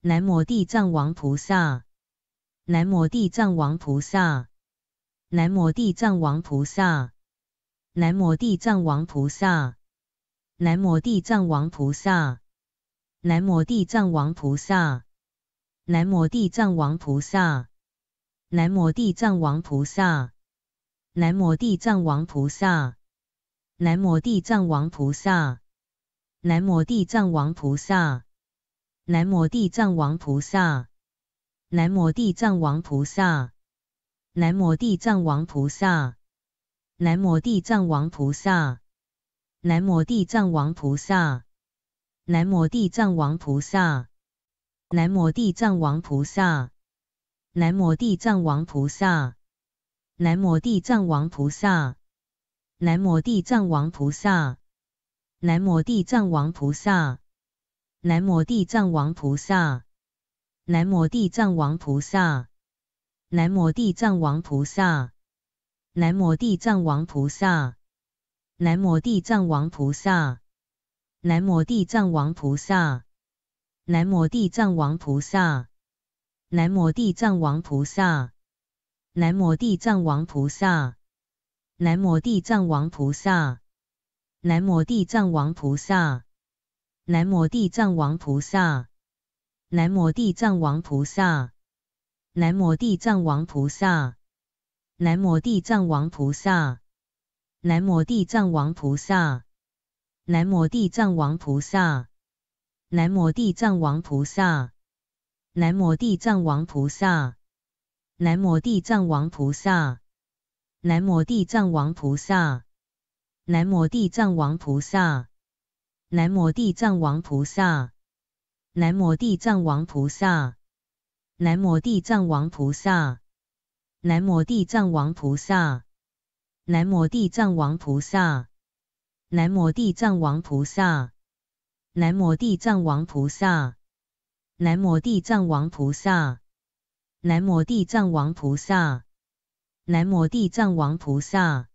Speaker 1: 南无地藏王菩萨，南无地藏王菩萨，南无地藏王菩萨，南无地藏王菩萨，南无地藏王菩萨。南无地藏王菩萨，南无地藏王菩萨，南无地藏王菩萨，南无地藏王菩萨，南无地藏王菩萨，南无地藏王菩萨，南无地藏王菩萨，南无地藏王菩萨，南无地藏王菩萨，南无地藏王菩萨，南无地藏王菩萨。南无地藏王菩萨，南无地藏王菩萨，南无地藏王菩萨，南无地藏王菩萨，南无地藏王菩萨，南无地藏王菩萨，南无地藏王菩萨，南无地藏王菩萨，南无地藏王菩萨，南无地藏王菩萨，南无地藏王菩萨。南无地藏王菩萨，南无地藏王菩萨，南无地藏王菩萨，南无地藏王菩萨，南无地藏王菩萨，南无地藏王菩萨，南无地藏王菩萨，南无地藏王菩萨，南无地藏王菩萨，南无地藏王菩萨，南无地藏王菩萨。南无地藏王菩萨，南无地藏王菩萨，南无地藏王菩萨，南无地藏王菩萨，南无地藏王菩萨，南无地藏王菩萨，南无地藏王菩萨，南无地藏王菩萨，南无地藏王菩萨，南无地藏王菩萨，南无地藏王菩萨。南无地藏王菩萨，南无地藏王菩萨，南无地藏王菩萨，南无地藏王菩萨，南无地藏王菩萨，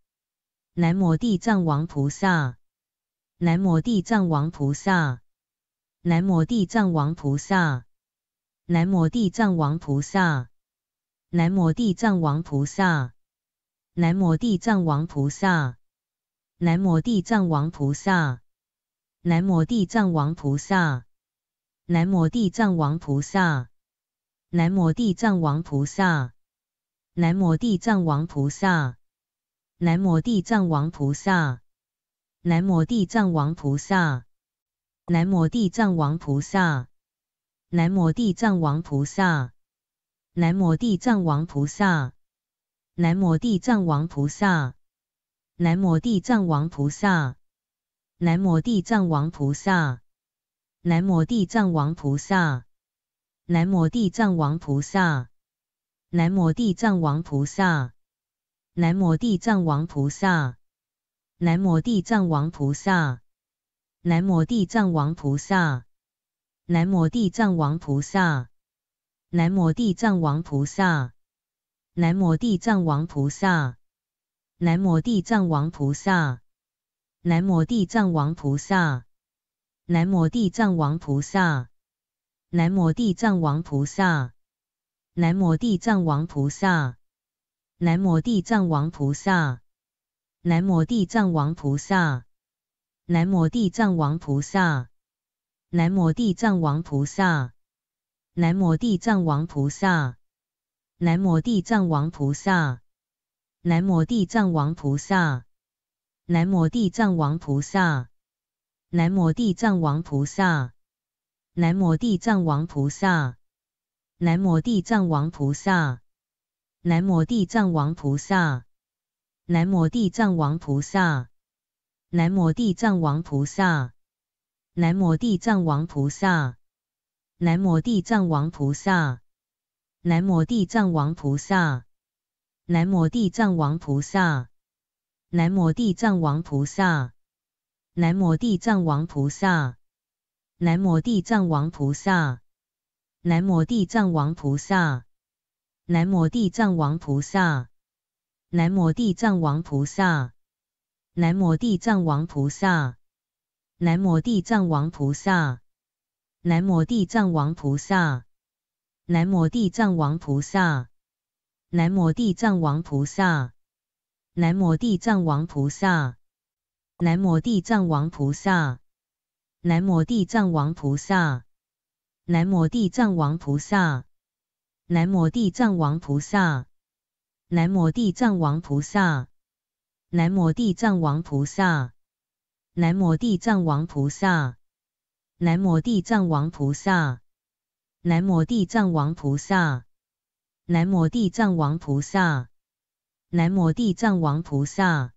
Speaker 1: 南无地藏王菩萨，南无地藏王菩萨，南无地藏王菩萨，南无地藏王菩萨，南无地藏王菩萨，南无地藏王菩萨。南无地藏王菩萨，南无地藏王菩萨，南无地藏王菩萨，南无地藏王菩萨，南无地藏王菩萨，南无地藏王菩萨，南无地藏王菩萨，南无地藏王菩萨，南无地藏王菩萨，南无地藏王菩萨，南无地藏王菩萨。南无地藏王菩萨，南无地藏王菩萨，南无地藏王菩萨，南无地藏王菩萨，南无地藏王菩萨，南无地藏王菩萨，南无地藏王菩萨，南无地藏王菩萨，南无地藏王菩萨，南无地藏王菩萨，南无地藏王菩萨。南无地藏王菩萨，南无地藏王菩萨，南无地藏王菩萨，南无地藏王菩萨，南无地藏王菩萨，南无地藏王菩萨，南无地藏王菩萨，南无地藏王菩萨，南无地藏王菩萨，南无地藏王菩萨，南无地藏王菩萨。南无地藏王菩萨，南无地藏王菩萨，南无地藏王菩萨，南无地藏王菩萨，南无地藏王菩萨，南无地藏王菩萨，南无地藏王菩萨，南无地藏王菩萨，南无地藏王菩萨，南无地藏王菩萨，南无地藏王菩萨。南无地藏王菩萨，南无地藏王菩萨，南无地藏王菩萨，南无地藏王菩萨，南无地藏王菩萨，南无地藏王菩萨，南无地藏王菩萨，南无地藏王菩萨，南无地藏王菩萨，南无地藏王菩萨，南无地藏王菩萨。南无地藏王菩萨，南无地藏王菩萨，南无地藏王菩萨，南无地藏王菩萨，南无地藏王菩萨，南无地藏王菩萨，南无地藏王菩萨，南无地藏王菩萨，南无地藏王菩萨，南无地藏王菩萨，南无地藏王菩萨。南无地藏王菩萨，南无地藏王菩萨，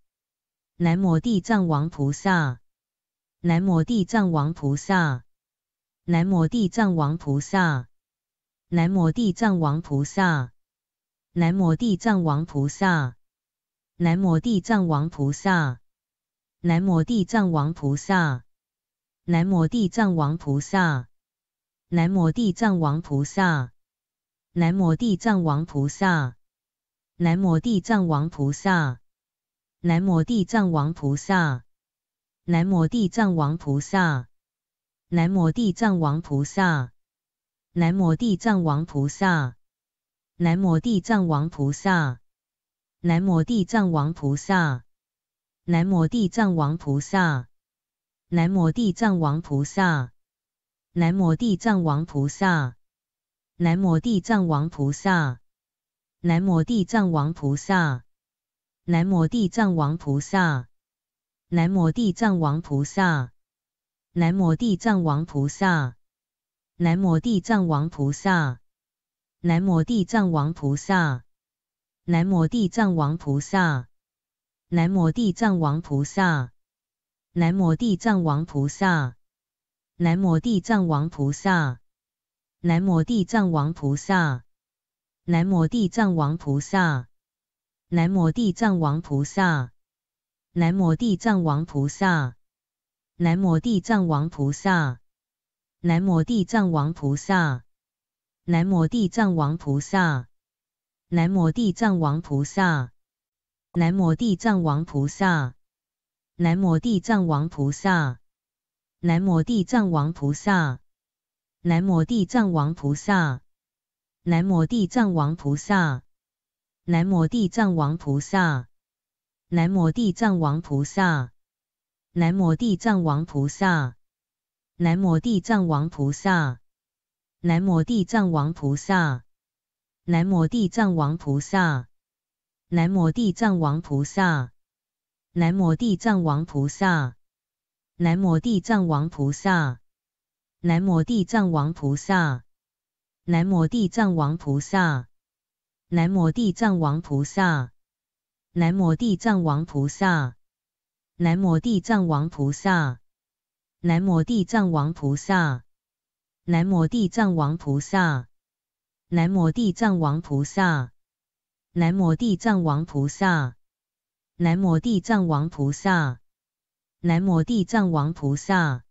Speaker 1: 南无地藏王菩萨，南无地藏王菩萨，南无地藏王菩萨，南无地藏王菩萨，南无地藏王菩萨，南无地藏王菩萨，南无地藏王菩萨，南无地藏王菩萨，南无地藏王菩萨。南无地藏王菩萨，南无地藏王菩萨，南无地藏王菩萨，南无地藏王菩萨，南无地藏王菩萨，南无地藏王菩萨，南无地藏王菩萨，南无地藏王菩萨，南无地藏王菩萨，南无地藏王菩萨，南无地藏王菩萨。南无地藏王菩萨，南无地藏王菩萨，南无地藏王菩萨，南无地藏王菩萨，南无地藏王菩萨，南无地藏王菩萨，南无地藏王菩萨，南无地藏王菩萨，南无地藏王菩萨，南无地藏王菩萨，南无地藏王菩萨。南无地藏王菩萨，南无地藏王菩萨，南无地藏王菩萨，南无地藏王菩萨，南无地藏王菩萨，南无地藏王菩萨，南无地藏王菩萨，南无地藏王菩萨，南无地藏王菩萨，南无地藏王菩萨，南无地藏王菩萨。南无地藏王菩萨，南无地藏王菩萨，南无地藏王菩萨，南无地藏王菩萨，南无地藏王菩萨，南无地藏王菩萨，南无地藏王菩萨，南无地藏王菩萨，南无地藏王菩萨，南无地藏王菩萨，南无地藏王菩萨。南无地藏王菩萨，南无地藏王菩萨，南无地藏王菩萨，南无地藏王菩萨，南无地藏王菩萨，南无地藏王菩萨，南无地藏王菩萨，南无地藏王菩萨，南无地藏王菩萨，南无地藏王菩萨，南无地藏王菩萨。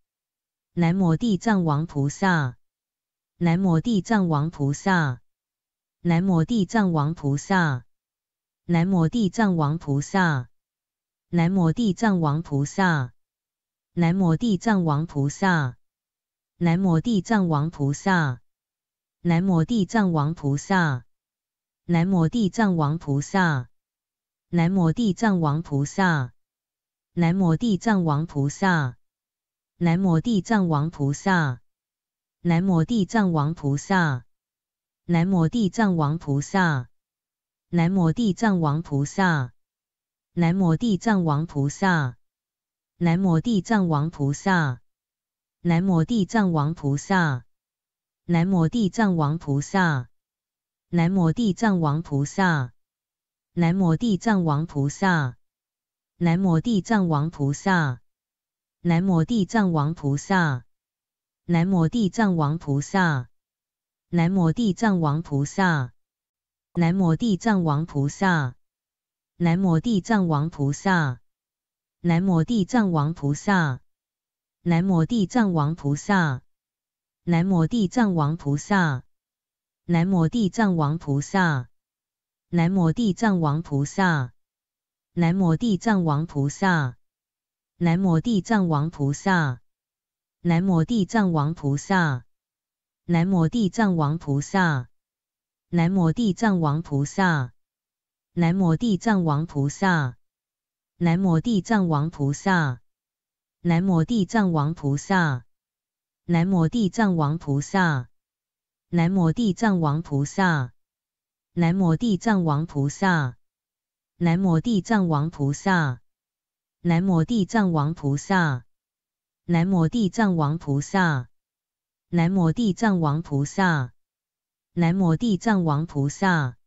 Speaker 1: 南无地藏王菩萨，南无地藏王菩萨，南无地藏王菩萨，南无地藏王菩萨，南无地藏王菩萨，南无地藏王菩萨，南无地藏王菩萨，南无地藏王菩萨，南无地藏王菩萨，南无地藏王菩萨，南无地藏王菩萨。南无地藏王菩萨，南无地藏王菩萨，南无地藏王菩萨，南无地藏王菩萨，南无地藏王菩萨，南无地藏王菩萨，南无地藏王菩萨，南无地藏王菩萨，南无地藏王菩萨，南无地藏王菩萨，南无地藏王菩萨。南无地藏王菩萨，南无地藏王菩萨，南无地藏王菩萨，南无地藏王菩萨，南无地藏王菩萨，南无地藏王菩萨，南无地藏王菩萨，南无地藏王菩萨，南无地藏王菩萨，南无地藏王菩萨，南无地藏王菩萨。南无地藏王菩萨，南无地藏王菩萨，南无地藏王菩萨，南无地藏王菩萨，南无地藏王菩萨，南无地藏王菩萨，南无地藏王菩萨，南无地藏王菩萨，南无地藏王菩萨，南无地藏王菩萨，南无地藏王菩萨。南无地藏王菩萨，南无地藏王菩萨，南无地藏王菩萨，南无地藏王菩萨，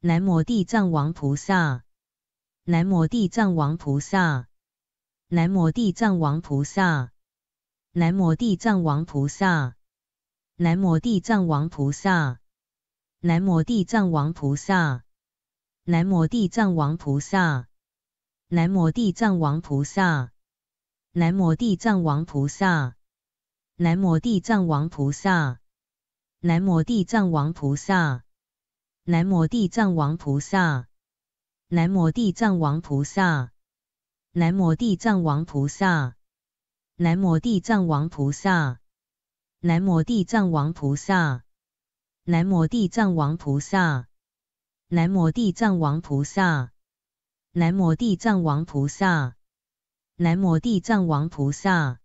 Speaker 1: 南无地藏王菩萨，南无地藏王菩萨，南无地藏王菩萨，南无地藏王菩萨，南无地藏王菩萨，南无地藏王菩萨，南无地藏王菩萨。南无地藏王菩萨，南无地藏王菩萨，南无地藏王菩萨，南无地藏王菩萨，南无地藏王菩萨，南无地藏王菩萨，南无地藏王菩萨，南无地藏王菩萨，南无地藏王菩萨，南无地藏王菩萨，南无地藏王菩萨。南无地藏王菩萨，南无地藏王菩萨，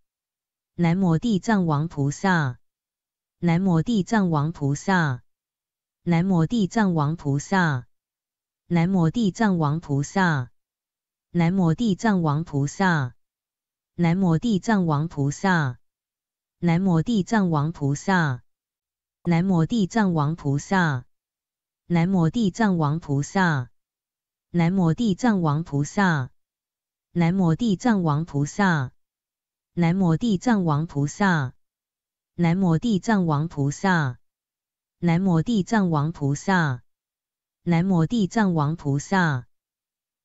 Speaker 1: 南无地藏王菩萨，南无地藏王菩萨，南无地藏王菩萨，南无地藏王菩萨，南无地藏王菩萨，南无地藏王菩萨，南无地藏王菩萨，南无地藏王菩萨，南无地藏王菩萨。南无地藏王菩萨，南无地藏王菩萨，南无地藏王菩萨，南无地藏王菩萨，南无地藏王菩萨，南无地藏王菩萨，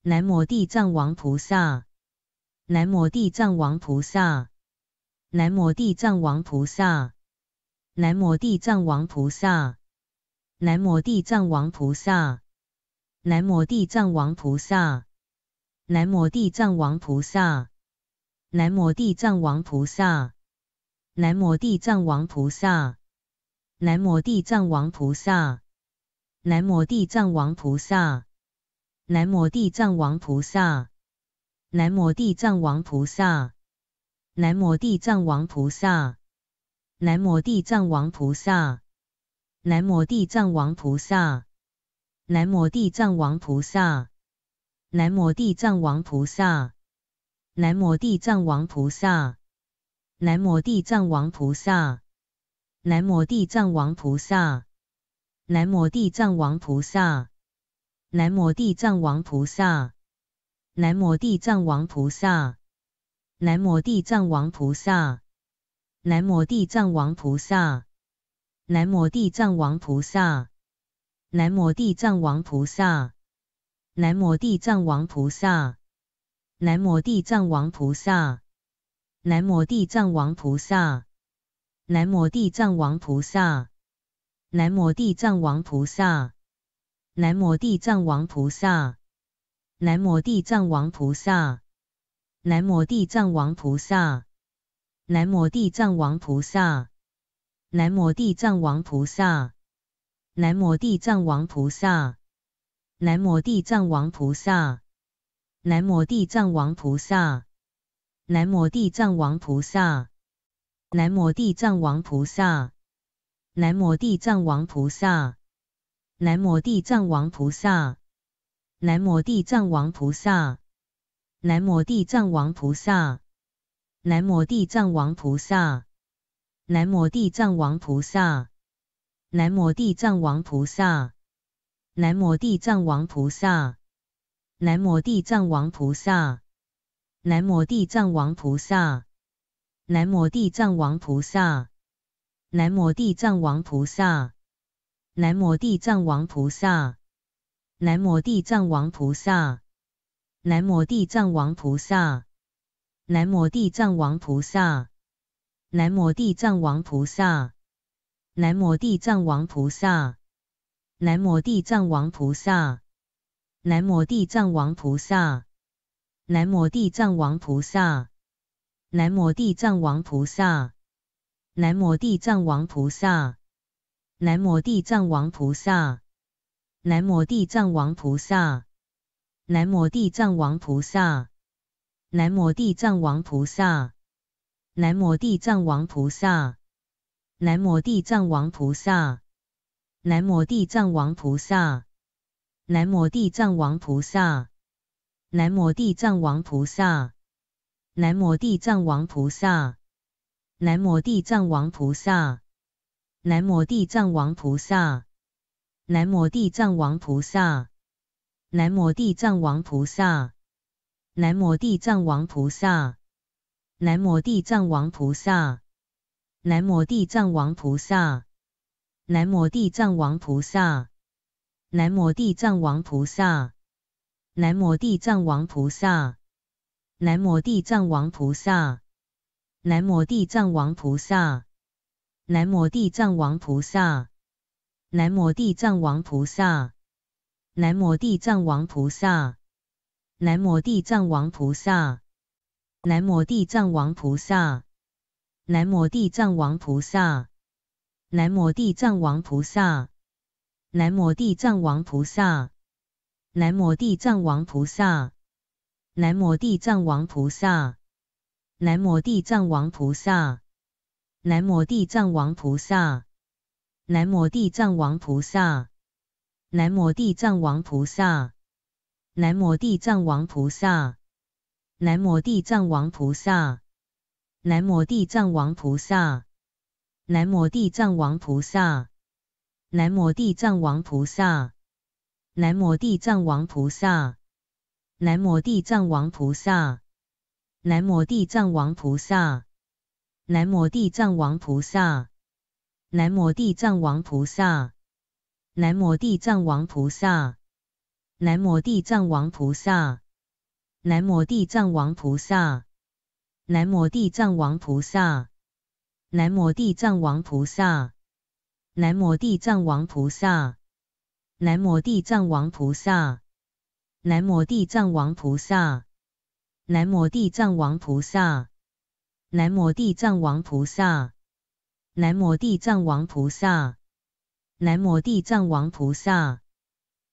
Speaker 1: 南无地藏王菩萨，南无地藏王菩萨，南无地藏王菩萨，南无地藏王菩萨，南无地藏王菩萨。南无地藏王菩萨，南无地藏王菩萨，南无地藏王菩萨，南无地藏王菩萨，南无地藏王菩萨，南无地藏王菩萨，南无地藏王菩萨，南无地藏王菩萨，南无地藏王菩萨，南无地藏王菩萨，南无地藏王菩萨。南无地藏王菩萨，南无地藏王菩萨，南无地藏王菩萨，南无地藏王菩萨，南无地藏王菩萨，南无地藏王菩萨，南无地藏王菩萨，南无地藏王菩萨，南无地藏王菩萨，南无地藏王菩萨，南无地藏王菩萨。南无地藏王菩萨，南无地藏王菩萨，南无地藏王菩萨，南无地藏王菩萨，南无地藏王菩萨，南无地藏王菩萨，南无地藏王菩萨，南无地藏王菩萨，南无地藏王菩萨，南无地藏王菩萨，南无地藏王菩萨。南无地藏王菩萨，南无地藏王菩萨，南无地藏王菩萨，南无地藏王菩萨，南无地藏王菩萨，南无地藏王菩萨，南无地藏王菩萨，南无地藏王菩萨，南无地藏王菩萨，南无地藏王菩萨，南无地藏王菩萨。南无地藏王菩萨，南无地藏王菩萨，南无地藏王菩萨，南无地藏王菩萨，南无地藏王菩萨，南无地藏王菩萨，南无地藏王菩萨，南无地藏王菩萨，南无地藏王菩萨，南无地藏王菩萨，南无地藏王菩萨。南无地藏王菩萨，南无地藏王菩萨，南无地藏王菩萨，南无地藏王菩萨，南无地藏王菩萨，南无地藏王菩萨，南无地藏王菩萨，南无地藏王菩萨，南无地藏王菩萨，南无地藏王菩萨，南无地藏王菩萨。南无地藏王菩萨，南无地藏王菩萨，南无地藏王菩萨，南无地藏王菩萨，南无地藏王菩萨，南无地藏王菩萨，南无地藏王菩萨，南无地藏王菩萨，南无地藏王菩萨，南无地藏王菩萨，南无地藏王菩萨。南无地藏王菩萨，南无地藏王菩萨，南无地藏王菩萨，南无地藏王菩萨，南无地藏王菩萨，南无地藏王菩萨，南无地藏王菩萨，南无地藏王菩萨，南无地藏王菩萨，南无地藏王菩萨，南无地藏王菩萨。南无地藏王菩萨，南无地藏王菩萨，南无地藏王菩萨，南无地藏王菩萨，南无地藏王菩萨，南无地藏王菩萨，南无地藏王菩萨，南无地藏王菩萨，南无地藏王菩萨，南无地藏王菩萨，南无地藏王菩萨。南无地藏王菩萨，南无地藏王菩萨，南无地藏王菩萨，南无地藏王菩萨，南无地藏王菩萨，南无地藏王菩萨，南无地藏王菩萨，南无地藏王菩萨，南无地藏王菩萨，南无地藏王菩萨，南无地藏王菩萨。南无地藏王菩萨，南无地藏王菩萨，南无地藏王菩萨，南无地藏王菩萨，南无地藏王菩萨，南无地藏王菩萨，南无地藏王菩萨，南无地藏王菩萨，南无地藏王菩萨，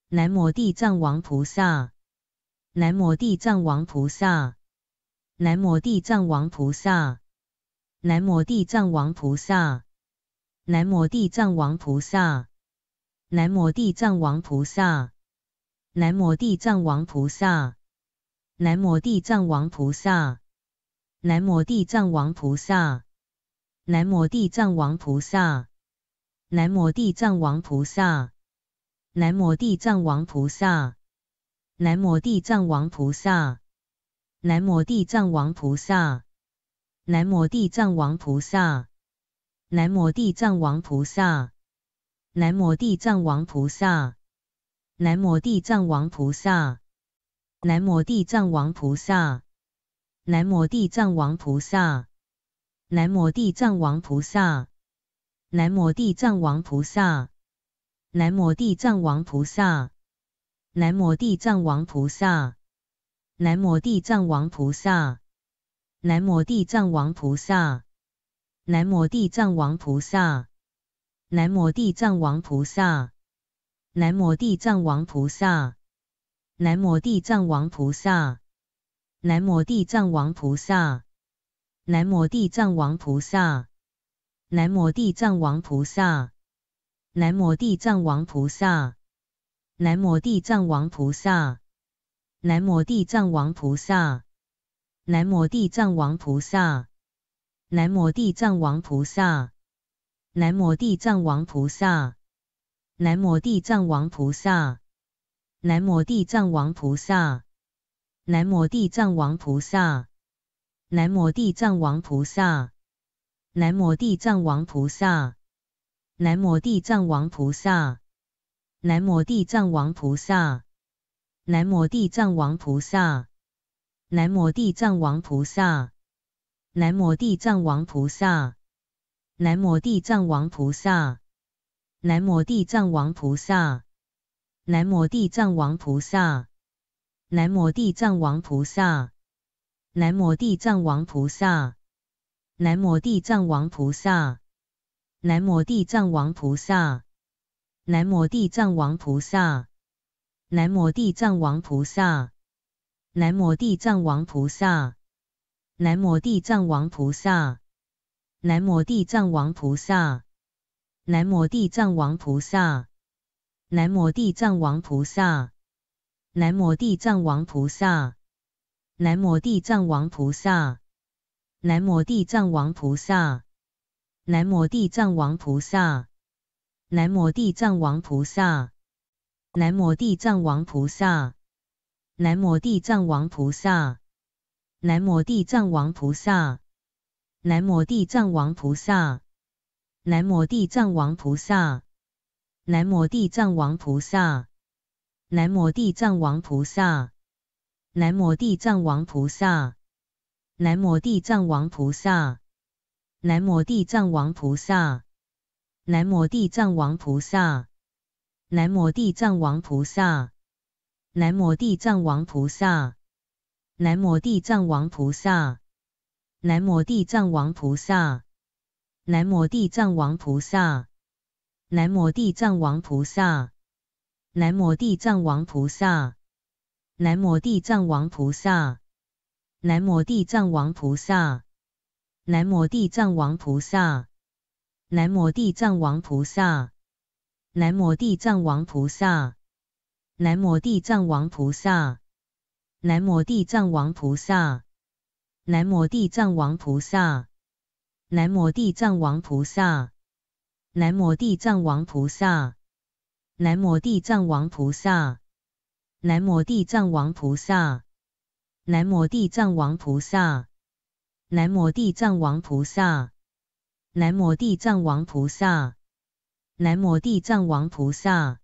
Speaker 1: 南无地藏王菩萨，南无地藏王菩萨。南无地藏王菩萨，南无地藏王菩萨，南无地藏王菩萨，南无地藏王菩萨，南无地藏王菩萨，南无地藏王菩萨，南无地藏王菩萨，南无地藏王菩萨，南无地藏王菩萨，南无地藏王菩萨，南无地藏王菩萨。南无地藏王菩萨，南无地藏王菩萨，南无地藏王菩萨，南无地藏王菩萨，南无地藏王菩萨，南无地藏王菩萨，南无地藏王菩萨，南无地藏王菩萨，南无地藏王菩萨，南无地藏王菩萨，南无地藏王菩萨。南无地藏王菩萨，南无地藏王菩萨，南无地藏王菩萨，南无地藏王菩萨，南无地藏王菩萨，南无地藏王菩萨，南无地藏王菩萨，南无地藏王菩萨，南无地藏王菩萨，南无地藏王菩萨，南无地藏王菩萨。南无地藏王菩萨，南无地藏王菩萨，南无地藏王菩萨，南无地藏王菩萨，南无地藏王菩萨，南无地藏王菩萨，南无地藏王菩萨，南无地藏王菩萨，南无地藏王菩萨，南无地藏王菩萨，南无地藏王菩萨。南无地藏王菩萨，南无地藏王菩萨，南无地藏王菩萨，南无地藏王菩萨，南无地藏王菩萨，南无地藏王菩萨，南无地藏王菩萨，南无地藏王菩萨，南无地藏王菩萨，南无地藏王菩萨，南无地藏王菩萨。南无地藏王菩萨，南无地藏王菩萨，南无地藏王菩萨，南无地藏王菩萨，南无地藏王菩萨，南无地藏王菩萨，南无地藏王菩萨，南无地藏王菩萨，南无地藏王菩萨，南无地藏王菩萨，南无地藏王菩萨。南无地藏王菩萨，南无地藏王菩萨，南无地藏王菩萨，南无地藏王菩萨，南无地藏王菩萨，南无地藏王菩萨，南无地藏王菩萨，南无地藏王菩萨，南无地藏王菩萨，南无地藏王菩萨，南无地藏王菩萨。南无地藏王菩萨，南无地藏王菩萨，南无地藏王菩萨，南无地藏王菩萨，南无地藏王菩萨，南无地藏王菩萨，南无地藏王菩萨，南无地藏王菩萨，南无地藏王菩萨，南无地藏王菩萨，南无地藏王菩萨。南无地藏王菩萨，南无地藏王菩萨，南无地藏王菩萨，南无地藏王菩萨，南无地藏王菩萨，南无地藏王菩萨，南无地藏王菩萨，南无地藏王菩萨，南无地藏王菩萨，南无地藏王菩萨，南无地藏王菩萨。南无地藏王菩萨，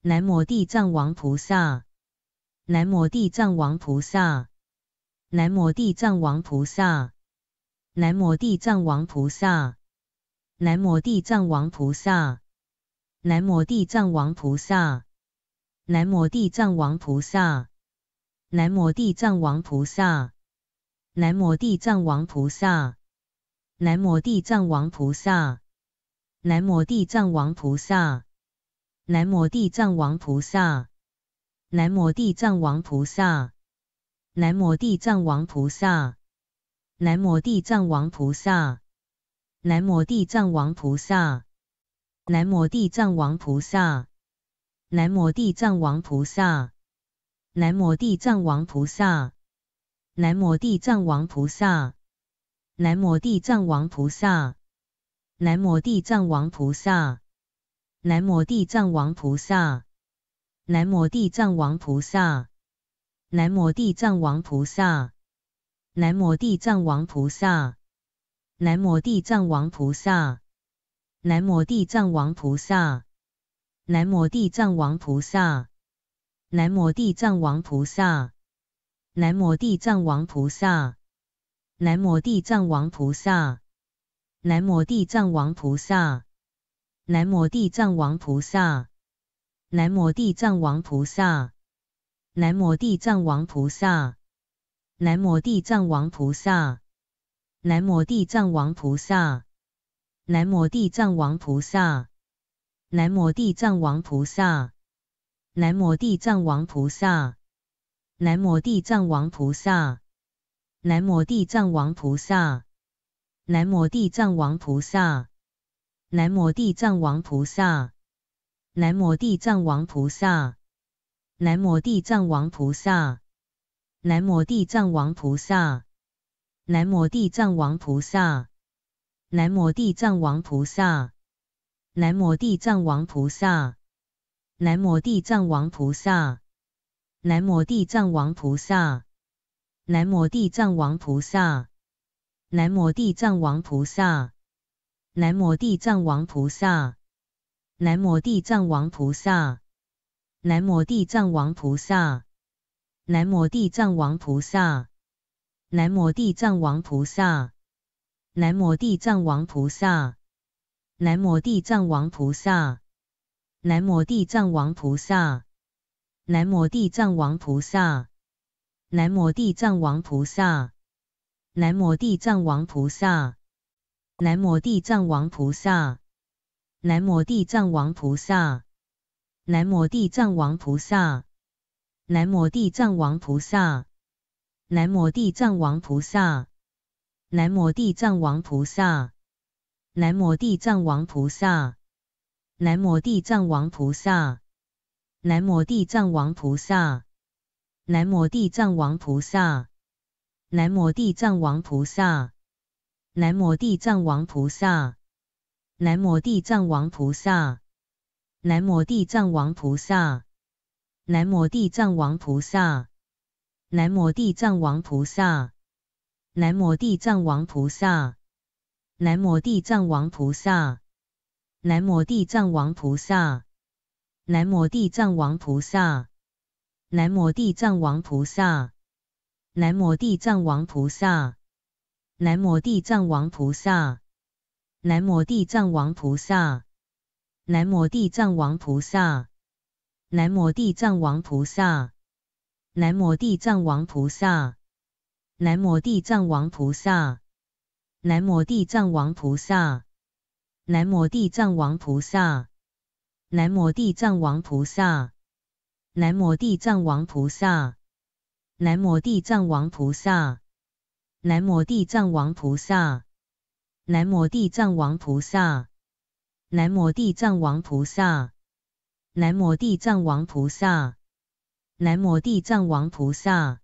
Speaker 1: 南无地藏王菩萨，南无地藏王菩萨，南无地藏王菩萨，南无地藏王菩萨，南无地藏王菩萨，南无地藏王菩萨，南无地藏王菩萨，南无地藏王菩萨，南无地藏王菩萨，南无地藏王菩萨。南无地藏王菩萨，南无地藏王菩萨，南无地藏王菩萨，南无地藏王菩萨，南无地藏王菩萨，南无地藏王菩萨，南无地藏王菩萨，南无地藏王菩萨，南无地藏王菩萨，南无地藏王菩萨，南无地藏王菩萨。南无地藏王菩萨，南无地藏王菩萨，南无地藏王菩萨，南无地藏王菩萨，南无地藏王菩萨，南无地藏王菩萨，南无地藏王菩萨，南无地藏王菩萨，南无地藏王菩萨，南无地藏王菩萨，南无地藏王菩萨。南无地藏王菩萨，南无地藏王菩萨，南无地藏王菩萨，南无地藏王菩萨，南无地藏王菩萨，南无地藏王菩萨，南无地藏王菩萨，南无地藏王菩萨，南无地藏王菩萨，南无地藏王菩萨，南无地藏王菩萨。南无地藏王菩萨，南无地藏王菩萨，南无地藏王菩萨，南无地藏王菩萨，南无地藏王菩萨，南无地藏王菩萨，南无地藏王菩萨，南无地藏王菩萨，南无地藏王菩萨，南无地藏王菩萨，南无地藏王菩萨。南无地藏王菩萨，南无地藏王菩萨，南无地藏王菩萨，南无地藏王菩萨，南无地藏王菩萨，南无地藏王菩萨，南无地藏王菩萨，南无地藏王菩萨，南无地藏王菩萨，南无地藏王菩萨，南无地藏王菩萨。南无地藏王菩萨，南无地藏王菩萨，南无地藏王菩萨，南无地藏王菩萨，南无地藏王菩萨，南无地藏王菩萨，南无地藏王菩萨，南无地藏王菩萨，南无地藏王菩萨，南无地藏王菩萨，南无地藏王菩萨。南无地藏王菩萨，南无地藏王菩萨，南无地藏王菩萨，南无地藏王菩萨，南无地藏王菩萨，南无地藏王菩萨，南无地藏王菩萨，南无地藏王菩萨，南无地藏王菩萨，南无地藏王菩萨，南无地藏王菩萨。南无地藏王菩萨，南无地藏王菩萨，南无地藏王菩萨，南无地藏王菩萨，南无地藏王菩萨，南无地藏王菩萨，南无地藏王菩萨，南无地藏王菩萨，南无地藏王菩萨，南无地藏王菩萨，南无地藏王菩萨。南无地藏王菩萨，南无地藏王菩萨，南无地藏王菩萨，南无地藏王菩萨，南无地藏王菩萨，南无地藏王菩萨，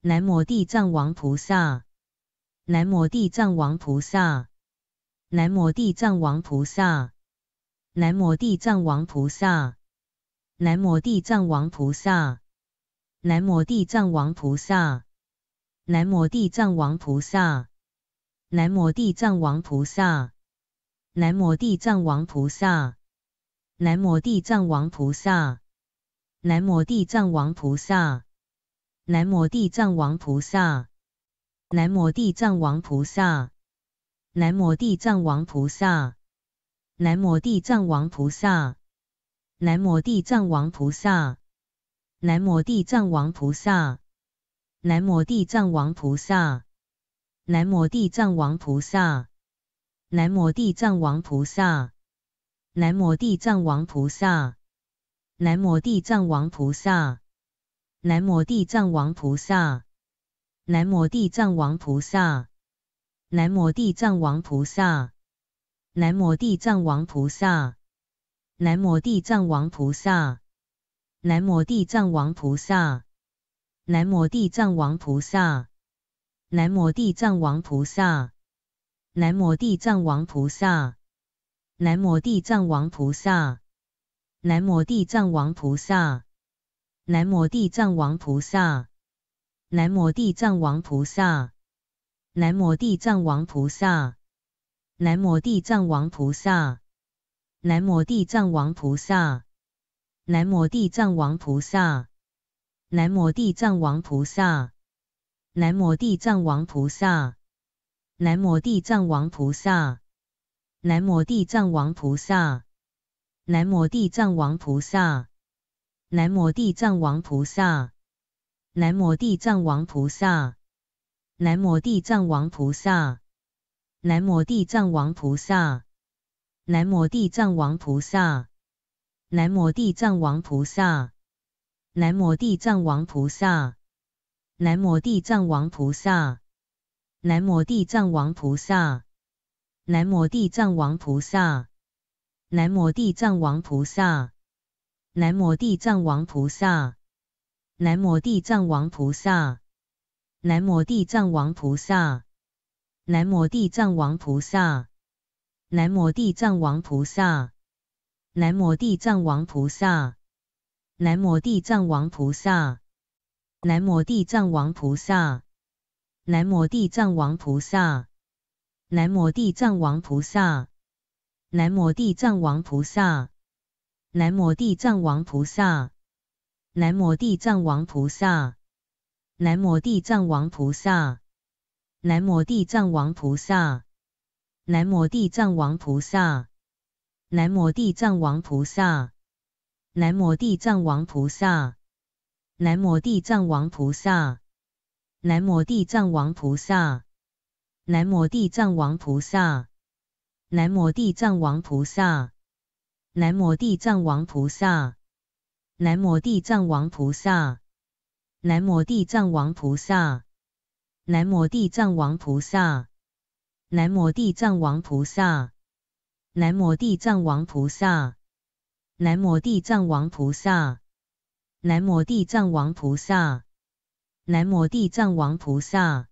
Speaker 1: 南无地藏王菩萨，南无地藏王菩萨，南无地藏王菩萨，南无地藏王菩萨，南无地藏王菩萨。南无地藏王菩萨，南无地藏王菩萨，南无地藏王菩萨，南无地藏王菩萨，南无地藏王菩萨，南无地藏王菩萨，南无地藏王菩萨，南无地藏王菩萨，南无地藏王菩萨，南无地藏王菩萨，南无地藏王菩萨。南无地藏王菩萨，南无地藏王菩萨，南无地藏王菩萨，南无地藏王菩萨，南无地藏王菩萨，南无地藏王菩萨，南无地藏王菩萨，南无地藏王菩萨，南无地藏王菩萨，南无地藏王菩萨，南无地藏王菩萨。南无地藏王菩萨，南无地藏王菩萨，南无地藏王菩萨，南无地藏王菩萨，南无地藏王菩萨，南无地藏王菩萨，南无地藏王菩萨，南无地藏王菩萨，南无地藏王菩萨，南无地藏王菩萨，南无地藏王菩萨。南无地藏王菩萨，南无地藏王菩萨，南无地藏王菩萨，南无地藏王菩萨，南无地藏王菩萨，南无地藏王菩萨，南无地藏王菩萨，南无地藏王菩萨，南无地藏王菩萨，南无地藏王菩萨，南无地藏王菩萨。南无地藏王菩萨，南无地藏王菩萨，南无地藏王菩萨，南无地藏王菩萨，南无地藏王菩萨，南无地藏王菩萨，南无地藏王菩萨，南无地藏王菩萨，南无地藏王菩萨，南无地藏王菩萨，南无地藏王菩萨。南无地藏王菩萨，南无地藏王菩萨，南无地藏王菩萨，南无地藏王菩萨，南无地藏王菩萨，南无地藏王菩萨，南无地藏王菩萨，南无地藏王菩萨，南无地藏王菩萨，南无地藏王菩萨，南无地藏王菩萨。南无地藏王菩萨，南无地藏王菩萨，南无地藏王菩萨，南无地藏王菩萨，南无地藏王菩萨，南无地藏王菩萨，南无地藏王菩萨，南无地藏王菩萨，南无地藏王菩萨，南无地藏王菩萨，南无地藏王菩萨。南无地藏王菩萨，南无地藏王菩萨，南无地藏王菩萨，南无地藏王菩萨，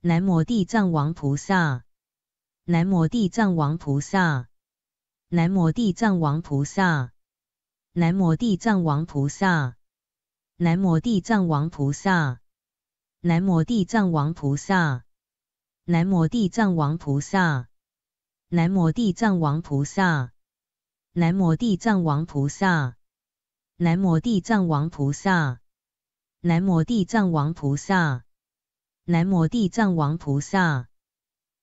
Speaker 1: 南无地藏王菩萨，南无地藏王菩萨，南无地藏王菩萨，南无地藏王菩萨，南无地藏王菩萨，南无地藏王菩萨，南无地藏王菩萨。南无地藏王菩萨，南无地藏王菩萨，南无地藏王菩萨，南无地藏王菩萨，南无地藏王菩萨，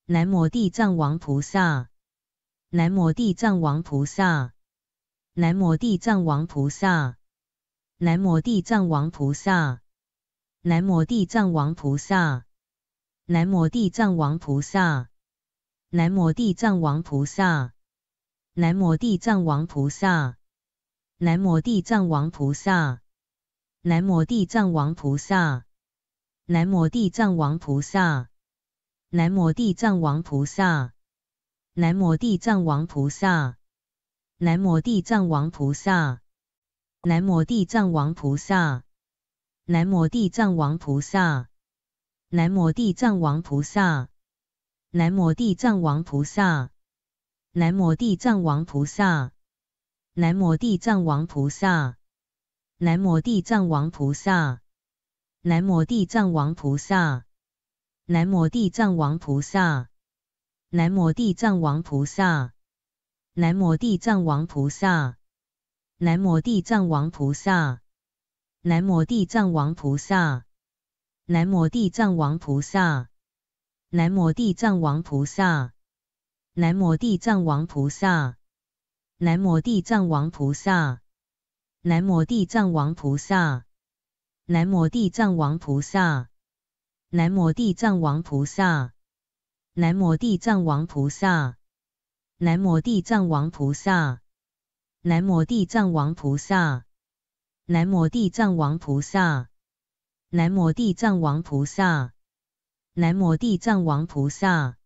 Speaker 1: 南无地藏王菩萨，南无地藏王菩萨，南无地藏王菩萨，南无地藏王菩萨，南无地藏王菩萨，南无地藏王菩萨。南无地藏王菩萨，南无地藏王菩萨，南无地藏王菩萨，南无地藏王菩萨，南无地藏王菩萨，南无地藏王菩萨，南无地藏王菩萨，南无地藏王菩萨，南无地藏王菩萨，南无地藏王菩萨，南无地藏王菩萨。南无地藏王菩萨，南无地藏王菩萨，南无地藏王菩萨，南无地藏王菩萨，南无地藏王菩萨，南无地藏王菩萨，南无地藏王菩萨，南无地藏王菩萨，南无地藏王菩萨，南无地藏王菩萨，南无地藏王菩萨。南无地藏王菩萨，南无地藏王菩萨，南无地藏王菩萨，南无地藏王菩萨，南无地藏王菩萨，南无地藏王菩萨，南无地藏王菩萨，南无地藏王菩萨，南无地藏王菩萨，南无地藏王菩萨，南无地藏王菩萨。南无地藏王菩萨，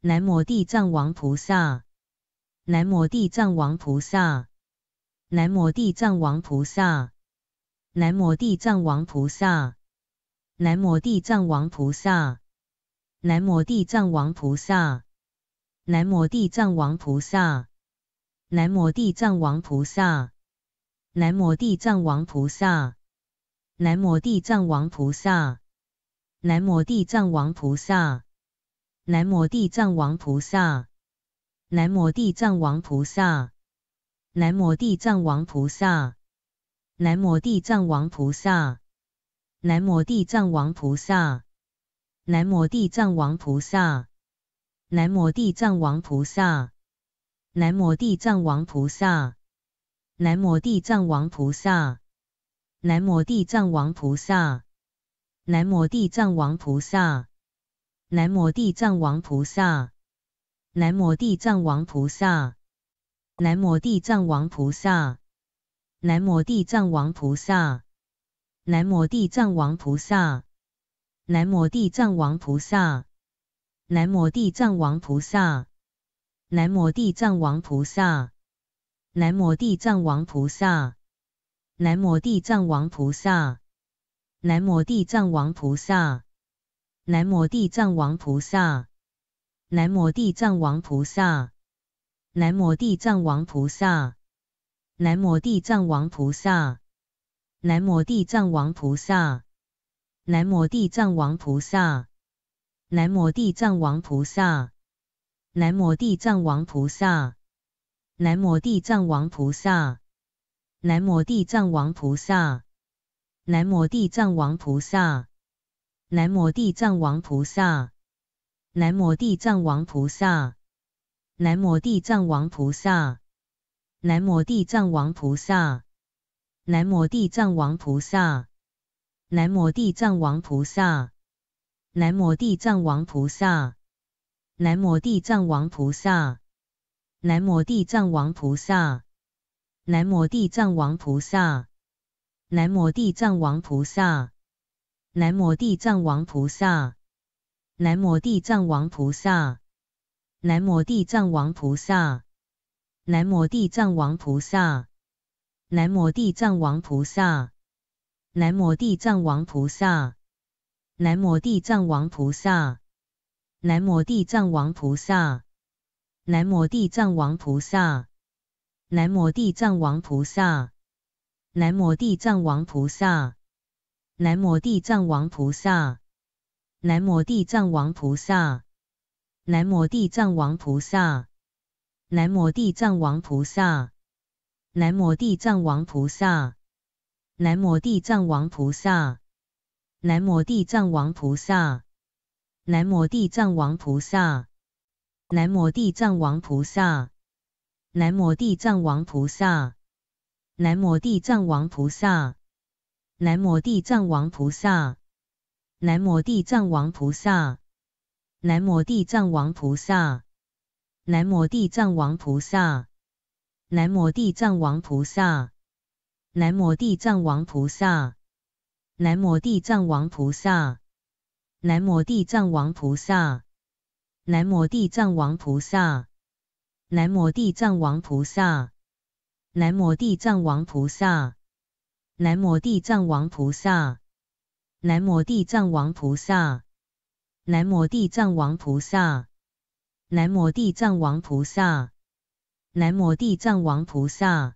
Speaker 1: 南无地藏王菩萨，南无地藏王菩萨，南无地藏王菩萨，南无地藏王菩萨，南无地藏王菩萨，南无地藏王菩萨，南无地藏王菩萨，南无地藏王菩萨，南无地藏王菩萨，南无地藏王菩萨。南无地藏王菩萨，南无地藏王菩萨，南无地藏王菩萨，南无地藏王菩萨，南无地藏王菩萨，南无地藏王菩萨，南无地藏王菩萨，南无地藏王菩萨，南无地藏王菩萨，南无地藏王菩萨，南无地藏王菩萨。南无地藏王菩萨，南无地藏王菩萨，南无地藏王菩萨，南无地藏王菩萨，南无地藏王菩萨，南无地藏王菩萨，南无地藏王菩萨，南无地藏王菩萨，南无地藏王菩萨，南无地藏王菩萨，南无地藏王菩萨。南无地藏王菩萨，南无地藏王菩萨，南无地藏王菩萨，南无地藏王菩萨，南无地藏王菩萨，南无地藏王菩萨，南无地藏王菩萨，南无地藏王菩萨，南无地藏王菩萨，南无地藏王菩萨，南无地藏王菩萨。南无地藏王菩萨，南无地藏王菩萨，南无地藏王菩萨，南无地藏王菩萨，南无地藏王菩萨，南无地藏王菩萨，南无地藏王菩萨，南无地藏王菩萨，南无地藏王菩萨，南无地藏王菩萨，南无地藏王菩萨。南无地藏王菩萨，南无地藏王菩萨，南无地藏王菩萨，南无地藏王菩萨，南无地藏王菩萨，南无地藏王菩萨，南无地藏王菩萨，南无地藏王菩萨，南无地藏王菩萨，南无地藏王菩萨，南无地藏王菩萨。南无地藏王菩萨，南无地藏王菩萨，南无地藏王菩萨，南无地藏王菩萨，南无地藏王菩萨，南无地藏王菩萨，南无地藏王菩萨，南无地藏王菩萨，南无地藏王菩萨，南无地藏王菩萨，南无地藏王菩萨。南无地藏王菩萨，南无地藏王菩萨，南无地藏王菩萨，南无地藏王菩萨，南无地藏王菩萨，南无地藏王菩萨，南无地藏王菩萨，南无地藏王菩萨，南无地藏王菩萨，南无地藏王菩萨，南无地藏王菩萨。南无地藏王菩萨，南无地藏王菩萨，南无地藏王菩萨，南无地藏王菩萨，南无地藏王菩萨，南无地藏王菩萨，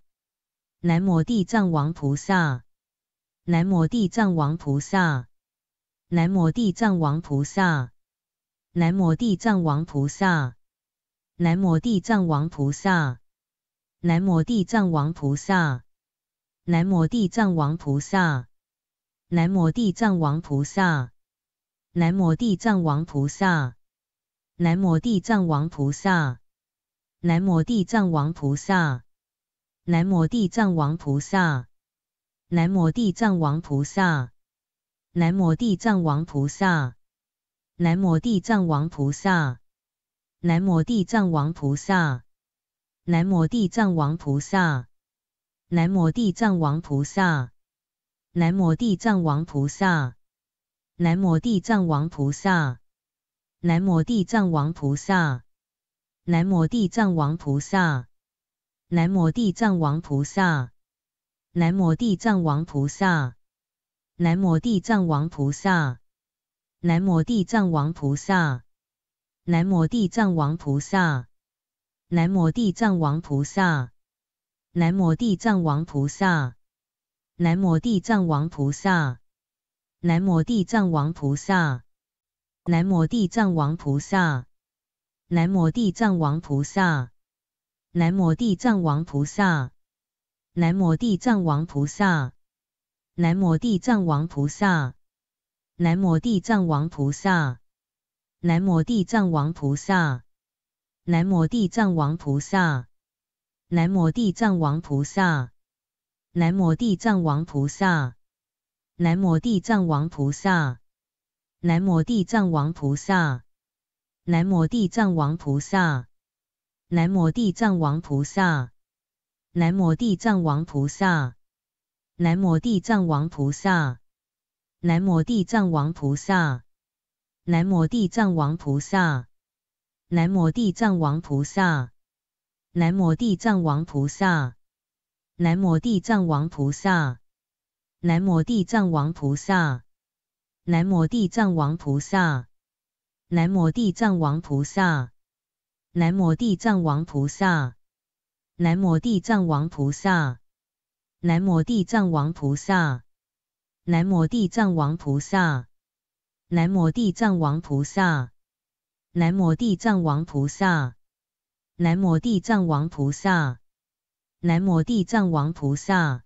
Speaker 1: 南无地藏王菩萨，南无地藏王菩萨，南无地藏王菩萨，南无地藏王菩萨，南无地藏王菩萨。南无地藏王菩萨，南无地藏王菩萨，南无地藏王菩萨，南无地藏王菩萨，南无地藏王菩萨，南无地藏王菩萨，南无地藏王菩萨，南无地藏王菩萨，南无地藏王菩萨，南无地藏王菩萨，南无地藏王菩萨。南无地藏王菩萨，南无地藏王菩萨，南无地藏王菩萨，南无地藏王菩萨，南无地藏王菩萨，南无地藏王菩萨，南无地藏王菩萨，南无地藏王菩萨，南无地藏王菩萨，南无地藏王菩萨，南无地藏王菩萨。南无地藏王菩萨，南无地藏王菩萨，南无地藏王菩萨，南无地藏王菩萨，南无地藏王菩萨，南无地藏王菩萨，南无地藏王菩萨，南无地藏王菩萨，南无地藏王菩萨，南无地藏王菩萨，南无地藏王菩萨。南无地藏王菩萨，南无地藏王菩萨，南无地藏王菩萨，南无地藏王菩萨，南无地藏王菩萨，南无地藏王菩萨，南无地藏王菩萨，南无地藏王菩萨，南无地藏王菩萨，南无地藏王菩萨，南无地藏王菩萨。南无地藏王菩萨，南无地藏王菩萨，南无地藏王菩萨，南无地藏王菩萨，南无地藏王菩萨，南无地藏王菩萨，南无地藏王菩萨，南无地藏王菩萨，南无地藏王菩萨，南无地藏王菩萨，南无地藏王菩萨。南无地藏王菩萨，南无地藏王菩萨，南无地藏王菩萨，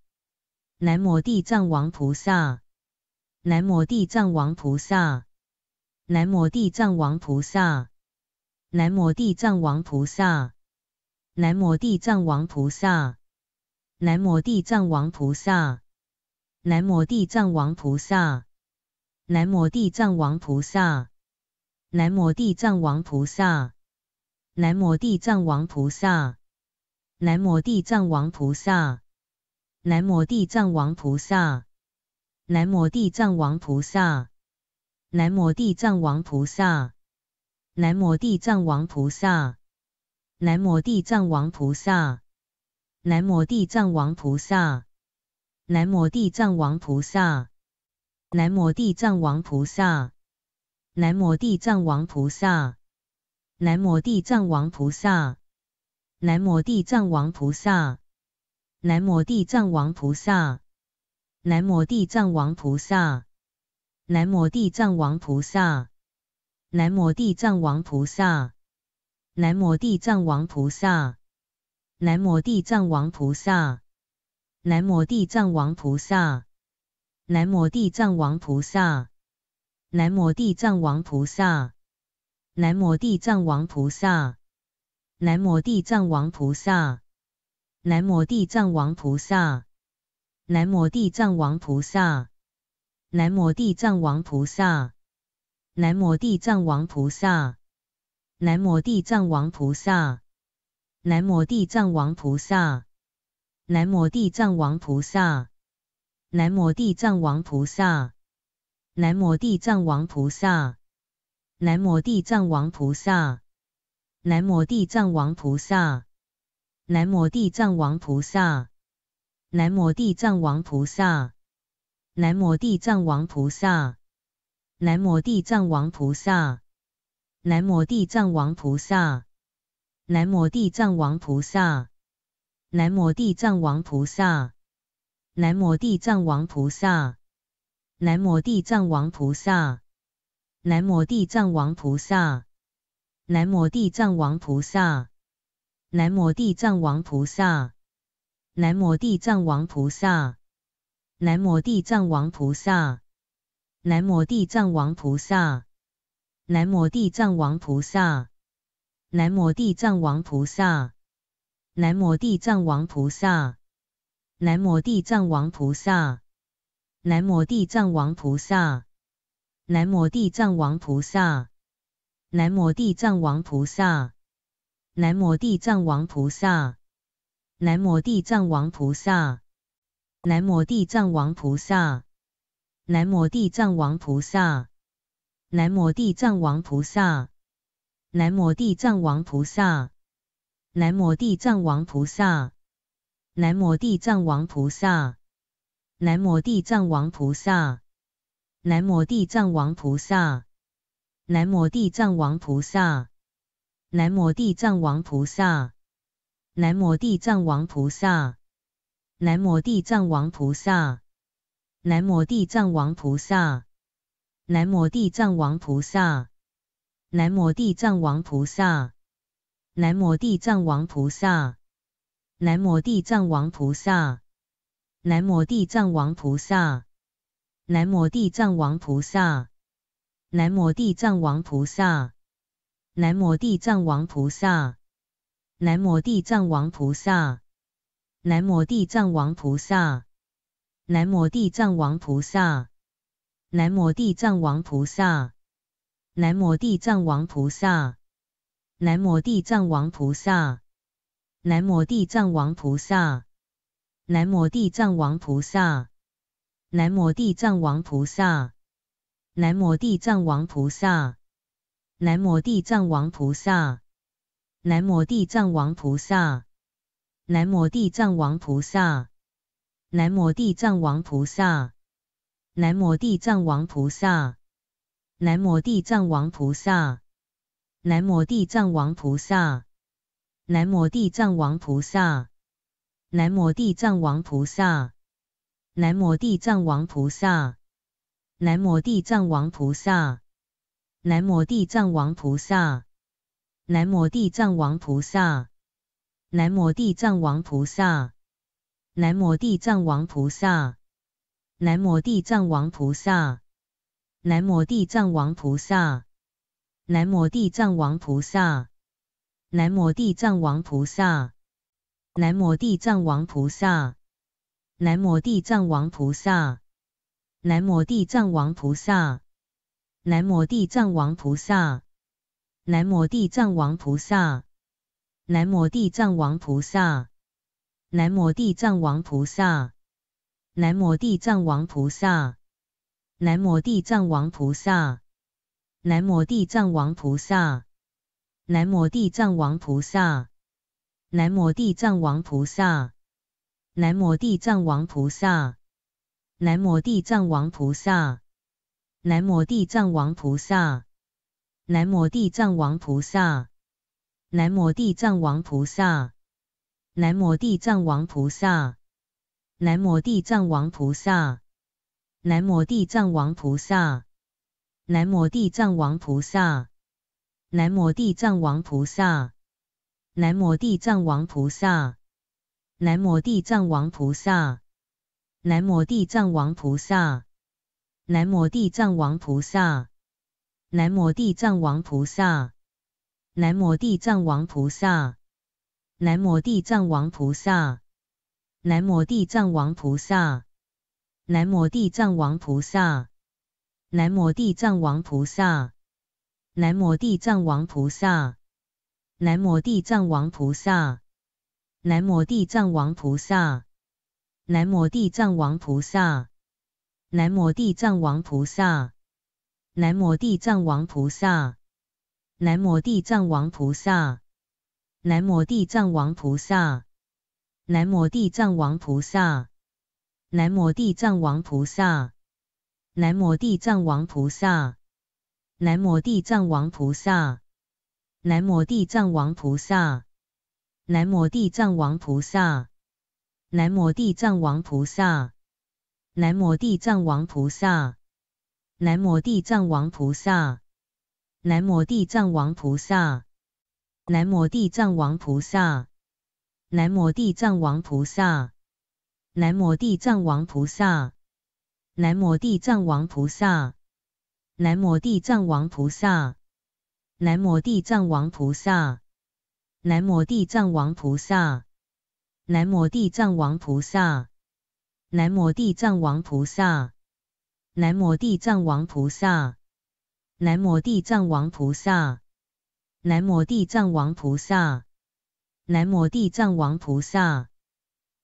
Speaker 1: 南无地藏王菩萨，南无地藏王菩萨，南无地藏王菩萨，南无地藏王菩萨，南无地藏王菩萨，南无地藏王菩萨，南无地藏王菩萨，南无地藏王菩萨。南无地藏王菩萨，南无地藏王菩萨，南无地藏王菩萨，南无地藏王菩萨，南无地藏王菩萨，南无地藏王菩萨，南无地藏王菩萨，南无地藏王菩萨，南无地藏王菩萨，南无地藏王菩萨，南无地藏王菩萨。南无地藏王菩萨，南无地藏王菩萨，南无地藏王菩萨，南无地藏王菩萨，南无地藏王菩萨，南无地藏王菩萨，南无地藏王菩萨，南无地藏王菩萨，南无地藏王菩萨，南无地藏王菩萨，南无地藏王菩萨。南无地藏王菩萨，南无地藏王菩萨，南无地藏王菩萨，南无地藏王菩萨，南无地藏王菩萨，南无地藏王菩萨，南无地藏王菩萨，南无地藏王菩萨，南无地藏王菩萨，南无地藏王菩萨，南无地藏王菩萨。南无地藏王菩萨，南无地藏王菩萨，南无地藏王菩萨，南无地藏王菩萨，南无地藏王菩萨，南无地藏王菩萨，南无地藏王菩萨，南无地藏王菩萨，南无地藏王菩萨，南无地藏王菩萨，南无地藏王菩萨。南无地藏王菩萨，南无地藏王菩萨，南无地藏王菩萨，南无地藏王菩萨，南无地藏王菩萨，南无地藏王菩萨，南无地藏王菩萨，南无地藏王菩萨，南无地藏王菩萨，南无地藏王菩萨，南无地藏王菩萨。南无地藏王菩萨，南无地藏王菩萨，南无地藏王菩萨，南无地藏王菩萨，南无地藏王菩萨，南无地藏王菩萨，南无地藏王菩萨，南无地藏王菩萨，南无地藏王菩萨，南无地藏王菩萨，南无地藏王菩萨。南无地藏王菩萨，南无地藏王菩萨，南无地藏王菩萨，南无地藏王菩萨，南无地藏王菩萨，南无地藏王菩萨，南无地藏王菩萨，南无地藏王菩萨，南无地藏王菩萨，南无地藏王菩萨，南无地藏王菩萨。南无地藏王菩萨，南无地藏王菩萨，南无地藏王菩萨，南无地藏王菩萨，南无地藏王菩萨，南无地藏王菩萨，南无地藏王菩萨，南无地藏王菩萨，南无地藏王菩萨，南无地藏王菩萨，南无地藏王菩萨。南无地藏王菩萨，南无地藏王菩萨，南无地藏王菩萨，南无地藏王菩萨，南无地藏王菩萨，南无地藏王菩萨，南无地藏王菩萨，南无地藏王菩萨，南无地藏王菩萨，南无地藏王菩萨，南无地藏王菩萨。南无地藏王菩萨，南无地藏王菩萨，南无地藏王菩萨，南无地藏王菩萨，南无地藏王菩萨，南无地藏王菩萨，南无地藏王菩萨，南无地藏王菩萨，南无地藏王菩萨，南无地藏王菩萨，南无地藏王菩萨。南无地藏王菩萨，南无地藏王菩萨，南无地藏王菩萨，南无地藏王菩萨，南无地藏王菩萨，南无地藏王菩萨，南无地藏王菩萨，南无地藏王菩萨，南无地藏王菩萨，南无地藏王菩萨，南无地藏王菩萨。南无地藏王菩萨，南无地藏王菩萨，南无地藏王菩萨，南无地藏王菩萨，南无地藏王菩萨，南无地藏王菩萨，南无地藏王菩萨，南无地藏王菩萨，南无地藏王菩萨，南无地藏王菩萨，南无地藏王菩萨。南无地藏王菩萨，南无地藏王菩萨，南无地藏王菩萨，南无地藏王菩萨，南无地藏王菩萨，南无地藏王菩萨，南无地藏王菩萨，南无地藏王菩萨，南无地藏王菩萨，南无地藏王菩萨，南无地藏王菩萨。南无地藏王菩萨，南无地藏王菩萨，南无地藏王菩萨，南无地藏王菩萨，南无地藏王菩萨，南无地藏王菩萨，南无地藏王菩萨，南无地藏王菩萨，南无地藏王菩萨，南无地藏王菩萨，南无地藏王菩萨。南无地藏王菩萨，南无地藏王菩萨，南无地藏王菩萨，南无地藏王菩萨，南无地藏王菩萨，南无地藏王菩萨，南无地藏王菩萨，南无地藏王菩萨，南无地藏王菩萨，南无地藏王菩萨，南无地藏王菩萨。南无地藏王菩萨，南无地藏王菩萨，南无地藏王菩萨，南无地藏王菩萨，南无地藏王菩萨，南无地藏王菩萨，南无地藏王菩萨，南无地藏王菩萨，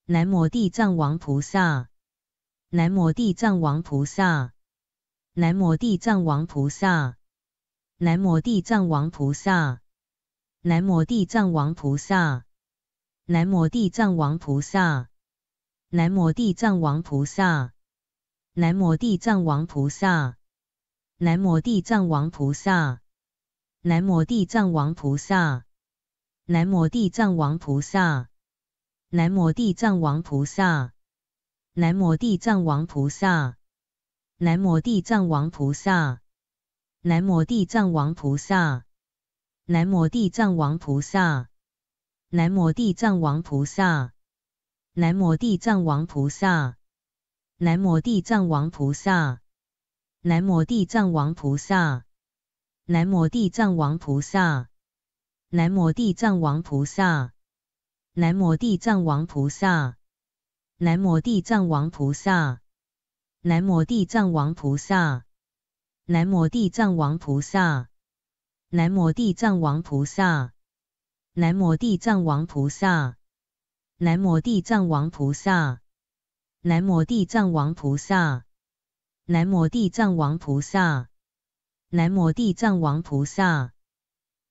Speaker 1: 南无地藏王菩萨，南无地藏王菩萨，南无地藏王菩萨。南无地藏王菩萨，南无地藏王菩萨，南无地藏王菩萨，南无地藏王菩萨，南无地藏王菩萨，南无地藏王菩萨，南无地藏王菩萨，南无地藏王菩萨，南无地藏王菩萨，南无地藏王菩萨，南无地藏王菩萨。南无地藏王菩萨，南无地藏王菩萨，南无地藏王菩萨，南无地藏王菩萨，南无地藏王菩萨，南无地藏王菩萨，南无地藏王菩萨，南无地藏王菩萨，南无地藏王菩萨，南无地藏王菩萨，南无地藏王菩萨。南无地藏王菩萨，南无地藏王菩萨，南无地藏王菩萨，南无地藏王菩萨，南无地藏王菩萨，南无地藏王菩萨，南无地藏王菩萨，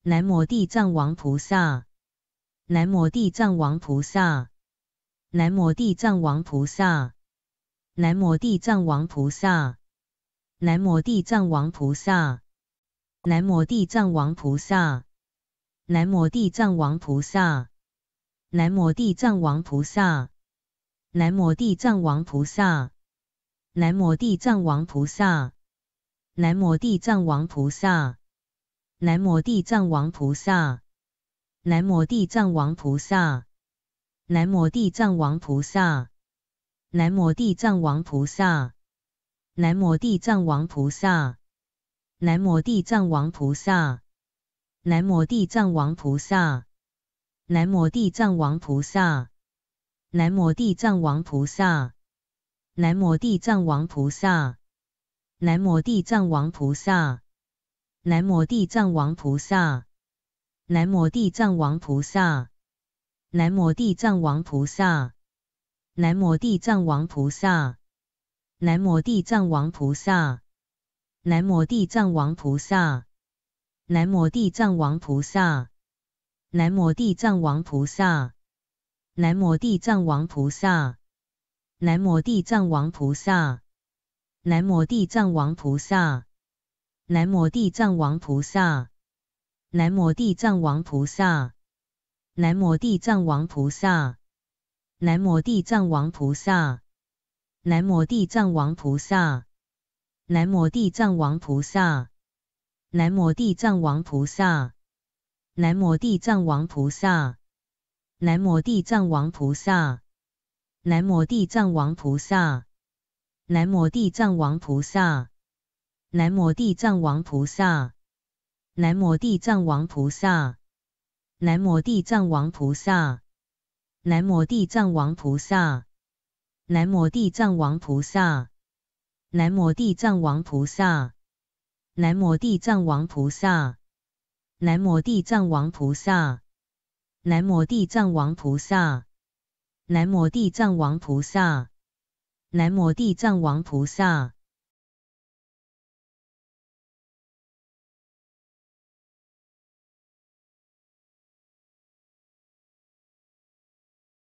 Speaker 1: 南无地藏王菩萨，南无地藏王菩萨，南无地藏王菩萨，南无地藏王菩萨。南无地藏王菩萨，南无地藏王菩萨，南无地藏王菩萨，南无地藏王菩萨，南无地藏王菩萨，南无地藏王菩萨，南无地藏王菩萨，南无地藏王菩萨，南无地藏王菩萨，南无地藏王菩萨，南无地藏王菩萨。南无地藏王菩萨，南无地藏王菩萨，南无地藏王菩萨，南无地藏王菩萨，南无地藏王菩萨，南无地藏王菩萨，南无地藏王菩萨，南无地藏王菩萨，南无地藏王菩萨，南无地藏王菩萨，南无地藏王菩萨。南无地藏王菩萨，南无地藏王菩萨，南无地藏王菩萨，南无地藏王菩萨，南无地藏王菩萨，南无地藏王菩萨，南无地藏王菩萨，南无地藏王菩萨，南无地藏王菩萨，南无地藏王菩萨，南无地藏王菩萨。南无地藏王菩萨，南无地藏王菩萨，南无地藏王菩萨，南无地藏王菩萨，南无地藏王菩萨，南无地藏王菩萨，南无地藏王菩萨，南无地藏王菩萨，南无地藏王菩萨，南无地藏王菩萨，南无地藏王菩萨。南无地藏王菩萨，南无地藏王菩萨，南无地藏王菩萨，南无地藏王菩萨，南无地藏王菩萨，南无地藏王菩萨，南无地藏王菩萨。